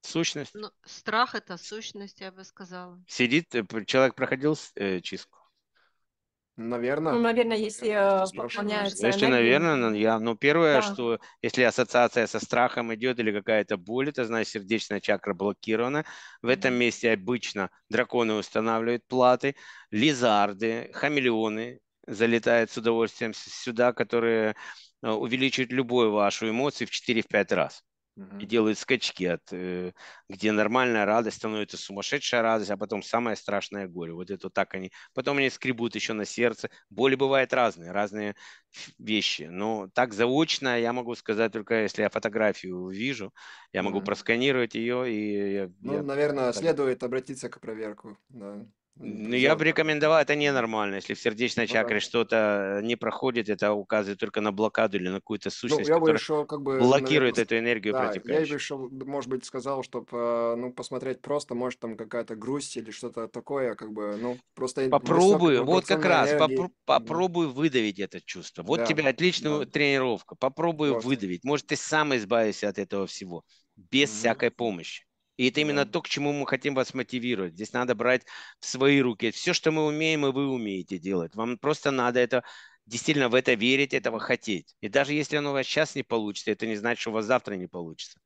Сущность. Ну, страх это сущность, я бы сказала. Сидит, э, человек проходил чистку. Наверное. Ну, наверное, если э, Значит, Если, энергия. я, ну, первое, да. что если ассоциация со страхом идет или какая-то боль, это значит сердечная чакра блокирована. В этом месте обычно драконы устанавливают платы, лизарды, хамелеоны залетают с удовольствием сюда, которые э, увеличивают любую вашу эмоцию в 4-5 раз и делают скачки, от, э, где нормальная радость становится сумасшедшая радость, а потом самое страшное горе. Вот это так они. Потом они скребут еще на сердце. Боли бывают разные, разные вещи. Но так заочно я могу сказать только, если я фотографию вижу, я могу угу. просканировать ее и... ну, я... наверное, так... следует обратиться к проверку. Да. Ну, я бы рекомендовал, это ненормально. Если в сердечной ну, чакре да. что-то не проходит, это указывает только на блокаду или на какую-то ну, сущность, ну, я бы которая еще, как бы, блокирует наверное, эту энергию да, Я бы еще, может быть, сказал, чтобы э, ну, посмотреть просто, может, там какая-то грусть или что-то такое, как бы, ну, просто... Попробую, вот как раз, попро- попробуй выдавить это чувство. Вот да, тебе отличная да. тренировка, попробуй просто. выдавить. Может, ты сам избавишься от этого всего, без mm всякой помощи. И это именно то, к чему мы хотим вас мотивировать. Здесь надо брать в свои руки. Все, что мы умеем, и вы умеете делать. Вам просто надо это действительно в это верить, этого хотеть. И даже если оно у вас сейчас не получится, это не значит, что у вас завтра не получится.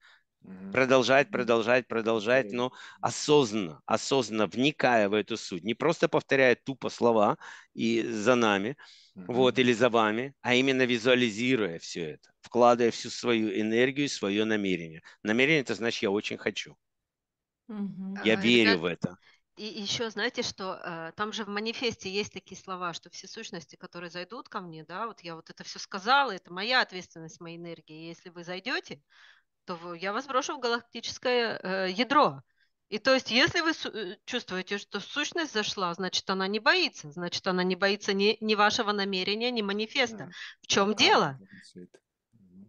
Продолжать, продолжать, продолжать, но осознанно, осознанно вникая в эту суть, не просто повторяя тупо слова и за нами, вот, или за вами, а именно визуализируя все это, вкладывая всю свою энергию, свое намерение. Намерение – это значит, я очень хочу. Я а, верю ребят, в это. И еще знаете, что э, там же в манифесте есть такие слова, что все сущности, которые зайдут ко мне, да, вот я вот это все сказала, это моя ответственность, моя энергия. Если вы зайдете, то я вас брошу в галактическое э, ядро. И то есть, если вы э, чувствуете, что сущность зашла, значит, она не боится, значит, она не боится ни, ни вашего намерения, ни манифеста. Да. В чем да, дело?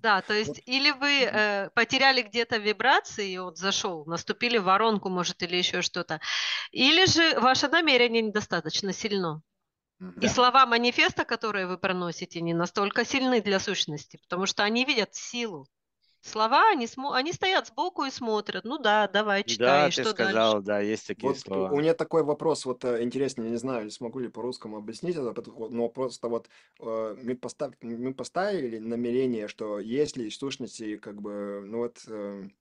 Да, то есть вот. или вы э, потеряли где-то вибрации, и вот зашел, наступили в воронку, может, или еще что-то, или же ваше намерение недостаточно сильно. Да. И слова манифеста, которые вы проносите, не настолько сильны для сущности, потому что они видят силу слова, они, смо... они стоят сбоку и смотрят. Ну да, давай, читай. Да, что ты сказал, дальше? да, есть такие вот слова. У меня такой вопрос, вот э, интересный, не знаю, смогу ли по-русскому объяснить это, но просто вот э, мы, постав... мы поставили намерение, что если сущности как бы, ну вот... Эм,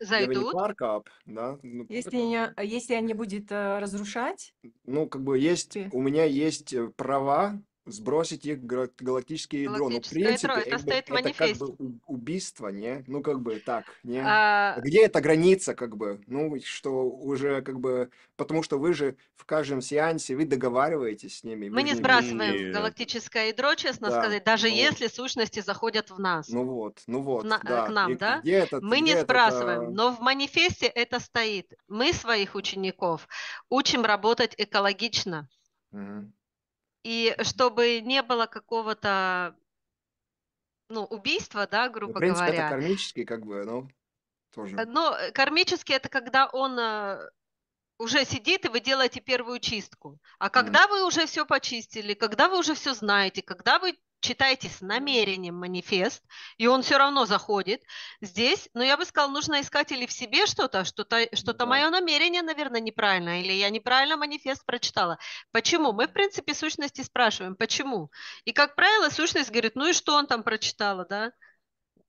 Зайдут. Маркап, да. Ну, если, не, если они будет э, разрушать. Ну, как бы есть, у меня есть права сбросить их галактические ядро. Ну, в принципе, ядро. это, это, стоит это как бы убийство, не? Ну, как бы так, не? А... а где эта граница, как бы? Ну, что уже как бы... Потому что вы же в каждом сеансе, вы договариваетесь с ними. Мы не сбрасываем не... галактическое ядро, честно да. сказать, даже ну... если сущности заходят в нас. Ну вот, ну вот, На... да. К нам, И да? Этот, Мы не сбрасываем, это... А но в манифесте это стоит. Мы своих учеников учим работать экологично. Угу. И чтобы не было какого-то, ну, убийства, да, ну, грубо говоря. В принципе, говоря. это кармический, как бы, ну, тоже. Но э, кармический это когда он э, уже сидит, и вы делаете первую чистку. А когда mm. вы уже все почистили, когда вы уже все знаете, когда вы читайте с намерением манифест, и он все равно заходит здесь. Но я бы сказала, нужно искать или в себе что-то, что-то, что-то да. мое намерение, наверное, неправильно, или я неправильно манифест прочитала. Почему? Мы, в принципе, сущности спрашиваем, почему? И, как правило, сущность говорит, ну и что он там прочитала, да?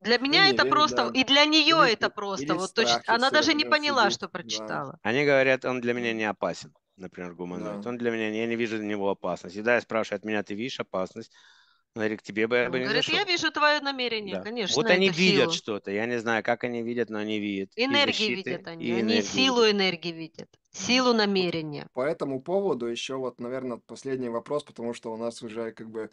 Для меня или это просто, да. и для нее или, это просто. Или вот страхи, точно, она даже не поняла, сидит. что прочитала. Да. Они говорят, он для меня не опасен, например, гуманоид. Да. Он для меня, я не вижу для него опасность. И да, я спрашиваю, от меня ты видишь опасность? Он говорит, к тебе бы я бы не Говорит, зашел. я вижу твое намерение, да. конечно. Вот они видят что-то. Я не знаю, как они видят, но они видят. Энергии видят они. И они силу энергии видят. Силу намерения. По этому поводу еще вот, наверное, последний вопрос, потому что у нас уже как бы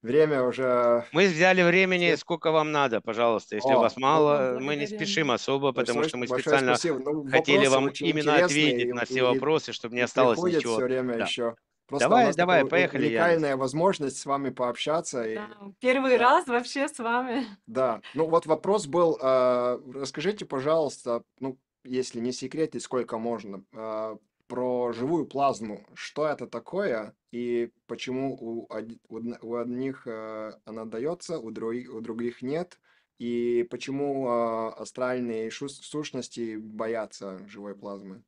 Время уже... Мы взяли времени, Все... сколько вам надо, пожалуйста. Если О, у вас мало, ну, э, мы не спешим особо, потому что мы специально ну, хотели вам именно ответить и, на все и вопросы, чтобы не осталось ничего. все время да. еще. Просто давай, у нас давай, поехали. Уникальная я. возможность с вами пообщаться. Да, и... Первый да. раз вообще с вами. Да, ну вот вопрос был, э, расскажите, пожалуйста, ну, если не секрет, и сколько можно, э, про живую плазму. Что это такое и почему у, у одних э, она дается, у, других у других нет? И почему э, астральные сущности боятся живой плазмы?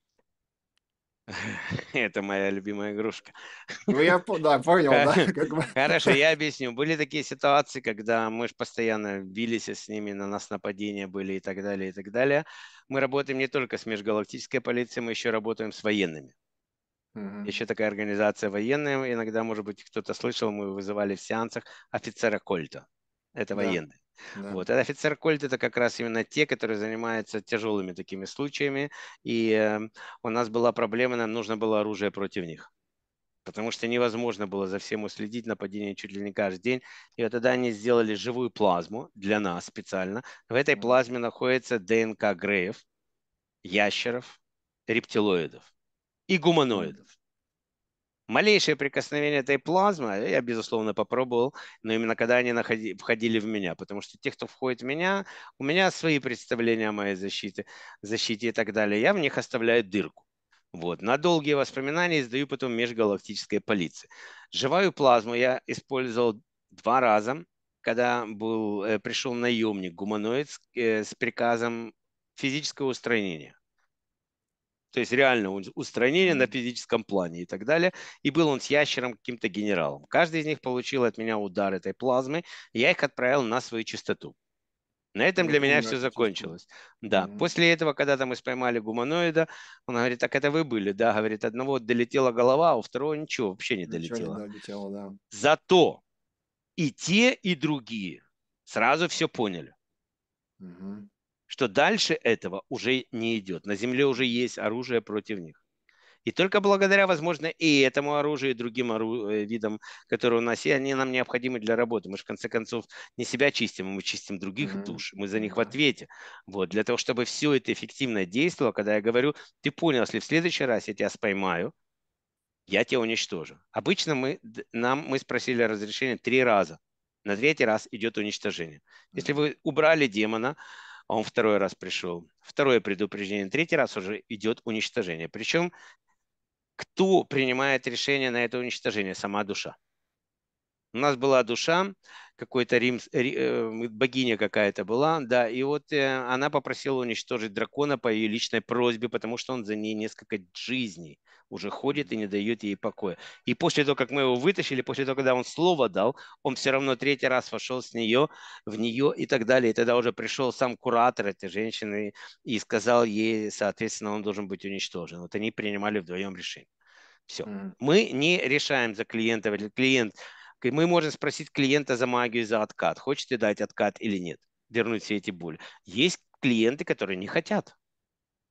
Это моя любимая игрушка. Ну, я да, понял, да. Хорошо, я объясню. Были такие ситуации, когда мы же постоянно бились с ними, на нас нападения были и так далее, и так далее. Мы работаем не только с межгалактической полицией, мы еще работаем с военными. Угу. Еще такая организация военная. Иногда, может быть, кто-то слышал, мы вызывали в сеансах офицера Кольта это да. военные. Да. Вот. А офицер Кольт это как раз именно те, которые занимаются тяжелыми такими случаями. И эм, у нас была проблема, нам нужно было оружие против них потому что невозможно было за всем уследить, нападение чуть ли не каждый день. И вот тогда они сделали живую плазму для нас специально. В этой плазме находится ДНК греев, ящеров, рептилоидов и гуманоидов малейшее прикосновение этой плазмы, э, я, безусловно, попробовал, но именно когда они находи, входили в меня, потому что те, кто входит в меня, у меня свои представления о моей защите, защите и так далее, я в них оставляю дырку. Вот. На долгие воспоминания издаю потом межгалактической полиции. Живую плазму я использовал два раза, когда был, э, пришел наемник, гуманоид с э, приказом физического устранения то есть реально устранение на физическом плане и так далее. И был он с ящером каким-то генералом. Каждый из них получил от меня удар этой плазмы, и я их отправил на свою частоту. На этом для меня все закончилось. Да. После этого, когда там мы споймали гуманоида, он говорит, так это вы были, да, говорит, одного долетела голова, а у второго ничего вообще не долетело. Зато и те, и другие сразу все поняли что дальше этого уже не идет. На земле уже есть оружие против них. И только благодаря, возможно, и этому оружию, и другим ору... Э, видам, которые у нас есть, они нам необходимы для работы. Мы же, в конце концов, не себя чистим, мы чистим других mm-hmm. душ, мы за них в ответе. Вот, для того, чтобы все это эффективно действовало, когда я говорю, ты понял, если в следующий раз я тебя споймаю, я тебя уничтожу. Обычно мы, нам, мы спросили разрешение три раза. На третий раз идет уничтожение. Если вы убрали демона, а он второй раз пришел. Второе предупреждение, третий раз уже идет уничтожение. Причем кто принимает решение на это уничтожение? Сама душа. У нас была душа, какой-то рим, э, богиня какая-то была, да, и вот э, она попросила уничтожить дракона по ее личной просьбе, потому что он за ней несколько жизней уже ходит и не дает ей покоя. И после того, как мы его вытащили, после того, когда он слово дал, он все равно третий раз вошел с нее, в нее и так далее. И тогда уже пришел сам куратор этой женщины и сказал ей, соответственно, он должен быть уничтожен. Вот они принимали вдвоем решение. Все. Mm. Мы не решаем за клиента. Клиент и мы можем спросить клиента за магию, и за откат. Хочет ли дать откат или нет? Вернуть все эти боли. Есть клиенты, которые не хотят.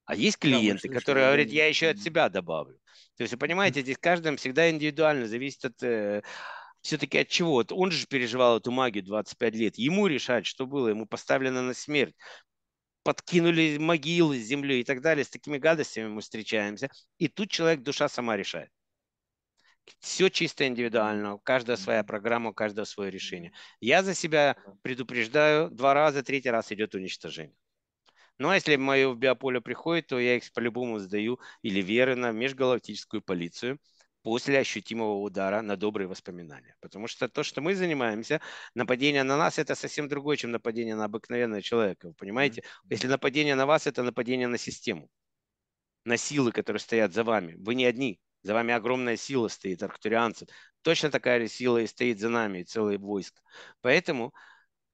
А есть клиенты, да, которые говорят, я еще от себя добавлю. То есть, вы понимаете, здесь каждым всегда индивидуально, зависит от э, все-таки от чего. Вот он же переживал эту магию 25 лет. Ему решать, что было, ему поставлено на смерть. Подкинули могилы с землей и так далее. С такими гадостями мы встречаемся. И тут человек, душа сама решает. Все чисто индивидуально, каждая своя программа, каждое свое решение. Я за себя предупреждаю, два раза, третий раз идет уничтожение. Ну а если мое в биополе приходит, то я их по-любому сдаю или верно в межгалактическую полицию после ощутимого удара на добрые воспоминания. Потому что то, что мы занимаемся, нападение на нас, это совсем другое, чем нападение на обыкновенного человека. Вы понимаете? Если нападение на вас, это нападение на систему, на силы, которые стоят за вами. Вы не одни. За вами огромная сила стоит, арктурианцы. Точно такая же сила и стоит за нами, и целое войско. Поэтому,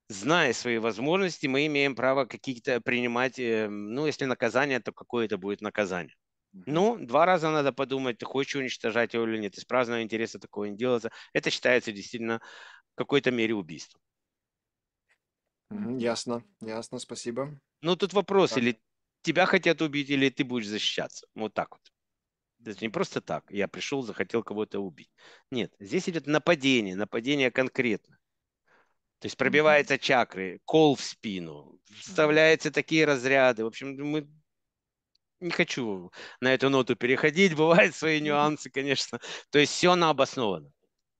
зная свои возможности, мы имеем право какие-то принимать, э, ну, если наказание, то какое это будет наказание. Ну, два раза надо подумать, ты хочешь уничтожать его или нет. Из праздного интереса такого не делается. Это считается действительно в какой-то мере убийством. Ясно, ясно, спасибо. Ну, тут вопрос, так. или тебя хотят убить, или ты будешь защищаться. Вот так вот. То есть не просто так, я пришел, захотел кого-то убить. Нет, здесь идет нападение, нападение конкретно. То есть пробиваются чакры, кол в спину, вставляются такие разряды. В общем, мы не хочу на эту ноту переходить, бывают свои нюансы, конечно. То есть все на обосновано.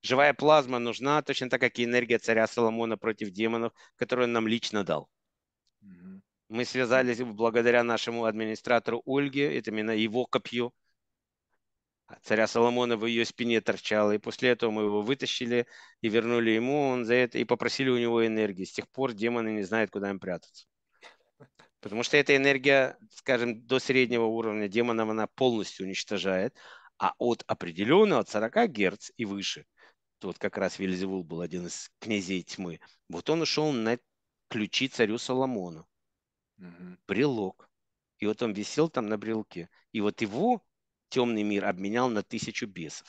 Живая плазма нужна, точно так, как и энергия царя Соломона против демонов, которую он нам лично дал. Мы связались благодаря нашему администратору Ольге, это именно его копью. А царя Соломона в ее спине торчала. И после этого мы его вытащили и вернули ему он за это, и попросили у него энергии. С тех пор демоны не знают, куда им прятаться. Потому что эта энергия, скажем, до среднего уровня демонов она полностью уничтожает. А от определенного, от 40 Гц и выше, вот как раз Вильзевул был один из князей тьмы, вот он ушел на ключи царю Соломону. Угу. Брелок. И вот он висел там на брелке. И вот его темный мир обменял на тысячу бесов.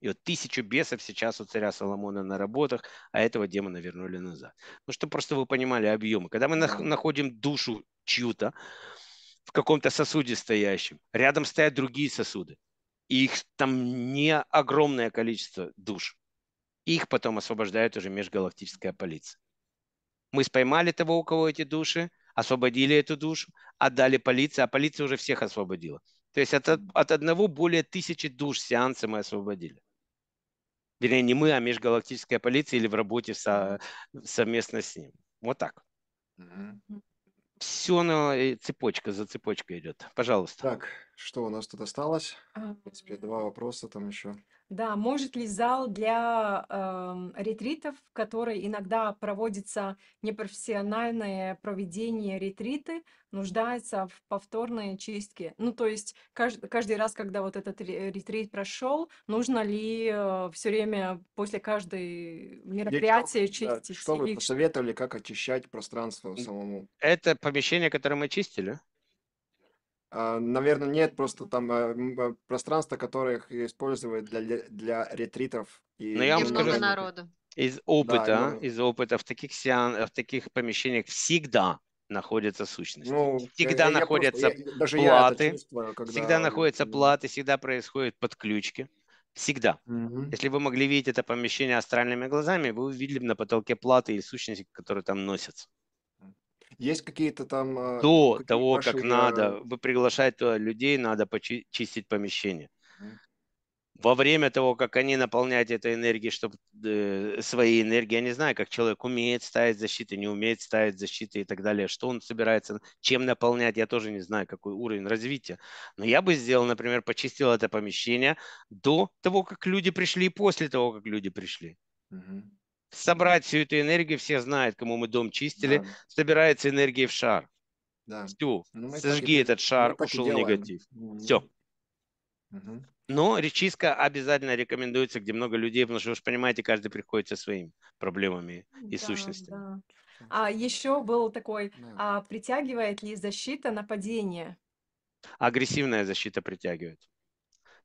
И вот тысячу бесов сейчас у царя Соломона на работах, а этого демона вернули назад. Ну, чтобы просто вы понимали объемы. Когда мы находим душу чью-то в каком-то сосуде стоящем, рядом стоят другие сосуды. И их там не огромное количество душ. Их потом освобождает уже межгалактическая полиция. Мы споймали того, у кого эти души, освободили эту душу, отдали полиции, а полиция уже всех освободила. То есть от, от одного более тысячи душ сеанса мы освободили. Вернее, не мы, а межгалактическая полиция или в работе со, совместно с ним. Вот так. Угу. Все на цепочка за цепочкой идет. Пожалуйста. Так, что у нас тут осталось? А, в принципе, два вопроса там еще. Да, может ли зал для э, ретритов, который иногда проводится непрофессиональное проведение ретриты, нуждается в повторной чистке? Ну, то есть каждый, каждый раз, когда вот этот ретрит прошел, нужно ли э, все время после каждой мероприятия что, чистить? Да, что вы посоветовали, как очищать пространство самому? Это помещение, которое мы чистили. А, Наверное, нет, просто там э, э, пространство, которое используют для, для ретритов. И Но ну, я вам скажу, много народу. Из опыта, да, ну. из опыта в таких, сеан, э, в таких помещениях всегда находятся сущности. Ну, всегда я, находятся я просто, платы, даже я чувствую, когда... всегда находятся платы, всегда происходят подключки. Всегда. Угу. Если вы могли видеть это помещение астральными глазами, вы увидели бы на потолке платы и сущности, которые там носятся. Есть какие-то там... А, до какие того, ваши... как надо, вы приглашаете туда людей, надо почистить помещение. Во время того, как они наполняют этой энергией, чтобы э, своей энергией, я не знаю, как человек умеет ставить защиты, не умеет ставить защиты и так далее, что он собирается, чем наполнять, я тоже не знаю, какой уровень развития. Но я бы сделал, например, почистил это помещение до того, как люди пришли и после того, как люди пришли. mm собрать всю эту энергию, все знают, кому мы дом чистили, да. собирается энергия в шар. Да. Всю. Ну, Сожги так, этот шар, ушел негатив. Все. Но речистка обязательно рекомендуется, где много людей, потому что вы же понимаете, каждый приходит со своими проблемами и да, сущностями. Да. А еще был такой, да. а, притягивает ли защита нападение? Агрессивная защита притягивает.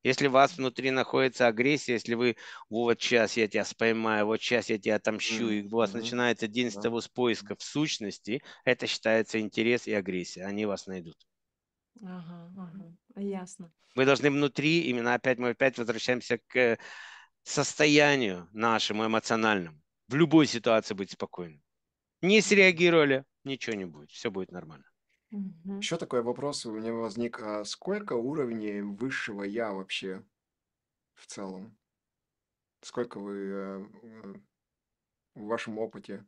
Если у вас внутри находится агрессия, если вы вот сейчас я тебя споймаю, вот сейчас я тебя отомщу, mm-hmm. и у вас mm-hmm. начинается день с того с поиска в сущности, это считается интерес и агрессия. Они вас найдут. Ага, ага, ясно. Мы должны внутри, именно опять мы опять возвращаемся к э, состоянию нашему эмоциональному. В любой ситуации быть спокойным. Не среагировали, ничего не будет, все будет нормально. Мгм. Еще такой вопрос у меня возник. а Сколько уровней высшего я вообще в целом? Сколько вы э, в вашем опыте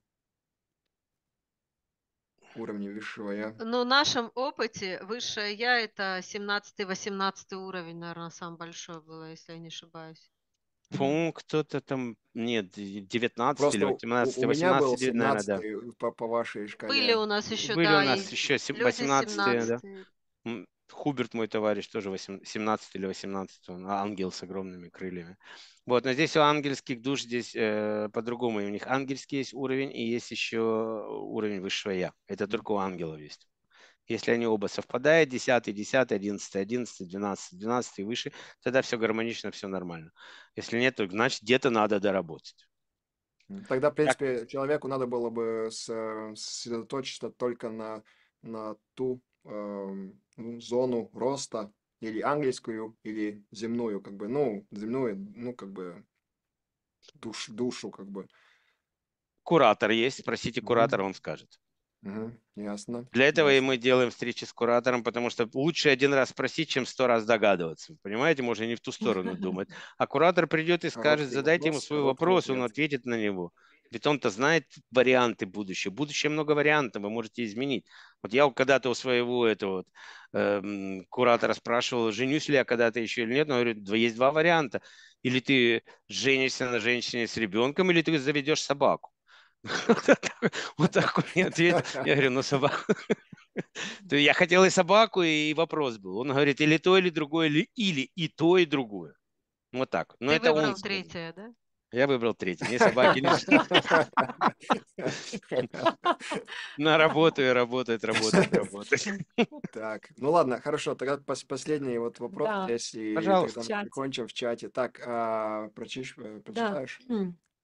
уровней высшего я? Ну, в нашем опыте высшее я это 17-18 уровень, наверное, самый большой было, если я не ошибаюсь. По-моему, кто-то там, нет, 19 Просто или 18, у 18, 19, наверное, да. По, по вашей шкале. Были у нас еще, Были да, у нас еще 18, 17 да. Хуберт, мой товарищ, тоже 18, 17 или 18, он а, ангел с огромными крыльями. Вот, но здесь у ангельских душ здесь э, по-другому. У них ангельский есть уровень, и есть еще э, уровень высшего я. Это только у ангелов есть. Если они оба совпадают, 10, 10, 11, 11, 12, 12 и выше, тогда все гармонично, все нормально. Если нет, то значит где-то надо доработать. Ну, тогда, в принципе, так. человеку надо было бы э, сосредоточиться только на, на ту э, зону роста, или английскую, или земную, как бы, ну, земную, ну, как бы, душ, душу, как бы. Куратор есть, спросите куратора, mm-hmm. он скажет. Угу, ясно. Для этого ясно. и мы делаем встречи с куратором, потому что лучше один раз спросить, чем сто раз догадываться. Понимаете, можно не в ту сторону думать. А куратор придет и скажет, задайте ему свой вопрос, он ответит на него. Ведь он-то знает варианты будущего. Будущее много вариантов, вы можете изменить. Вот я когда-то у своего этого вот, эм, куратора спрашивал, женюсь ли я когда-то еще или нет. Он говорит, да есть два варианта. Или ты женишься на женщине с ребенком, или ты заведешь собаку. Вот такой ответ. Я говорю, ну собаку. Я хотел и собаку, и вопрос был. Он говорит, или то, или другое, или, и то, и другое. Ну, вот так. Но Ты это выбрал он третье, да? Я выбрал третий. Мне собаки не На работу и работает, работает, работает. Так, ну ладно, хорошо. Тогда последний вот вопрос, Пожалуйста, закончим в чате. Так, а, э, прочитаешь?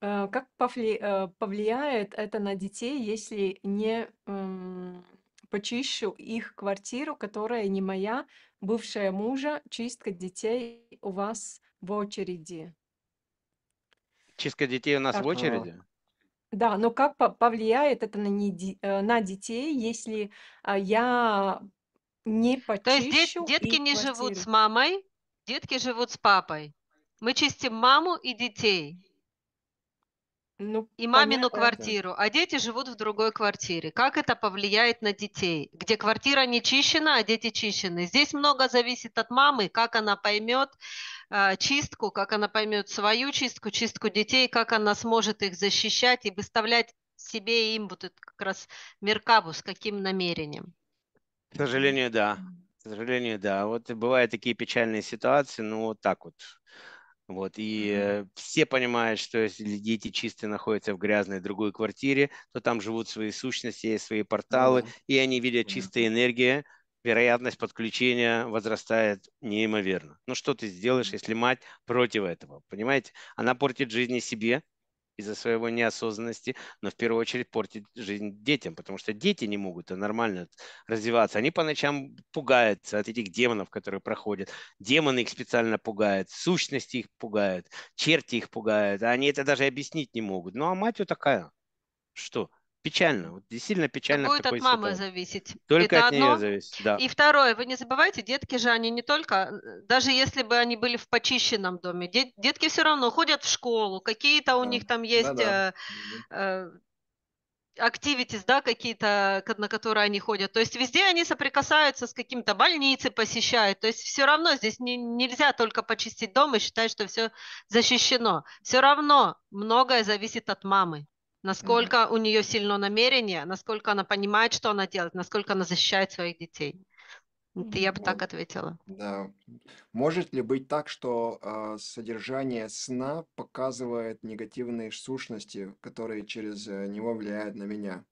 Э, как э, повлияет это на детей, если не эм, почищу их квартиру, которая не моя, бывшая мужа, чистка детей у вас в очереди? Чистка детей у нас в э, очереди? да, но как повлияет это на, не на детей, если а, я не почищу? То есть дет- детки их не живут с мамой, детки живут с папой. Мы чистим маму и детей. Ну, и мамину понятно, квартиру, да. а дети живут в другой квартире. Как это повлияет на детей? Где квартира не чищена, а дети чищены. Здесь много зависит от мамы, как она поймет э, чистку, как она поймет свою чистку, чистку детей, как она сможет их защищать и выставлять себе и им вот этот как раз меркабу, с каким намерением. К сожалению, да. К сожалению, да. Вот бывают такие печальные ситуации, ну вот так вот вот, и mm-hmm. все понимают, что если дети чистые находятся в грязной другой квартире, то там живут свои сущности, свои порталы, mm-hmm. и они видят mm-hmm. чистая энергия, вероятность подключения возрастает неимоверно. Ну что ты сделаешь, если мать против этого, понимаете? Она портит жизни себе, из-за своего неосознанности, но в первую очередь портит жизнь детям, потому что дети не могут а нормально развиваться. Они по ночам пугаются от этих демонов, которые проходят. Демоны их специально пугают, сущности их пугают, черти их пугают, а они это даже объяснить не могут. Ну а мать вот такая, что – Печально, вот действительно печально. будет от мамы ситуации. зависеть. Только Это от одно. нее зависит, да. И второе, вы не забывайте, детки же, они не только, даже если бы они были в почищенном доме, дет, детки все равно ходят в школу, какие-то у да. них там есть да, э, э, да. какие-то, на которые они ходят. То есть везде они соприкасаются с каким-то больницы посещают. То есть все равно здесь не, нельзя только почистить дом и считать, что все защищено. Все равно многое зависит от мамы насколько mm-hmm. у нее сильно намерение, насколько она понимает, что она делает, насколько она защищает своих детей. Это я бы так ответила. Да. Может ли быть так, что э, содержание сна показывает негативные сущности, которые через э, него влияют на меня?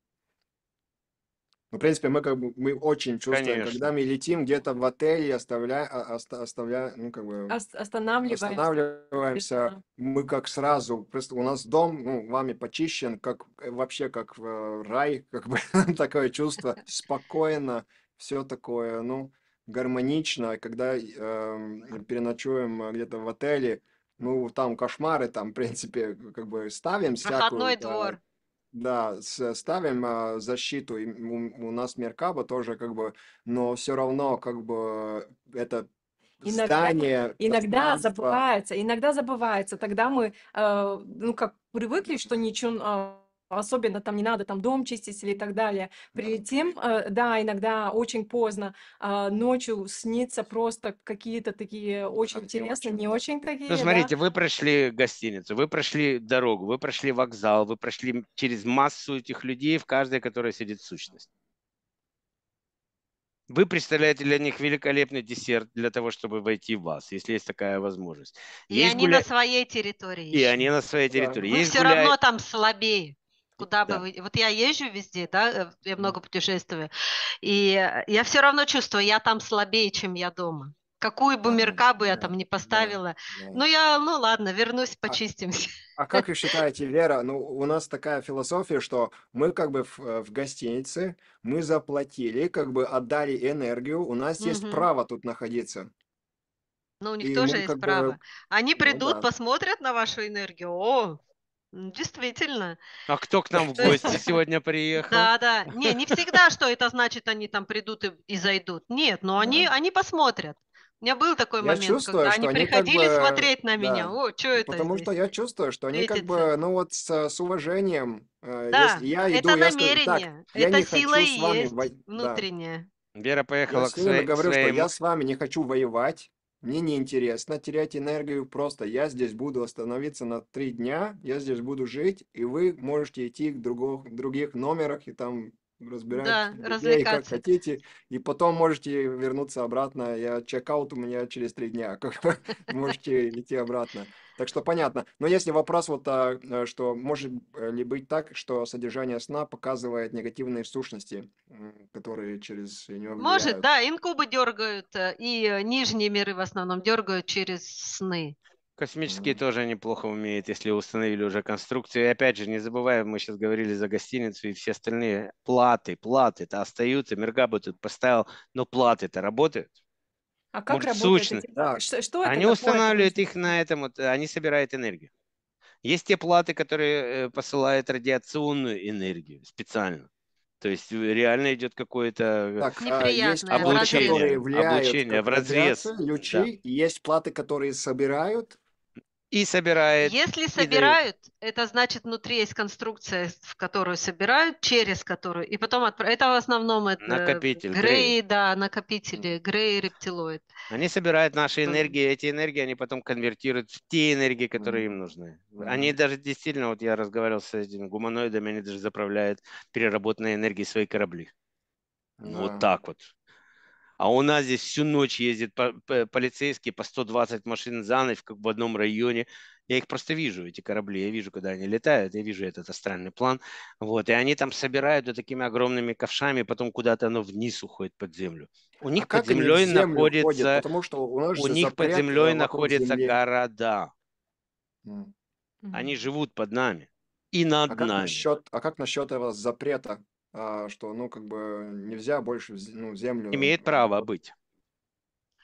Ну, в принципе, мы как бы мы очень чувствуем, Конечно. когда мы летим где-то в отеле, оставляя, а, оставляя, ну как бы Ос- останавливаемся. останавливаемся, мы как сразу просто у нас дом, ну вами почищен, как э, вообще как в э, рай, как бы такое чувство спокойно, все такое, ну гармонично, когда эм, э, переночуем где-то в отеле, ну там кошмары, там в принципе как бы ставим всякую. Проходной э, двор. Да, да, ставим а, защиту. И у нас Меркаба тоже как бы, но все равно как бы это Иногда, здание, иногда забывается, иногда забывается. Тогда мы, а, ну как привыкли, что ничего а, особенно там не надо там дом чистить или так далее. Прилетим, э, да, иногда очень поздно, а, ночью снится просто какие-то такие очень не интересные, очень. не очень такие. Ну, смотрите, да. вы прошли гостиницу, вы прошли дорогу, вы прошли вокзал, вы прошли через массу этих людей, в каждой которой сидит сущность. Вы представляете для них великолепный десерт для того, чтобы войти в вас, если есть такая возможность. И есть они гуля... на своей территории. И они на своей территории. Да. Есть Вы все гуля... равно там слабее куда да. бы вы... Вот я езжу везде, да, э, я много путешествую, и э, я все равно чувствую, я там слабее, чем я дома. Какую бы мерка бы я там не поставила. Ну, я, ну ладно, вернусь, а, почистимся. А, а как вы считаете, Вера, ну, у нас такая философия, что мы как бы в, э, в гостинице, мы заплатили, как бы отдали энергию, у нас угу. есть право тут находиться. Ну, у них и тоже есть право. Бы... Они ну придут, ну, да. посмотрят на вашу энергию. О, Действительно. А кто к нам в гости сегодня приехал? да, да. Не, не всегда, что это значит, они там придут и, и зайдут. Нет, но они, Да. они посмотрят. У меня был такой Я момент, чувствую, когда что они они как приходили бы, смотреть на меня. да, О, что ну, это потому что я чувствую, что они как бы, ну вот с, с уважением, э, Да, если я иду, это я скажу, так, намерение, я это не сила и хочу с вами, есть да, внутренняя. Вера я поехала к с ними своей, что я с вами не хочу воевать, мне неинтересно терять энергию, просто я здесь буду остановиться на три дня, я здесь буду жить, и вы можете идти к других, других номерах и там разбираете, да, где как хотите, и потом можете вернуться обратно. Я чекаут у меня через три дня, можете идти обратно. Так что понятно. Но если вопрос вот, а, э, что может э, ли быть так, что содержание сна показывает негативные сущности, которые через него Может, да, инкубы дергают, э, и нижние миры в основном дергают через сны. Космические тоже неплохо умеют, если установили уже конструкцию. И опять же, не забываем, мы сейчас говорили за гостиницу и все остальные платы, платы-то остаются. Миргабы тут поставил, но платы-то работают. А как Может, работают сущность? эти да. что, что Они это устанавливают их на этом, вот, э, они собирают энергию. Есть те платы, которые э, посылают радиационную энергию специально. То есть э, реально идет какое-то так, а облучение, облучение в разрез. Лучи. да. есть платы, которые собирают и собирает. Если собирают, дает. это значит внутри есть конструкция, в которую собирают, через которую, и потом отправ... это в основном это накопитель, грей, грей, да, накопители, грей, рептилоид. Они собирают наши энергии, эти энергии они потом конвертируют в те энергии, которые mm. им нужны. Они даже действительно, вот я разговаривал с этими гуманоидами, они даже заправляют переработанные энергии свои корабли. Mm. Вот так вот. А у нас здесь всю ночь ездит полицейские по 120 машин за ночь как в одном районе. Я их просто вижу, эти корабли. Я вижу, когда они летают, я вижу этот астральный план. Вот, и они там собирают вот такими огромными ковшами, потом куда-то оно вниз уходит под землю. У а них а под землей находится, ходят, потому что у, нас у них под землей находятся земле. города. Mm. Они живут под нами и над а как нами. Насчет, а как насчет этого запрета а, что, ну, как бы нельзя больше ну, землю... Имеет право быть.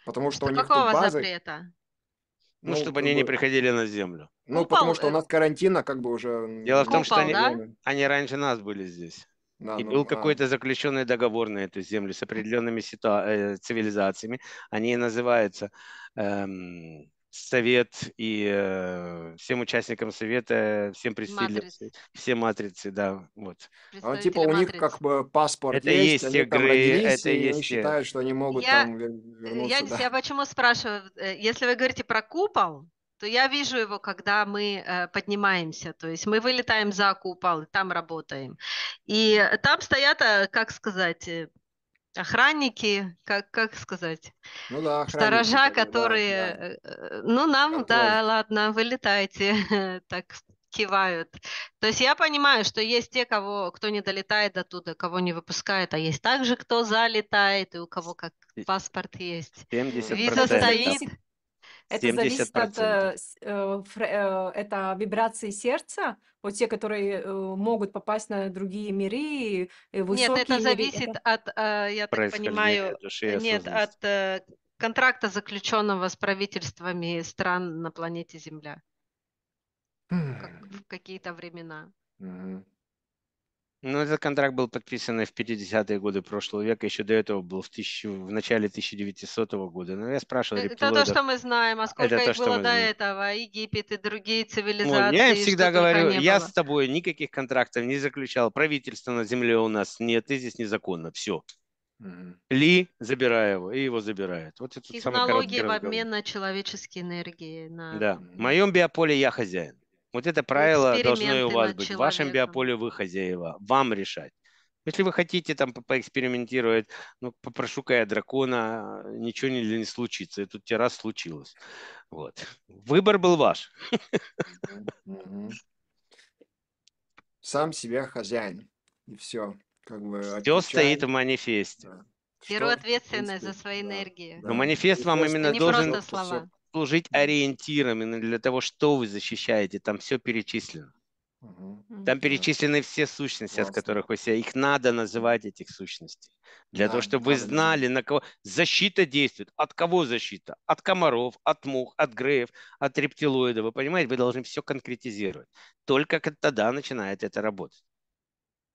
Потому что у них Какого тут базы... запрета? Ну, ну чтобы они бы... не приходили на землю. Ну, Купол... потому что у э, нас карантина как бы уже... Дело в том, Купол, что они, да? они раньше нас были здесь. Да, и ну, был а... какой-то заключенный договор на эту землю с определенными ситу... Э, цивилизациями. Они называются эм, совет и э, всем участникам совета, всем представителям, матрицы. все матрицы, да, вот. А, типа матриц. у них как бы паспорт это есть, есть они игры, там родились, это и есть. Они э, считают, что они могут я, там вернуться. Я, да. я почему спрашиваю, э, если вы говорите про купол, то я вижу его, когда мы э, поднимаемся, то есть мы вылетаем за купол, там работаем. И там стоят, э, как сказать, охранники, как, как сказать, ну да, сторожа, которые, да, да. Э, э, ну нам, Контроль. да, ладно, вылетайте, так кивают. То есть я понимаю, что есть те, кого, кто не долетает до туда, кого не выпускают, а есть также, кто залетает, и у кого как паспорт есть. 70%. Виза стоит. Это зависит от э, э, э, это вибрации сердца, вот те, которые могут попасть на другие миры. и Высокие Нет, это зависит миры. от, я так понимаю, нет, от контракта, заключенного с правительствами стран на планете Земля. Как, в какие-то времена. mm ну, этот контракт был подписан в 50-е годы прошлого века, еще до этого был в, тысячу, в начале 1900 -го года. Но ну, я спрашивал Это то, что мы знаем, а сколько это их то, было до знаем. этого, Египет и другие цивилизации. Вот, я им всегда говорю, я было. с тобой никаких контрактов не заключал, правительства на земле у нас нет, ты здесь незаконно, все. Mm-hmm. Ли, забирая его, и его забирают. Вот Технологии в обмен на человеческие энергии. На... Да, в моем биополе я хозяин. Вот это ну, правило должно и у вас быть. В вашем биополе вы хозяева. Вам решать. Если вы хотите там поэкспериментировать, ну, попрошу-ка я дракона, ничего не, не случится. И тут тебе раз случилось. Вот. Выбор был ваш. Сам себя хозяин. И все. Как бы все стоит в манифесте. Да. Беру ответственность за свои да. энергии. Но манифест да. вам именно не должен... Просто слова служить ориентирами для того, что вы защищаете. Там все перечислено. Угу. Там перечислены все сущности, Классно. от которых вы себя. Их надо называть, этих сущностей. Для да, того, чтобы вы знали, на кого защита действует. От кого защита? От комаров, от мух, от греев, от рептилоидов. Вы понимаете, вы должны все конкретизировать. Только тогда начинает это работать.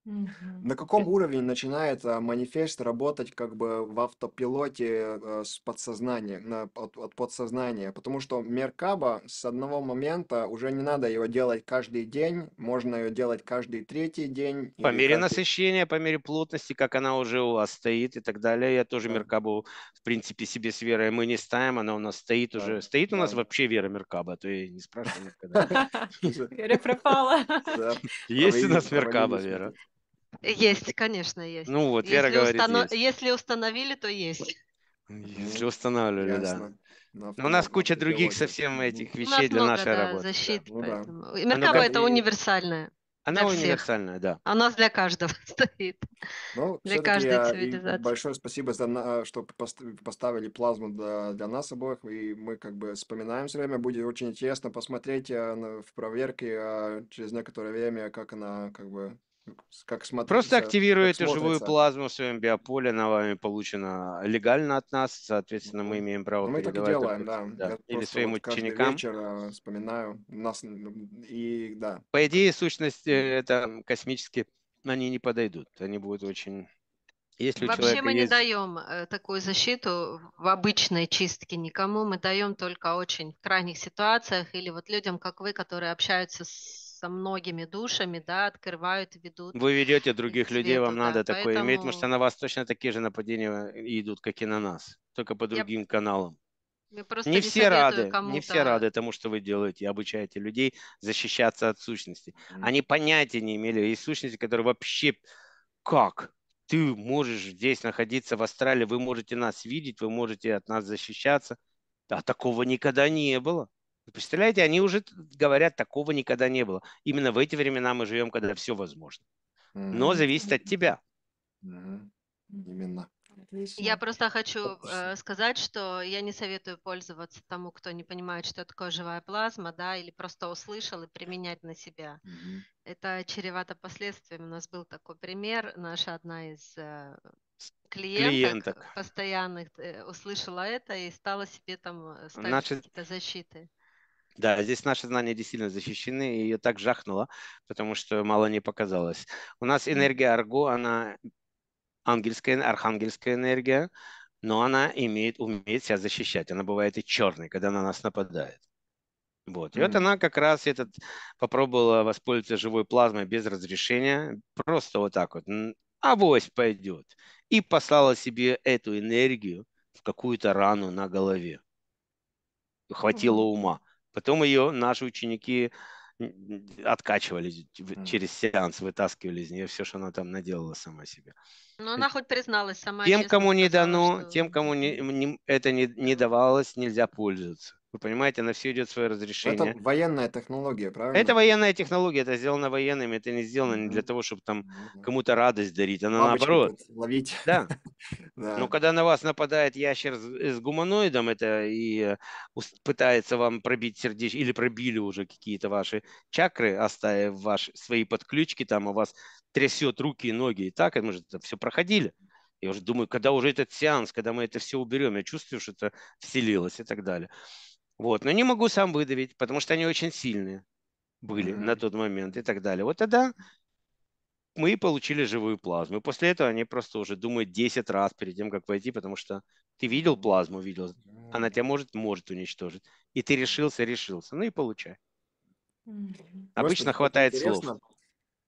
Мгм. На каком уровне начинает а, манифест работать как бы в автопилоте э, с подсознания, на- от, от подсознания? Потому что Меркаба с одного момента уже не надо его делать каждый день, можно ее делать каждый третий день По мере каждый... насыщения, по мере плотности, как она уже у вас стоит и так далее. Я тоже Да, Меркабу, в принципе, себе с верой мы не ставим. Она у нас стоит да, уже. Стоит у нас да. вообще вера Меркаба, а то я не спрашивал никогда. Вера пропала. Есть у нас Меркаба вера. Есть, конечно, есть. Ну вот, Вера если говорит, устано... есть. Если установили, то есть. Если ну, устанавливали, Ясно. да. Но, у нас куча других совсем этих вещей для нашей работы. Защит, ну да. ну, поэтому. это универсальная. Она универсальная, да. А у нас для каждого стоит. Ну, для каждой а, цивилизации. Большое спасибо, за, а, что поставили плазму для, для нас обоих. И мы как бы вспоминаем все время. Будет очень интересно посмотреть а, в проверке через некоторое время, как она как бы как смотрится, Просто активирует живую плазму в своем биополе, она вами получена легально от нас, соответственно, мы имеем право ну, Мы так и делаем, да. да. Или своим вот ученикам. вечер э, вспоминаю. Нас, и, да. По идее, сущности э, это космически они не подойдут. Они будут очень... Если Вообще мы есть... не даем э, такую защиту в обычной чистке никому, мы даем только очень в крайних ситуациях или вот людям, как вы, которые общаются с со многими душами, да, открывают, ведут. Вы ведете других свету, людей, вам да, надо поэтому... такое иметь, потому что на вас точно такие же нападения э, идут, как и на нас, только по другим Я... каналам. Не, не все рады, не все рады тому, что вы делаете, обучаете людей защищаться от сущности. Они понятия не имели, есть сущности, которые вообще как? Ты можешь здесь находиться в Австралии, вы можете нас видеть, вы можете от нас защищаться. А такого никогда не было. Представляете, они уже говорят, такого никогда не было. Именно в эти времена мы живем, когда все возможно. Но зависит от тебя. Именно. Отлично. Я просто хочу э, сказать, что я не советую пользоваться тому, кто не понимает, что такое живая плазма, да, или просто услышал и применять на себя. Mm-hmm. Это чревато последствиями. У нас был такой пример. Наша одна из э, клиенток, клиенток постоянных э, услышала это и стала себе там э, ставить Значит... какие-то защиты. Да, здесь наши знания действительно защищены, и ее так жахнуло, потому что мало не показалось. У нас энергия Арго, она ангельская, архангельская энергия, но она имеет, умеет себя защищать. Она бывает и черной, когда на нас нападает. Вот. И mm вот она как раз этот попробовала воспользоваться живой плазмой без разрешения, просто вот так вот, авось пойдет. И послала себе эту энергию в какую-то рану на голове. Хватило mm ума. Потом ее наши ученики откачивали через сеанс, вытаскивали из нее все, что она там наделала сама себе. Но ну, она хоть призналась сама. Тем, честно, кому не сказала, дано, что... тем, кому не, не, это не, не давалось, нельзя пользоваться. Вы понимаете, на все идет свое разрешение. Это военная технология, правильно? Это военная технология, это сделано военными, это не сделано не для того, чтобы там ну кому-то радость дарить, она наоборот. Ловить. Да. Но когда на вас нападает ящер с, э, с гуманоидом, это и э, пытается вам пробить сердечко, или пробили уже какие-то ваши чакры, оставив ваши свои подключки, там у вас трясет руки и ноги, и так, мы же это все проходили. Я уже думаю, когда уже этот сеанс, когда мы это все уберем, я чувствую, что это вселилось и так далее. Вот. Но не могу сам выдавить, потому что они очень сильные были mm-hmm. на тот момент и так далее. Вот тогда мы получили живую плазму. И после этого они просто уже думают 10 раз перед тем, как войти, потому что ты видел плазму, видел, она тебя может, может уничтожить. И ты решился, решился. Ну и получай. Mm-hmm. Обычно Может, хватает интересно. слов.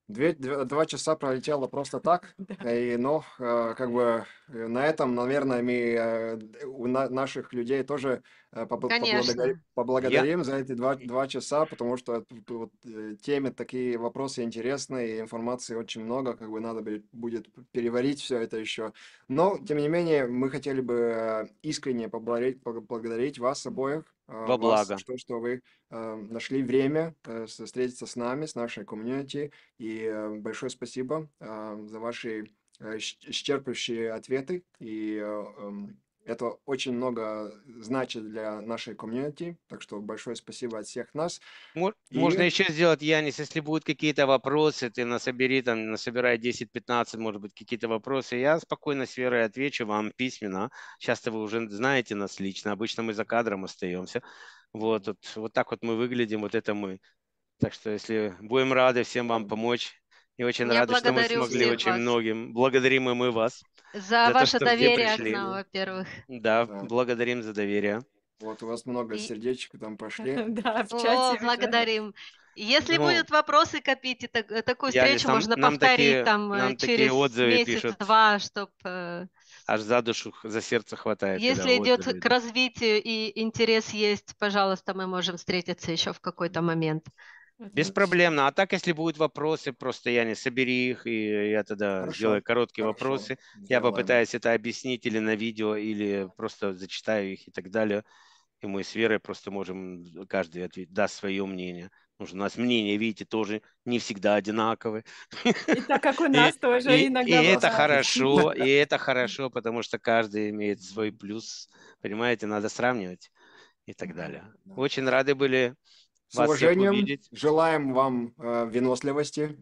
Две, две, два часа пролетело просто так, э, и, но ну, э, как бы э, на этом, наверное, мы, у на, наших людей тоже Э, поблагодарим, Я... за эти два, два часа, потому что вот, э, теме такие вопросы интересные, информации очень много, как бы надо будет переварить все это еще. Но, тем не менее, мы хотели бы э, искренне поблагодарить, вас обоих. Во благо. Вас, что, что вы нашли время встретиться с нами, с нашей комьюнити. И большое спасибо за ваши исчерпывающие ответы и эм, это очень много значит для нашей комьюнити, так что большое спасибо от всех нас. Можно И... еще сделать, Янис, если будут какие-то вопросы, ты насобери, там, насобирай 10-15, может быть, какие-то вопросы, я спокойно с Верой отвечу вам письменно. Часто вы уже знаете нас лично, обычно мы за кадром остаемся. Вот, вот, вот так вот мы выглядим, вот это мы. Так что если будем рады всем вам помочь, и очень Я рады, что мы смогли очень вас. многим. Благодарим и мы вас. За это ваше доверие во-первых. Да, да, благодарим за доверие. Вот у вас много сердечек там пошли. Да, в чате. О, благодарим. Если ну, будут вопросы копите так, э, такую встречу сам, можно повторить э, такие, там через месяц-два, чтобы... Э, Аж за душу, за сердце хватает. Если идет отзывы. к развитию и интерес есть, пожалуйста, мы можем встретиться еще в какой-то момент без Беспроблемно. А так, если будут вопросы, просто я не собери их, и я тогда Хорошо. сделаю короткие Хорошо. вопросы. Сделаем. Я попытаюсь это объяснить или на видео, или просто зачитаю их и так далее. И мы с Верой просто можем, каждый ответить, даст свое мнение. Потому что у нас мнения, видите, тоже не всегда одинаковые. И так как у нас и, тоже и, иногда. И это хорошо, и это хорошо, потому что каждый имеет свой плюс. Понимаете, надо сравнивать и так далее. Очень рады были с вас уважением. Желаем вам э, выносливости,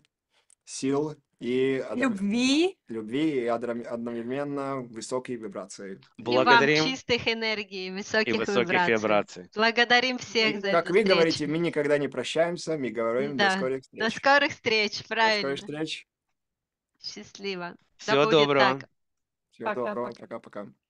сил и... Любви. Любви и одновременно высокой вибрации. Благодарим. И вам чистых энергий, высоких, и высоких вибраций. вибраций. Благодарим всех и, за Как вы встречу. говорите, мы никогда не прощаемся, мы говорим да. до скорых встреч. До скорых встреч, правильно. До скорых встреч. Счастливо. Всего да доброго. Так. Всего пока, доброго. Пока-пока.